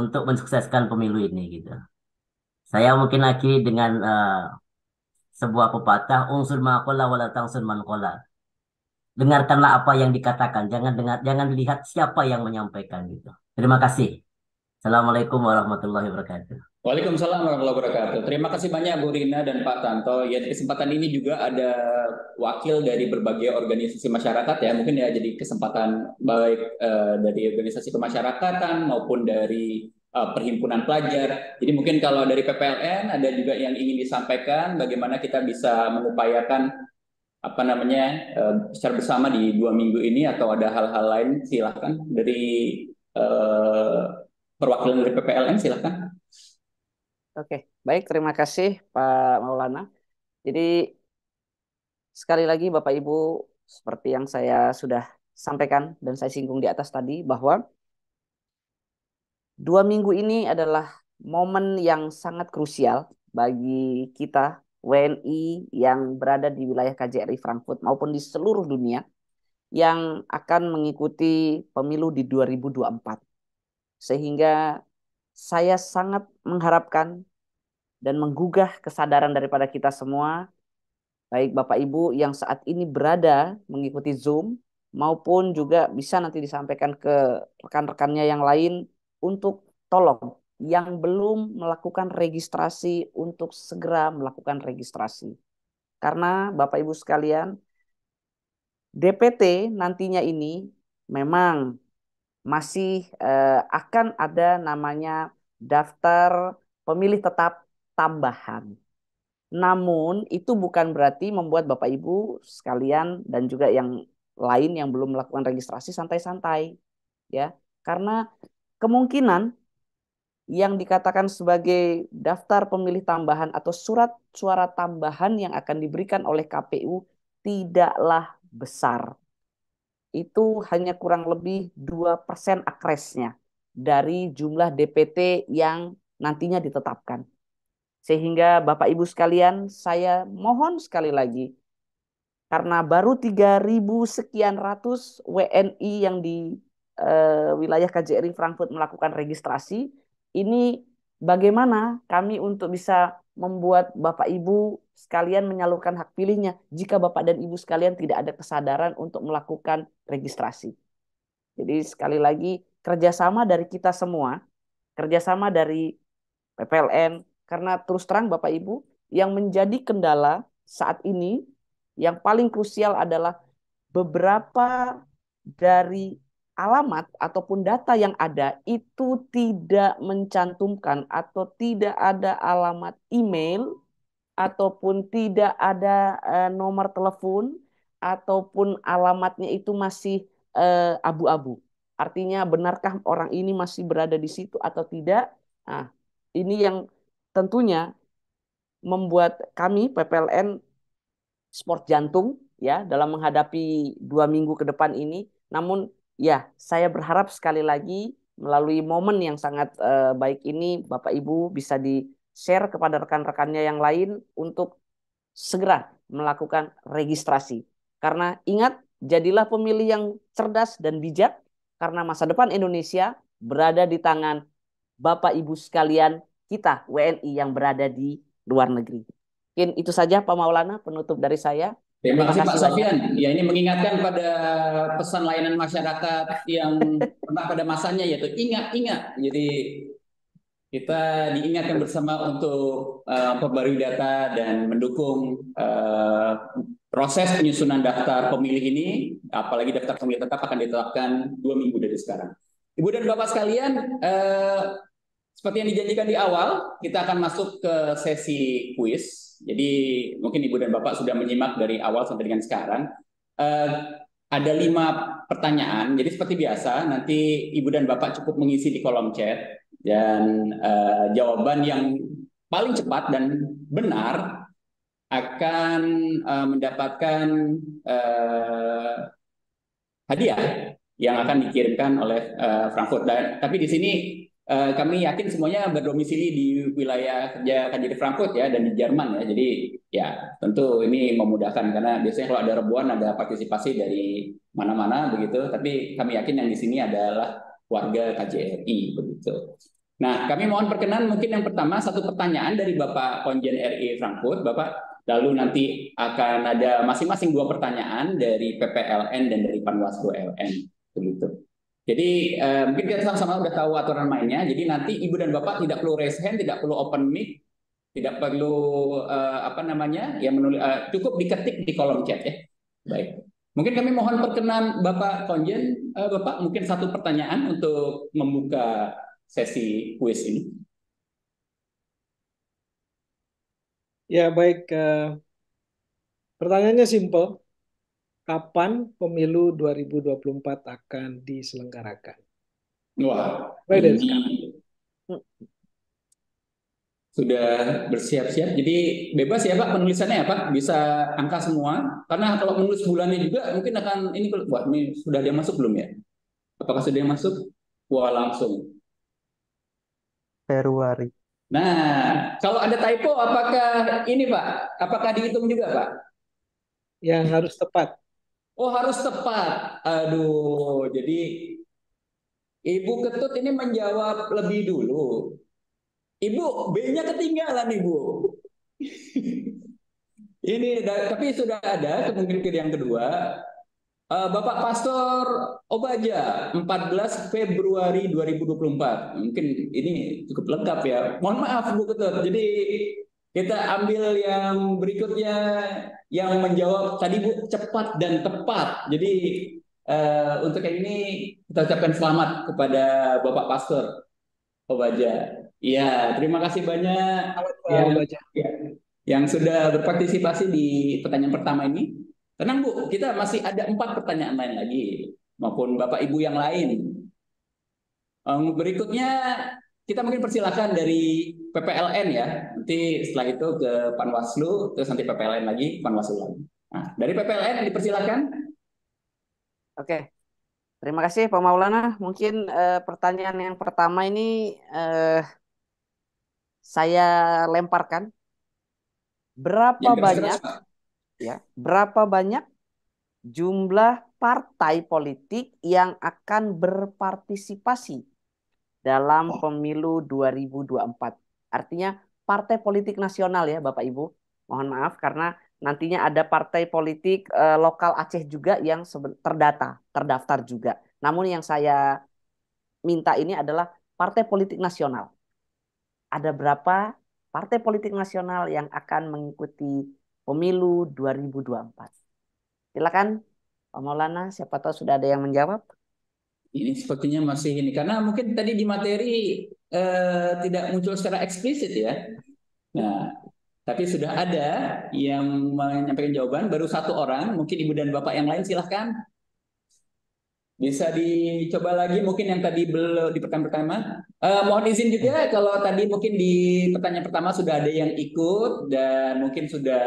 Speaker 7: untuk mensukseskan pemilu ini gitu. Saya mungkin lagi dengan uh, sebuah pepatah unsur makola wala tangsur mankola dengarkanlah apa yang dikatakan. Jangan dengar, jangan lihat siapa yang menyampaikan gitu. Terima kasih. Assalamualaikum warahmatullahi wabarakatuh. Waalaikumsalam warahmatullahi wabarakatuh. Terima kasih banyak Bu Rina dan Pak Tanto. Ya di
Speaker 1: kesempatan ini juga ada wakil dari berbagai organisasi masyarakat ya. Mungkin ya jadi kesempatan baik uh, dari organisasi kemasyarakatan maupun dari uh, perhimpunan pelajar. Jadi mungkin kalau dari PPLN ada juga yang ingin disampaikan bagaimana kita bisa mengupayakan apa namanya uh, eh, secara bersama di dua minggu ini atau ada hal-hal lain silahkan dari uh, perwakilan dari PPLN silahkan.
Speaker 5: Oke, baik terima kasih Pak Maulana. Jadi sekali lagi Bapak Ibu seperti yang saya sudah sampaikan dan saya singgung di atas tadi bahwa dua minggu ini adalah momen yang sangat krusial bagi kita WNI yang berada di wilayah KJRI Frankfurt maupun di seluruh dunia yang akan mengikuti pemilu di 2024. Sehingga saya sangat mengharapkan dan menggugah kesadaran daripada kita semua, baik Bapak Ibu yang saat ini berada mengikuti Zoom maupun juga bisa nanti disampaikan ke rekan-rekannya yang lain untuk tolong yang belum melakukan registrasi untuk segera melakukan registrasi. Karena Bapak Ibu sekalian, DPT nantinya ini memang masih eh, akan ada namanya daftar pemilih tetap tambahan. Namun itu bukan berarti membuat Bapak Ibu sekalian dan juga yang lain yang belum melakukan registrasi santai-santai ya. Karena kemungkinan yang dikatakan sebagai daftar pemilih tambahan atau surat suara tambahan yang akan diberikan oleh KPU tidaklah besar. Itu hanya kurang lebih 2% akresnya dari jumlah DPT yang nantinya ditetapkan. Sehingga Bapak Ibu sekalian, saya mohon sekali lagi karena baru 3000 sekian ratus WNI yang di eh, wilayah KJRI Frankfurt melakukan registrasi, ini bagaimana kami untuk bisa membuat Bapak Ibu sekalian menyalurkan hak pilihnya jika Bapak dan Ibu sekalian tidak ada kesadaran untuk melakukan registrasi. Jadi sekali lagi kerjasama dari kita semua, kerjasama dari PPLN, karena terus terang Bapak Ibu yang menjadi kendala saat ini yang paling krusial adalah beberapa dari alamat ataupun data yang ada itu tidak mencantumkan atau tidak ada alamat email ataupun tidak ada uh, nomor telepon ataupun alamatnya itu masih eh, abu-abu. Uh, Artinya benarkah orang ini masih berada di situ atau tidak? Nah, ini yang tentunya membuat kami PPLN sport jantung ya dalam menghadapi dua minggu ke depan ini. Namun ya saya berharap sekali lagi melalui momen yang sangat uh, baik ini Bapak Ibu bisa di share kepada rekan-rekannya yang lain untuk segera melakukan registrasi. Karena ingat, jadilah pemilih yang cerdas dan bijak karena masa depan Indonesia berada di tangan Bapak Ibu sekalian kita WNI yang berada di luar negeri. Mungkin itu saja Pak Maulana penutup dari saya. Terima kasih Pak Sofian. Ya ini mengingatkan
Speaker 1: pada pesan layanan masyarakat yang <laughs> pernah pada masanya yaitu ingat-ingat. Jadi kita diingatkan bersama untuk uh, eh, perbarui data dan mendukung uh, proses penyusunan daftar pemilih ini, apalagi daftar pemilih tetap akan ditetapkan dua minggu dari sekarang. Ibu dan Bapak sekalian, uh, seperti yang dijanjikan di awal, kita akan masuk ke sesi kuis jadi mungkin Ibu dan Bapak sudah menyimak dari awal sampai dengan sekarang. Uh, ada lima pertanyaan. Jadi seperti biasa, nanti Ibu dan Bapak cukup mengisi di kolom chat dan uh, jawaban yang paling cepat dan benar akan uh, mendapatkan uh, hadiah yang akan dikirimkan oleh uh, Frankfurt. Dan, tapi di sini Eh, kami yakin semuanya berdomisili di wilayah kerja KJRI Frankfurt ya dan di Jerman ya. Jadi ya tentu ini memudahkan karena biasanya kalau ada rebuan ada partisipasi dari mana-mana begitu. Tapi kami yakin yang di sini adalah warga KJRI begitu. Nah, kami mohon perkenan mungkin yang pertama satu pertanyaan dari Bapak Konjen RI Frankfurt, Bapak. Lalu nanti akan ada masing-masing dua pertanyaan dari PPLN dan dari Panwaslu LN. Jadi eh, mungkin kita sama-sama sudah tahu aturan mainnya. Jadi nanti ibu dan bapak tidak perlu raise hand, tidak perlu open mic, tidak perlu eh, apa namanya ya menulis eh, cukup diketik di kolom chat ya. Baik. Mungkin kami mohon perkenan Bapak Konjen, eh, Bapak mungkin satu pertanyaan untuk membuka sesi kuis ini.
Speaker 2: Ya baik. Uh, pertanyaannya simple kapan pemilu 2024 akan diselenggarakan?
Speaker 1: Wah, mulai dari Sudah bersiap-siap. Jadi bebas ya Pak penulisannya ya Pak, bisa angka semua. Karena kalau menulis bulannya juga mungkin akan ini buat ini sudah dia masuk belum ya? Apakah sudah masuk? Wah, langsung. Februari. Nah, kalau ada typo apakah ini Pak? Apakah dihitung juga Pak? Yang harus tepat. Oh harus tepat. Aduh, jadi Ibu Ketut ini menjawab lebih dulu. Ibu B-nya ketinggalan Ibu. <laughs> ini tapi sudah ada kemungkinan yang kedua. Eh, Bapak Pastor Obaja, 14 Februari 2024. Mungkin ini cukup lengkap ya. Mohon maaf Bu Ketut. Jadi kita ambil yang berikutnya yang menjawab tadi Bu cepat dan tepat. Jadi uh, untuk yang ini kita ucapkan selamat kepada Bapak Pastor Obaja. Iya, terima kasih banyak Halo, yang, Obaja. Ya, yang sudah berpartisipasi di pertanyaan pertama ini. Tenang Bu, kita masih ada empat pertanyaan lain lagi maupun Bapak Ibu yang lain. Um, berikutnya kita mungkin persilahkan dari PPLN ya. Nanti setelah itu ke Panwaslu, terus nanti PPLN lagi, Panwaslu lagi. Nah, dari PPLN dipersilakan. Oke.
Speaker 5: Terima kasih Pak Maulana. Mungkin eh, pertanyaan yang pertama ini eh, saya lemparkan. Berapa ya, banyak ya, berapa banyak jumlah partai politik yang akan berpartisipasi dalam oh. pemilu 2024? Artinya partai politik nasional ya Bapak Ibu. Mohon maaf karena nantinya ada partai politik e, lokal Aceh juga yang terdata, terdaftar juga. Namun yang saya minta ini adalah partai politik nasional. Ada berapa partai politik nasional yang akan mengikuti pemilu 2024? Silakan Pak Maulana, siapa tahu sudah ada yang menjawab
Speaker 1: ini sepertinya masih ini karena mungkin tadi di materi eh, tidak muncul secara eksplisit ya. Nah, tapi sudah ada yang menyampaikan jawaban baru satu orang, mungkin ibu dan bapak yang lain silahkan bisa dicoba lagi mungkin yang tadi belum di pertanyaan pertama Eh, mohon izin juga kalau tadi mungkin di pertanyaan pertama sudah ada yang ikut dan mungkin sudah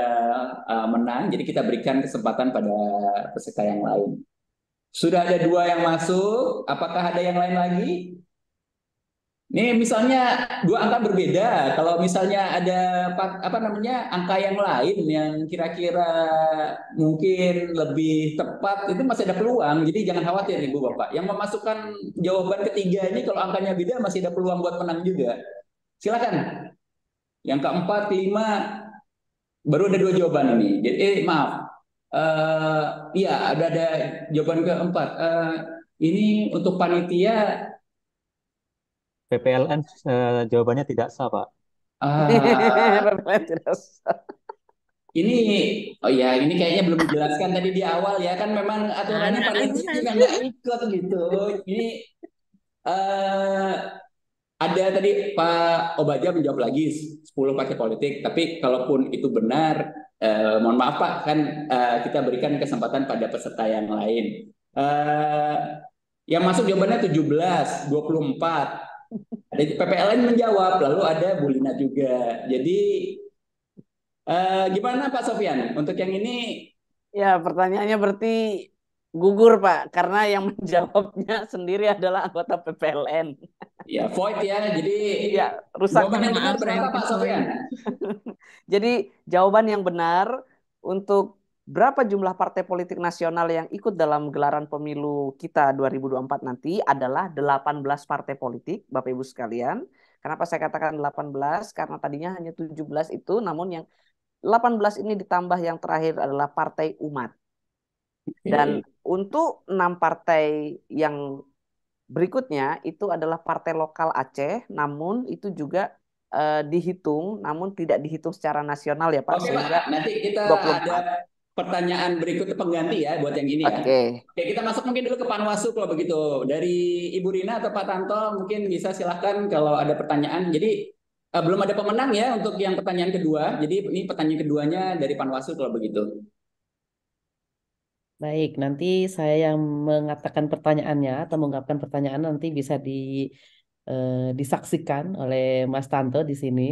Speaker 1: eh, menang jadi kita berikan kesempatan pada peserta yang lain sudah ada dua yang masuk, apakah ada yang lain lagi? Nih misalnya dua angka berbeda, kalau misalnya ada apa namanya angka yang lain yang kira-kira mungkin lebih tepat itu masih ada peluang, jadi jangan khawatir ibu bapak. Yang memasukkan jawaban ketiga ini kalau angkanya beda masih ada peluang buat menang juga. Silakan. Yang keempat, kelima, baru ada dua jawaban ini. Jadi eh, maaf, Uh, iya, ada ada jawaban keempat. Uh, ini untuk
Speaker 4: panitia PPLN uh, eh, jawabannya tidak sah, Pak. Ah. <laughs> PPLN Ini,
Speaker 6: oh ya, ini kayaknya belum dijelaskan tadi di awal ya kan memang aturannya nah, nah, panitia nah, juga nggak ikut
Speaker 1: gitu. Ini uh, ada tadi Pak Obaja menjawab lagi 10 partai politik, tapi kalaupun itu benar, Eh, mohon maaf Pak, kan eh, kita berikan kesempatan pada peserta yang lain. Eh, yang masuk jawabannya 17, 24. Ada PPLN menjawab, lalu ada Bulina juga. Jadi eh, gimana Pak Sofian? Untuk yang ini?
Speaker 5: Ya pertanyaannya berarti Gugur Pak, karena yang <laughs> menjawabnya sendiri adalah anggota PPLN. Iya void ya. Jadi ya, rusak jawaban yang benar berapa Pak Sofian? <laughs> Jadi jawaban yang benar untuk berapa jumlah partai politik nasional yang ikut dalam gelaran pemilu kita 2024 nanti adalah 18 partai politik, Bapak Ibu sekalian. Kenapa saya katakan 18? Karena tadinya hanya 17 itu, namun yang 18 ini ditambah yang terakhir adalah partai umat. Dan untuk enam partai yang berikutnya itu adalah partai lokal Aceh, namun itu juga uh, dihitung, namun tidak dihitung secara nasional ya Pak. Oke Pak, nanti kita 24. ada
Speaker 1: pertanyaan berikut pengganti ya buat yang ini ya. Oke. Oke, kita masuk mungkin dulu ke Panwasu kalau begitu. Dari Ibu Rina atau Pak Tanto mungkin bisa silahkan kalau ada pertanyaan. Jadi uh, belum ada pemenang ya untuk yang pertanyaan kedua. Jadi ini pertanyaan keduanya dari Panwasu kalau begitu.
Speaker 8: Baik, nanti saya yang mengatakan pertanyaannya atau mengungkapkan pertanyaan nanti bisa di eh, disaksikan oleh Mas Tanto di sini.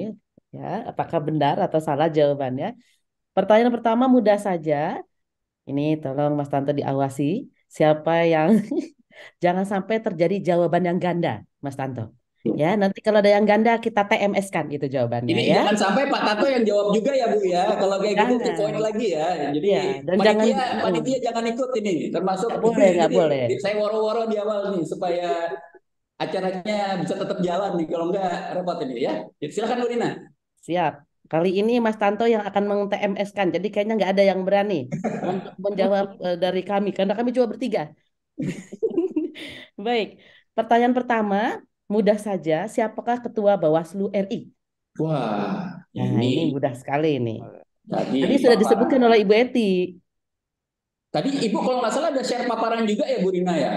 Speaker 8: Ya, apakah benar atau salah jawabannya? Pertanyaan pertama mudah saja. Ini tolong Mas Tanto diawasi. Siapa yang <laughs> jangan sampai terjadi jawaban yang ganda, Mas Tanto. Ya, nanti kalau ada yang ganda kita TMS kan gitu jawabannya Ini ya. jangan sampai Pak Tato yang jawab juga ya Bu ya. Kalau kayak gitu, jangan. gitu poin lagi ya.
Speaker 1: Jadi ya, dan panitia, jangan, panitia jangan ikut ini. Termasuk gak boleh, boleh. Saya woro-woro di awal nih supaya acaranya bisa tetap jalan nih. Kalau enggak repot ini ya. Silakan Bu Nina.
Speaker 8: Siap. Kali ini Mas Tanto yang akan meng-TMS-kan. Jadi kayaknya nggak ada yang berani untuk menjawab e, dari kami. Karena kami cuma bertiga. <laughs> Baik. Pertanyaan pertama, Mudah saja, siapakah Ketua Bawaslu RI? Wah, nah, ini, ini mudah sekali ini. Tadi, tadi sudah disebutkan oleh Ibu Eti.
Speaker 1: Tadi Ibu kalau nggak salah ada share paparan juga ya Bu Rina ya?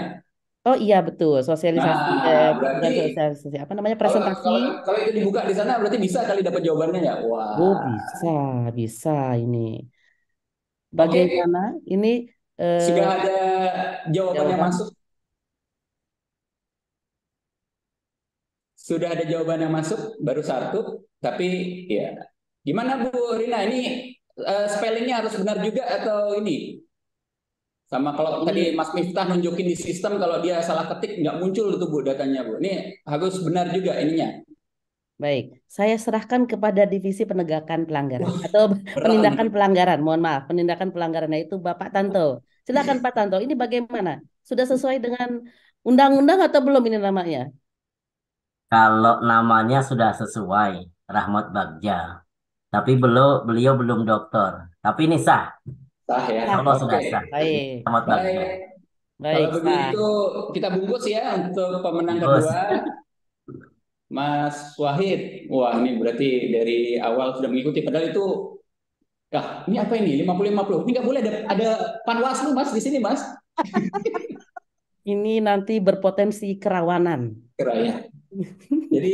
Speaker 8: Oh iya betul, sosialisasi, nah, eh, berarti,
Speaker 1: sosialisasi apa namanya presentasi. Kalau, kalau, kalau
Speaker 8: itu dibuka di sana berarti bisa kali
Speaker 1: dapat jawabannya ya? Wah. Oh
Speaker 8: bisa, bisa ini. Bagaimana okay. ini?
Speaker 1: Eh, Sudah ada
Speaker 8: jawabannya jawaban. masuk
Speaker 1: sudah ada jawaban yang masuk baru satu, tapi ya gimana Bu Rina ini uh, spellingnya harus benar juga atau ini? Sama kalau hmm. tadi Mas Miftah nunjukin di sistem kalau dia salah ketik nggak muncul itu Bu datanya Bu. Ini harus benar juga ininya.
Speaker 8: Baik, saya serahkan kepada divisi penegakan pelanggaran Wah, atau berang. penindakan pelanggaran. Mohon maaf, penindakan pelanggaran itu Bapak Tanto. Silakan Pak Tanto, ini bagaimana? Sudah sesuai dengan undang-undang atau belum ini namanya?
Speaker 7: kalau namanya sudah sesuai Rahmat Bagja tapi belum beliau belum dokter tapi ini sah sah ya kalau okay. sudah sah baik. Rahmat Bagja baik, kalau begitu
Speaker 1: kita bungkus ya untuk pemenang bungkus. kedua Mas Wahid wah ini berarti dari awal sudah mengikuti padahal itu Nah, ini apa ini? 50-50. Ini nggak boleh ada, ada panwaslu, Mas, di sini, Mas. <laughs> ini
Speaker 8: nanti berpotensi kerawanan.
Speaker 1: Kera, ya. Jadi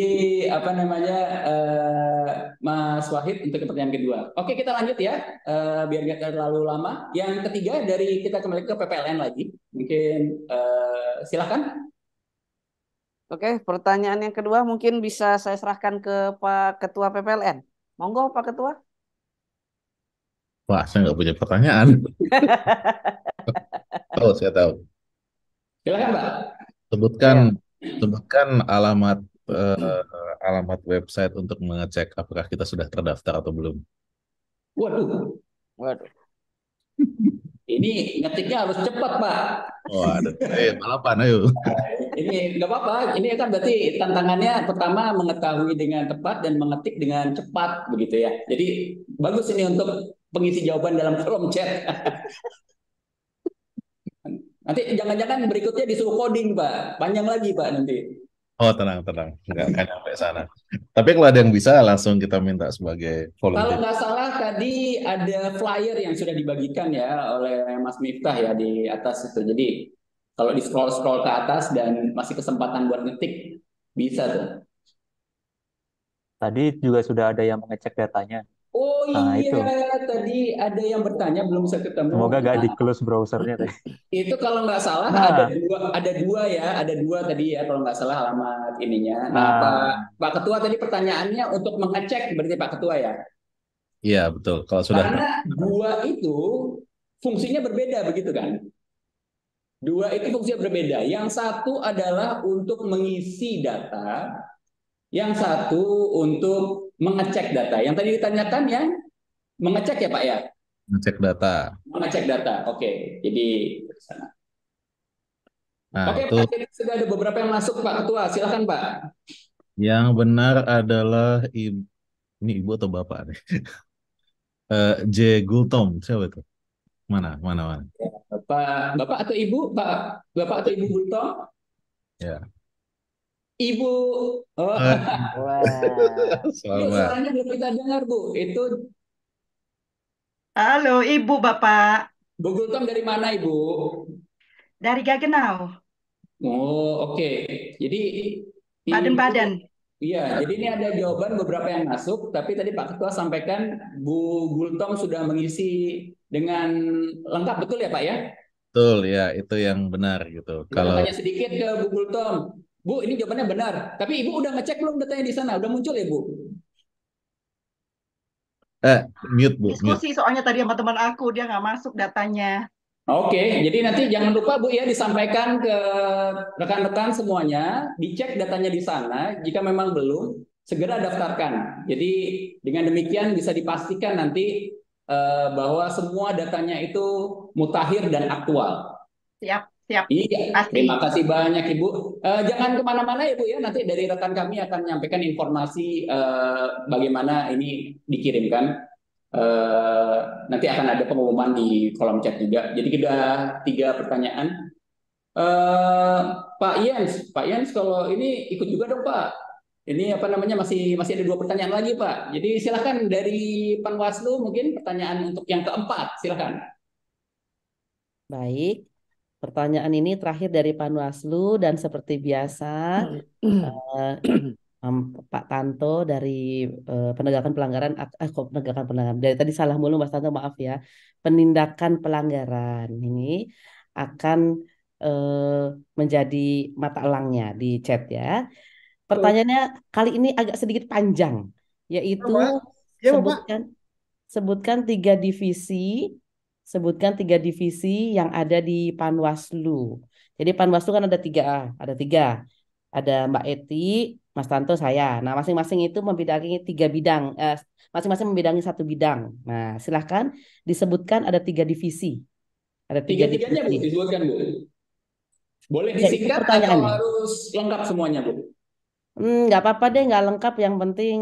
Speaker 1: apa namanya uh, Mas Wahid untuk pertanyaan kedua. Oke kita lanjut ya uh, biar nggak terlalu lama. Yang ketiga dari kita kembali ke PPLN lagi. Mungkin uh, eh, silahkan.
Speaker 5: Oke pertanyaan yang kedua mungkin bisa saya serahkan ke Pak Ketua PPLN. Monggo Pak Ketua.
Speaker 6: Wah saya nggak punya pertanyaan. <laughs> tahu saya tahu. Silakan Pak.
Speaker 2: Sebutkan. Ya sebutkan alamat uh, alamat website untuk mengecek apakah kita sudah terdaftar atau belum.
Speaker 5: Waduh, waduh.
Speaker 1: Ini ngetiknya harus cepat, Pak.
Speaker 2: Waduh, eh, balapan,
Speaker 6: ayo.
Speaker 1: <laughs> Ini nggak apa-apa. Ini kan berarti tantangannya pertama mengetahui dengan tepat dan mengetik dengan cepat, begitu ya. Jadi bagus ini untuk pengisi jawaban dalam kolom chat. <laughs> Nanti jangan-jangan berikutnya disuruh coding, Pak. Panjang lagi, Pak, nanti.
Speaker 6: Oh, tenang, tenang. nggak akan sampai sana. Tapi
Speaker 2: kalau ada yang bisa, langsung kita minta sebagai volunteer. Kalau nggak
Speaker 1: salah, tadi ada flyer yang sudah dibagikan ya oleh Mas Miftah ya di atas itu. Jadi, kalau di-scroll-scroll ke atas dan masih kesempatan buat ngetik, bisa tuh.
Speaker 4: Tadi juga sudah ada yang mengecek datanya.
Speaker 1: Nah, iya, tadi ada yang bertanya belum bisa ketemu. Semoga gak nah, di
Speaker 4: close browsernya
Speaker 1: <laughs> Itu kalau nggak salah nah. ada
Speaker 7: dua,
Speaker 4: ada
Speaker 1: dua ya, ada dua tadi ya kalau nggak salah alamat ininya. Nah, nah. Pak, Pak Ketua tadi pertanyaannya untuk mengecek berarti Pak Ketua ya.
Speaker 6: Iya betul. Kalau sudah. Karena
Speaker 1: dua itu fungsinya berbeda begitu kan? Dua itu fungsinya berbeda. Yang satu adalah untuk mengisi data, yang satu untuk mengecek data. Yang tadi ditanyakan yang mengecek ya Pak ya?
Speaker 6: Mengecek data.
Speaker 1: Mengecek data. Oke. Okay. Jadi sana.
Speaker 6: Nah,
Speaker 2: Oke, itu...
Speaker 1: Pak, sudah ada beberapa yang masuk Pak Ketua. Silakan Pak.
Speaker 2: Yang benar adalah ibu ini ibu atau bapak nih? uh, <laughs> J Gultom siapa itu? Mana mana mana? Ya,
Speaker 1: bapak bapak atau ibu pak bapak atau ibu Gultom? Ya. Ibu. Oh. Uh. Wow.
Speaker 6: Ibu, suaranya
Speaker 1: belum kita dengar bu. Itu Halo, Ibu Bapak. Bu Gultom dari mana, Ibu? Dari Gagenau. Oh, oke. Okay. Jadi Baden-Baden. Iya, jadi ini ada jawaban beberapa yang masuk, tapi tadi Pak Ketua sampaikan Bu Gultom sudah mengisi dengan lengkap betul ya, Pak ya?
Speaker 2: Betul ya, itu yang benar gitu. Ya, Kalau tanya
Speaker 1: sedikit ke Bu Gultom. Bu, ini jawabannya benar. Tapi Ibu udah ngecek belum datanya di sana? Udah muncul ya, Bu? Eh, mute Bu. Diskusi soalnya tadi sama teman aku dia nggak masuk datanya. Oke, okay, jadi nanti jangan lupa Bu ya disampaikan ke rekan-rekan semuanya, dicek datanya di sana. Jika memang belum, segera daftarkan. Jadi dengan demikian bisa dipastikan nanti eh, bahwa semua datanya itu mutakhir dan aktual.
Speaker 6: Siap. Siap. Iya, Pasti. terima kasih banyak Ibu.
Speaker 1: Uh, jangan kemana-mana Ibu ya, nanti dari rekan kami akan menyampaikan informasi uh, bagaimana ini dikirimkan. Uh, nanti akan ada pengumuman di kolom chat juga. Jadi kita tiga pertanyaan. Uh, Pak Yens, Pak Yens kalau ini ikut juga dong Pak. Ini apa namanya masih masih ada dua pertanyaan lagi Pak. Jadi silahkan dari Panwaslu mungkin pertanyaan untuk yang keempat silahkan.
Speaker 8: Baik, Pertanyaan ini terakhir dari Panwaslu dan seperti biasa
Speaker 7: uh,
Speaker 8: Pak Tanto dari uh, penegakan pelanggaran eh kok penegakan pelanggaran dari tadi salah mulu Mas Tanto maaf ya. Penindakan pelanggaran ini akan uh, menjadi mata elangnya di chat ya.
Speaker 3: Pertanyaannya
Speaker 8: kali ini agak sedikit panjang yaitu ya, sebutkan sebutkan tiga divisi sebutkan tiga divisi yang ada di Panwaslu. Jadi Panwaslu kan ada tiga, ada tiga. Ada Mbak Eti, Mas Tanto, saya. Nah, masing-masing itu membidangi tiga bidang, eh, masing-masing membidangi satu bidang. Nah, silahkan disebutkan ada tiga divisi. Ada tiga Tiga-tiganya tiga Bu,
Speaker 1: disebutkan Bu. Boleh disingkat atau harus lengkap semuanya Bu?
Speaker 8: Hmm, nggak apa-apa deh, nggak lengkap. Yang penting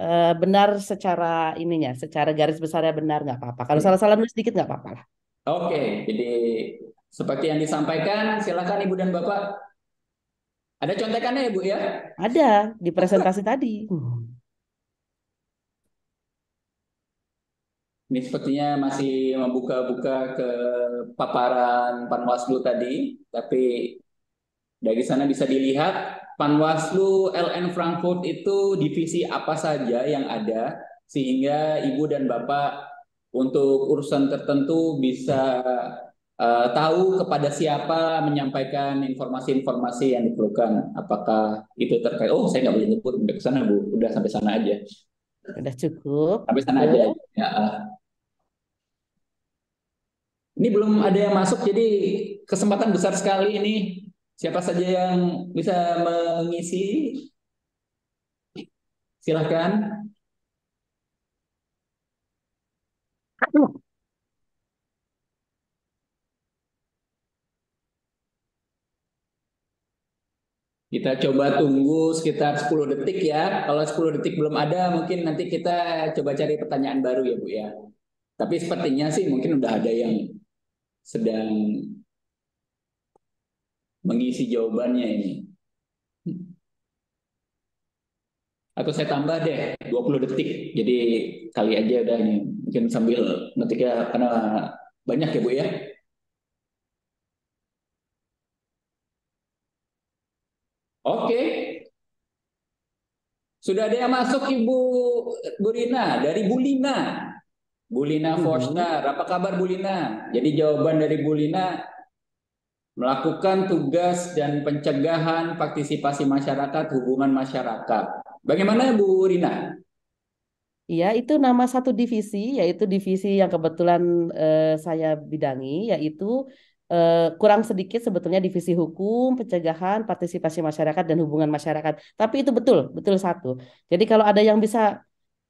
Speaker 8: Eh, benar secara ininya, secara garis besarnya benar nggak apa-apa. Kalau hmm. salah-salah nulis
Speaker 1: sedikit nggak apa-apa lah. Oke, jadi seperti yang disampaikan, silakan Ibu dan Bapak. Ada contekannya ya Bu ya? Ada
Speaker 8: di presentasi <laughs> tadi.
Speaker 1: Ini sepertinya masih membuka-buka ke paparan Panwaslu tadi, tapi dari sana bisa dilihat Panwaslu LN Frankfurt itu divisi apa saja yang ada sehingga ibu dan bapak untuk urusan tertentu bisa uh, tahu kepada siapa menyampaikan informasi-informasi yang diperlukan. Apakah itu terkait? Oh, saya nggak boleh nyebut udah ke sana bu, udah sampai sana aja.
Speaker 8: Udah cukup. Sampai sana aja.
Speaker 6: Ya. Ah.
Speaker 1: Ini
Speaker 8: belum ada yang masuk, jadi
Speaker 6: kesempatan besar sekali
Speaker 1: ini Siapa saja yang bisa mengisi? Silahkan.
Speaker 3: Kita coba tunggu sekitar 10 detik ya. Kalau 10 detik
Speaker 1: belum ada, mungkin nanti kita coba cari pertanyaan baru ya Bu ya. Tapi sepertinya sih mungkin udah ada yang sedang mengisi jawabannya ini. Atau saya tambah deh 20 detik. Jadi kali aja udah ini mungkin sambil ngetiknya karena banyak ya Bu ya. Oke. Sudah ada yang masuk Ibu Burina dari Bulina. Bulina hmm. Forster, apa kabar Bulina? Jadi jawaban dari Bulina melakukan tugas dan pencegahan partisipasi masyarakat, hubungan masyarakat. Bagaimana Bu Rina?
Speaker 8: Iya, itu nama satu divisi, yaitu divisi yang kebetulan eh, saya bidangi, yaitu eh, kurang sedikit sebetulnya divisi hukum, pencegahan, partisipasi masyarakat, dan hubungan masyarakat. Tapi itu betul, betul satu. Jadi kalau ada yang bisa,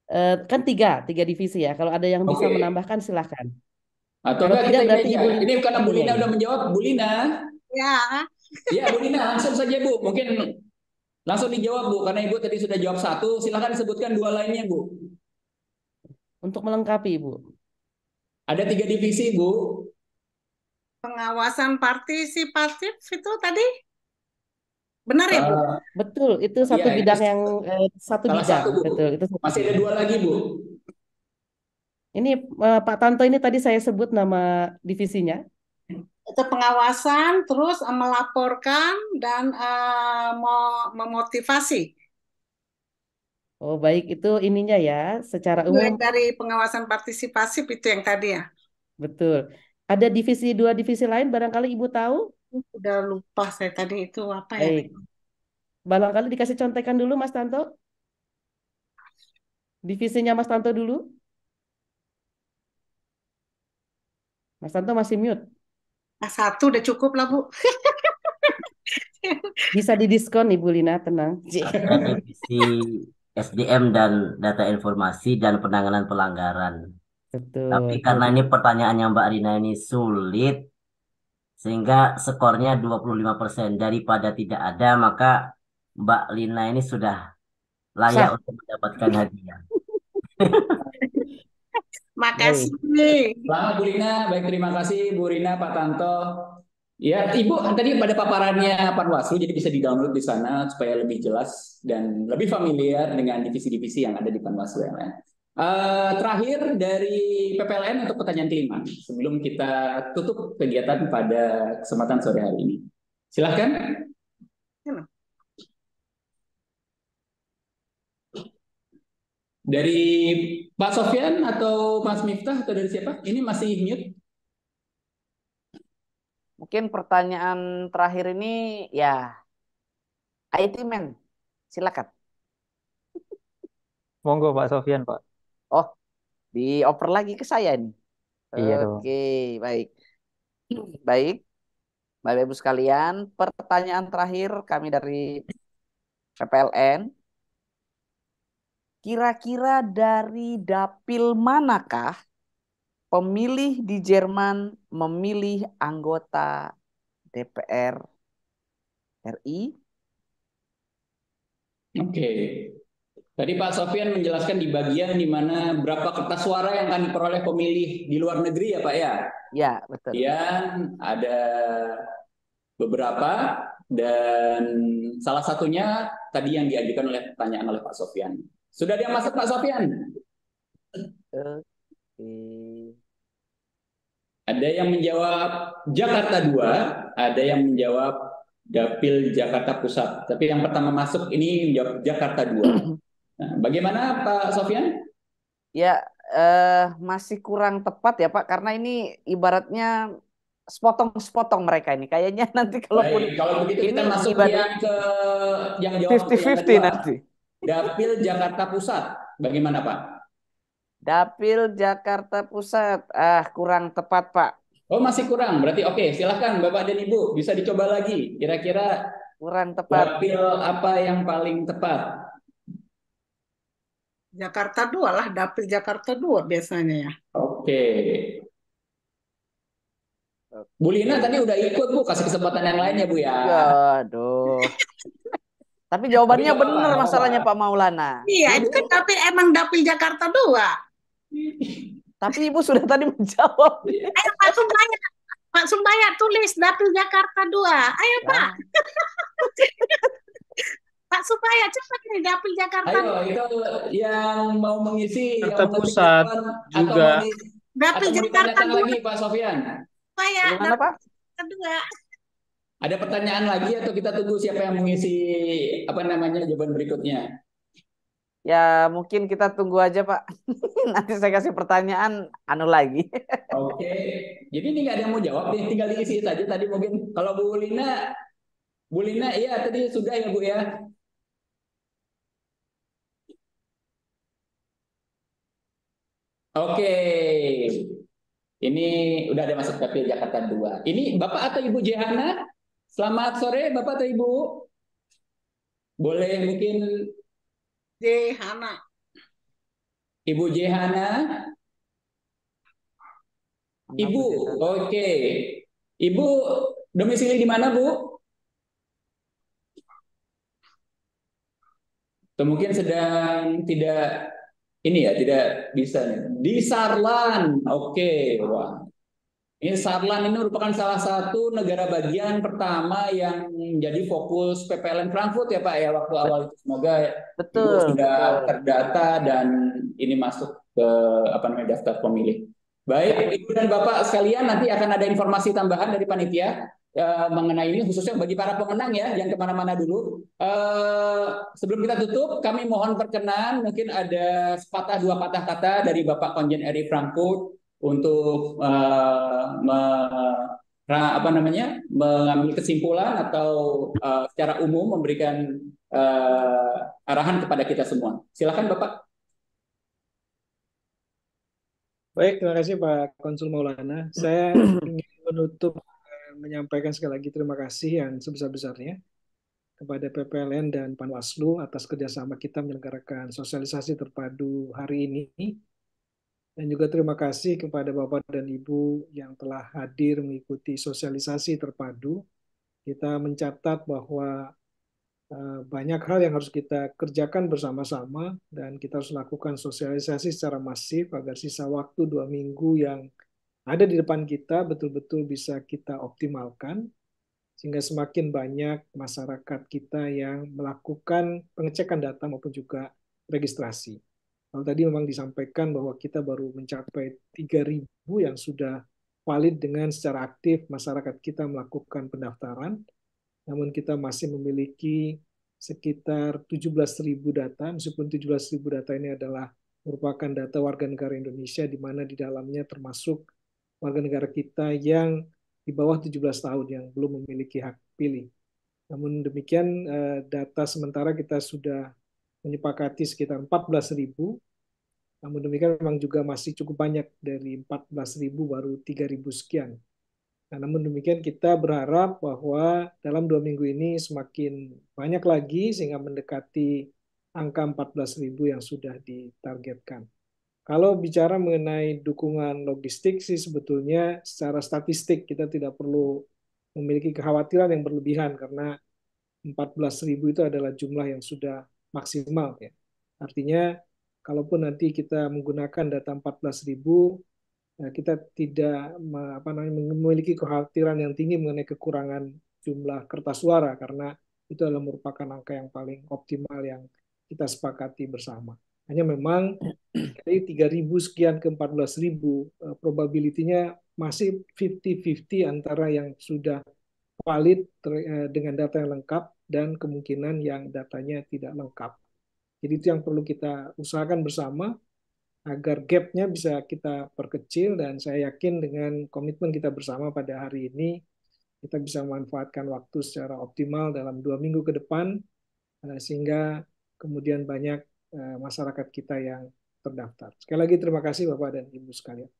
Speaker 8: eh, kan tiga, tiga divisi ya. Kalau ada yang okay. bisa menambahkan silahkan.
Speaker 1: Atau enggak kita berarti ya. Ini karena Bu Lina udah menjawab, Bu Lina. Ya. Iya, Bu Lina, langsung saja Bu. Mungkin langsung dijawab Bu, karena Ibu tadi sudah jawab satu. Silakan sebutkan dua lainnya Bu.
Speaker 8: Untuk melengkapi Bu. Ada tiga divisi Bu. Pengawasan partisipatif itu tadi Benar ya, Uh, betul, itu satu iya, iya. bidang itu, yang eh, satu bidang, satu, betul. Itu satu Masih ada dua lagi, Bu. Ini uh, Pak Tanto ini tadi saya sebut nama divisinya. Itu pengawasan, terus eh, melaporkan dan uh, memotivasi. Oh baik itu ininya ya, secara umum. Dari pengawasan partisipasi itu yang tadi ya. Betul. Ada divisi dua divisi lain barangkali ibu tahu? Sudah lupa saya tadi itu apa ya? baik. ya? Barangkali dikasih contekan dulu Mas Tanto. Divisinya Mas Tanto dulu. Mas Tanto masih mute. Nah, satu udah cukup lah, Bu. <laughs> Bisa didiskon Ibu Lina, tenang.
Speaker 7: Divisi SDM dan data informasi dan penanganan pelanggaran.
Speaker 6: Betul. Tapi karena ini
Speaker 7: pertanyaannya Mbak Rina ini sulit, sehingga skornya 25% daripada tidak ada, maka Mbak Lina ini sudah layak untuk
Speaker 6: mendapatkan hadiah. <laughs> Makasih. Baik. Selamat Bu Rina.
Speaker 1: Baik, terima kasih Bu Rina, Pak Tanto.
Speaker 6: Ya, Ibu tadi pada paparannya
Speaker 1: Panwaslu jadi bisa di-download di sana supaya lebih jelas dan lebih familiar dengan divisi-divisi yang ada di Panwaslu yang lain. Uh, eh, terakhir dari PPLN untuk pertanyaan kelima sebelum kita tutup kegiatan pada kesempatan sore hari ini. Silahkan. Dari Pak Sofian atau Mas Miftah atau dari siapa? Ini masih mute. Mungkin pertanyaan terakhir ini
Speaker 5: ya IT man. Silakan.
Speaker 4: <laughs> Monggo Pak Sofian, Pak.
Speaker 5: Oh, dioper lagi ke saya nih. Iya Oke, dong. baik. Baik. Bapak Ibu sekalian, pertanyaan terakhir kami dari PPLN Kira-kira dari dapil manakah pemilih di Jerman memilih anggota DPR
Speaker 1: RI? Oke. Tadi Pak Sofian menjelaskan di bagian di mana berapa kertas suara yang akan diperoleh pemilih di luar negeri ya Pak ya?
Speaker 5: Ya, betul. Ya,
Speaker 1: ada beberapa dan salah satunya tadi yang diajukan oleh pertanyaan oleh Pak Sofian. Sudah dia masuk Pak Sofian? Ada yang menjawab Jakarta 2, ada yang menjawab Dapil Jakarta Pusat. Tapi yang pertama masuk ini menjawab Jakarta 2. <clears throat> Nah, bagaimana Pak Sofian?
Speaker 5: Ya, eh, masih kurang tepat ya Pak, karena ini ibaratnya sepotong-sepotong mereka ini. Kayaknya nanti kalau Baik, kalau begitu kita masuk yang ke
Speaker 1: yang jawab 50-50 nanti. Dapil Jakarta Pusat. Bagaimana, Pak?
Speaker 5: Dapil Jakarta Pusat. Ah, kurang
Speaker 1: tepat, Pak. Oh, masih kurang. Berarti oke, okay, silahkan Bapak dan Ibu bisa dicoba lagi. Kira-kira kurang tepat. Dapil apa yang paling tepat?
Speaker 2: Jakarta 2 lah, Dapil Jakarta 2 biasanya ya.
Speaker 1: Oke. Okay.
Speaker 2: Bu Lina tadi udah ikut Bu, kasih kesempatan yang lainnya Bu ya.
Speaker 5: Aduh. Tapi jawabannya benar masalahnya Pak Maulana. Iya, itu kan
Speaker 8: tapi emang dapil Jakarta dua. Tapi Ibu sudah tadi menjawab.
Speaker 7: Ayo
Speaker 3: Pak Sumbaya, Pak Sumbaya tulis dapil Jakarta dua. Ayo nah. Pak. <laughs> Pak Supaya cepat nih dapil Jakarta. Ayo itu
Speaker 1: yang mau mengisi Jakarta yang Pusat juga.
Speaker 3: Dapil Jakarta lagi Pak Sofian. Supaya. Pak? Kedua.
Speaker 1: Ada pertanyaan lagi atau kita tunggu siapa yang mengisi apa namanya jawaban berikutnya? Ya
Speaker 5: mungkin kita tunggu aja Pak. <laughs> Nanti saya kasih pertanyaan anu lagi. <laughs>
Speaker 1: Oke. Jadi ini nggak ada yang mau jawab nih, tinggal diisi saja tadi mungkin. Kalau Bu Lina, Bu Lina iya tadi sudah ya Bu ya. Oke. Ini udah ada masuk ke Jakarta 2. Ini Bapak atau Ibu Jehana? Selamat sore Bapak atau Ibu. Boleh mungkin Jehana. Ibu Jehana. Ibu, oke. Okay. Ibu domisili di mana, Bu? Atau mungkin sedang tidak ini ya, tidak bisa nih. Di Sarlan. Oke, okay. wah. Ini iya, Saarland ini merupakan salah satu negara bagian pertama yang jadi fokus PPLN Frankfurt ya Pak ya waktu awal itu. Semoga betul, itu sudah betul. terdata dan ini masuk ke apa namanya daftar pemilih. Baik ya. Ibu dan Bapak sekalian nanti akan ada informasi tambahan dari panitia eh, mengenai ini khususnya bagi para pemenang ya yang kemana-mana dulu. Eh, sebelum kita tutup kami mohon perkenan mungkin ada sepatah dua patah kata dari Bapak Konjen Eri Frankfurt untuk uh, me, apa namanya mengambil kesimpulan atau uh, secara umum memberikan uh, arahan kepada kita semua. Silakan
Speaker 2: Bapak. Baik, terima kasih Pak Konsul Maulana. <clears throat> Saya ingin menutup menyampaikan sekali lagi terima kasih yang sebesar-besarnya kepada PPLN dan Panwaslu atas kerjasama kita menyelenggarakan sosialisasi terpadu hari ini dan juga terima kasih kepada Bapak dan Ibu yang telah hadir mengikuti sosialisasi terpadu. Kita mencatat bahwa eh, banyak hal yang harus kita kerjakan bersama-sama dan kita harus lakukan sosialisasi secara masif agar sisa waktu dua minggu yang ada di depan kita betul-betul bisa kita optimalkan sehingga semakin banyak masyarakat kita yang melakukan pengecekan data maupun juga registrasi. Kalau tadi memang disampaikan bahwa kita baru mencapai 3.000 yang sudah valid dengan secara aktif masyarakat kita melakukan pendaftaran, namun kita masih memiliki sekitar 17.000 data, meskipun 17.000 data ini adalah merupakan data warga negara Indonesia di mana di dalamnya termasuk warga negara kita yang di bawah 17 tahun yang belum memiliki hak pilih. Namun demikian eh, data sementara kita sudah menyepakati sekitar 14.000. Namun demikian memang juga masih cukup banyak dari 14.000 baru 3.000 sekian. Nah, namun demikian kita berharap bahwa dalam dua minggu ini semakin banyak lagi sehingga mendekati angka 14.000 yang sudah ditargetkan. Kalau bicara mengenai dukungan logistik sih sebetulnya secara statistik kita tidak perlu memiliki kekhawatiran yang berlebihan karena 14.000 itu adalah jumlah yang sudah maksimal ya. Artinya kalaupun nanti kita menggunakan data 14.000 eh, kita tidak apa namanya memiliki kekhawatiran yang tinggi mengenai kekurangan jumlah kertas suara karena itu adalah merupakan angka yang paling optimal yang kita sepakati bersama. Hanya memang dari 3.000 sekian ke 14.000 eh, probability-nya masih 50-50 antara yang sudah valid eh, dengan data yang lengkap dan kemungkinan yang datanya tidak lengkap. Jadi itu yang perlu kita usahakan bersama agar gapnya bisa kita perkecil dan saya yakin dengan komitmen kita bersama pada hari ini kita bisa memanfaatkan waktu secara optimal dalam dua minggu ke depan eh, sehingga kemudian banyak eh, masyarakat kita yang terdaftar. Sekali lagi terima kasih Bapak dan Ibu sekalian.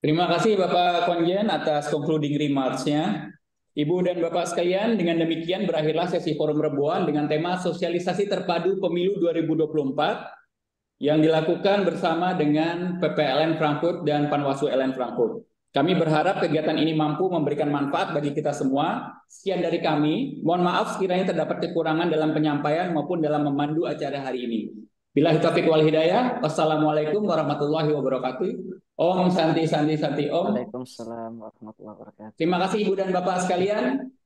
Speaker 1: Terima kasih Bapak Konjen atas concluding remarks-nya. Ibu dan Bapak sekalian, dengan demikian berakhirlah sesi forum Reboan dengan tema sosialisasi terpadu pemilu 2024 yang dilakukan bersama dengan PPLN Frankfurt dan Panwaslu LN Frankfurt. Kami berharap kegiatan ini mampu memberikan manfaat bagi kita semua. Sekian dari kami. Mohon maaf sekiranya terdapat kekurangan dalam penyampaian maupun dalam memandu acara hari ini. Bila taufiq wal hidayah. Wassalamualaikum warahmatullahi wabarakatuh. Om Santi Santi Santi Om. Waalaikumsalam warahmatullahi wabarakatuh. Terima kasih Ibu dan Bapak sekalian.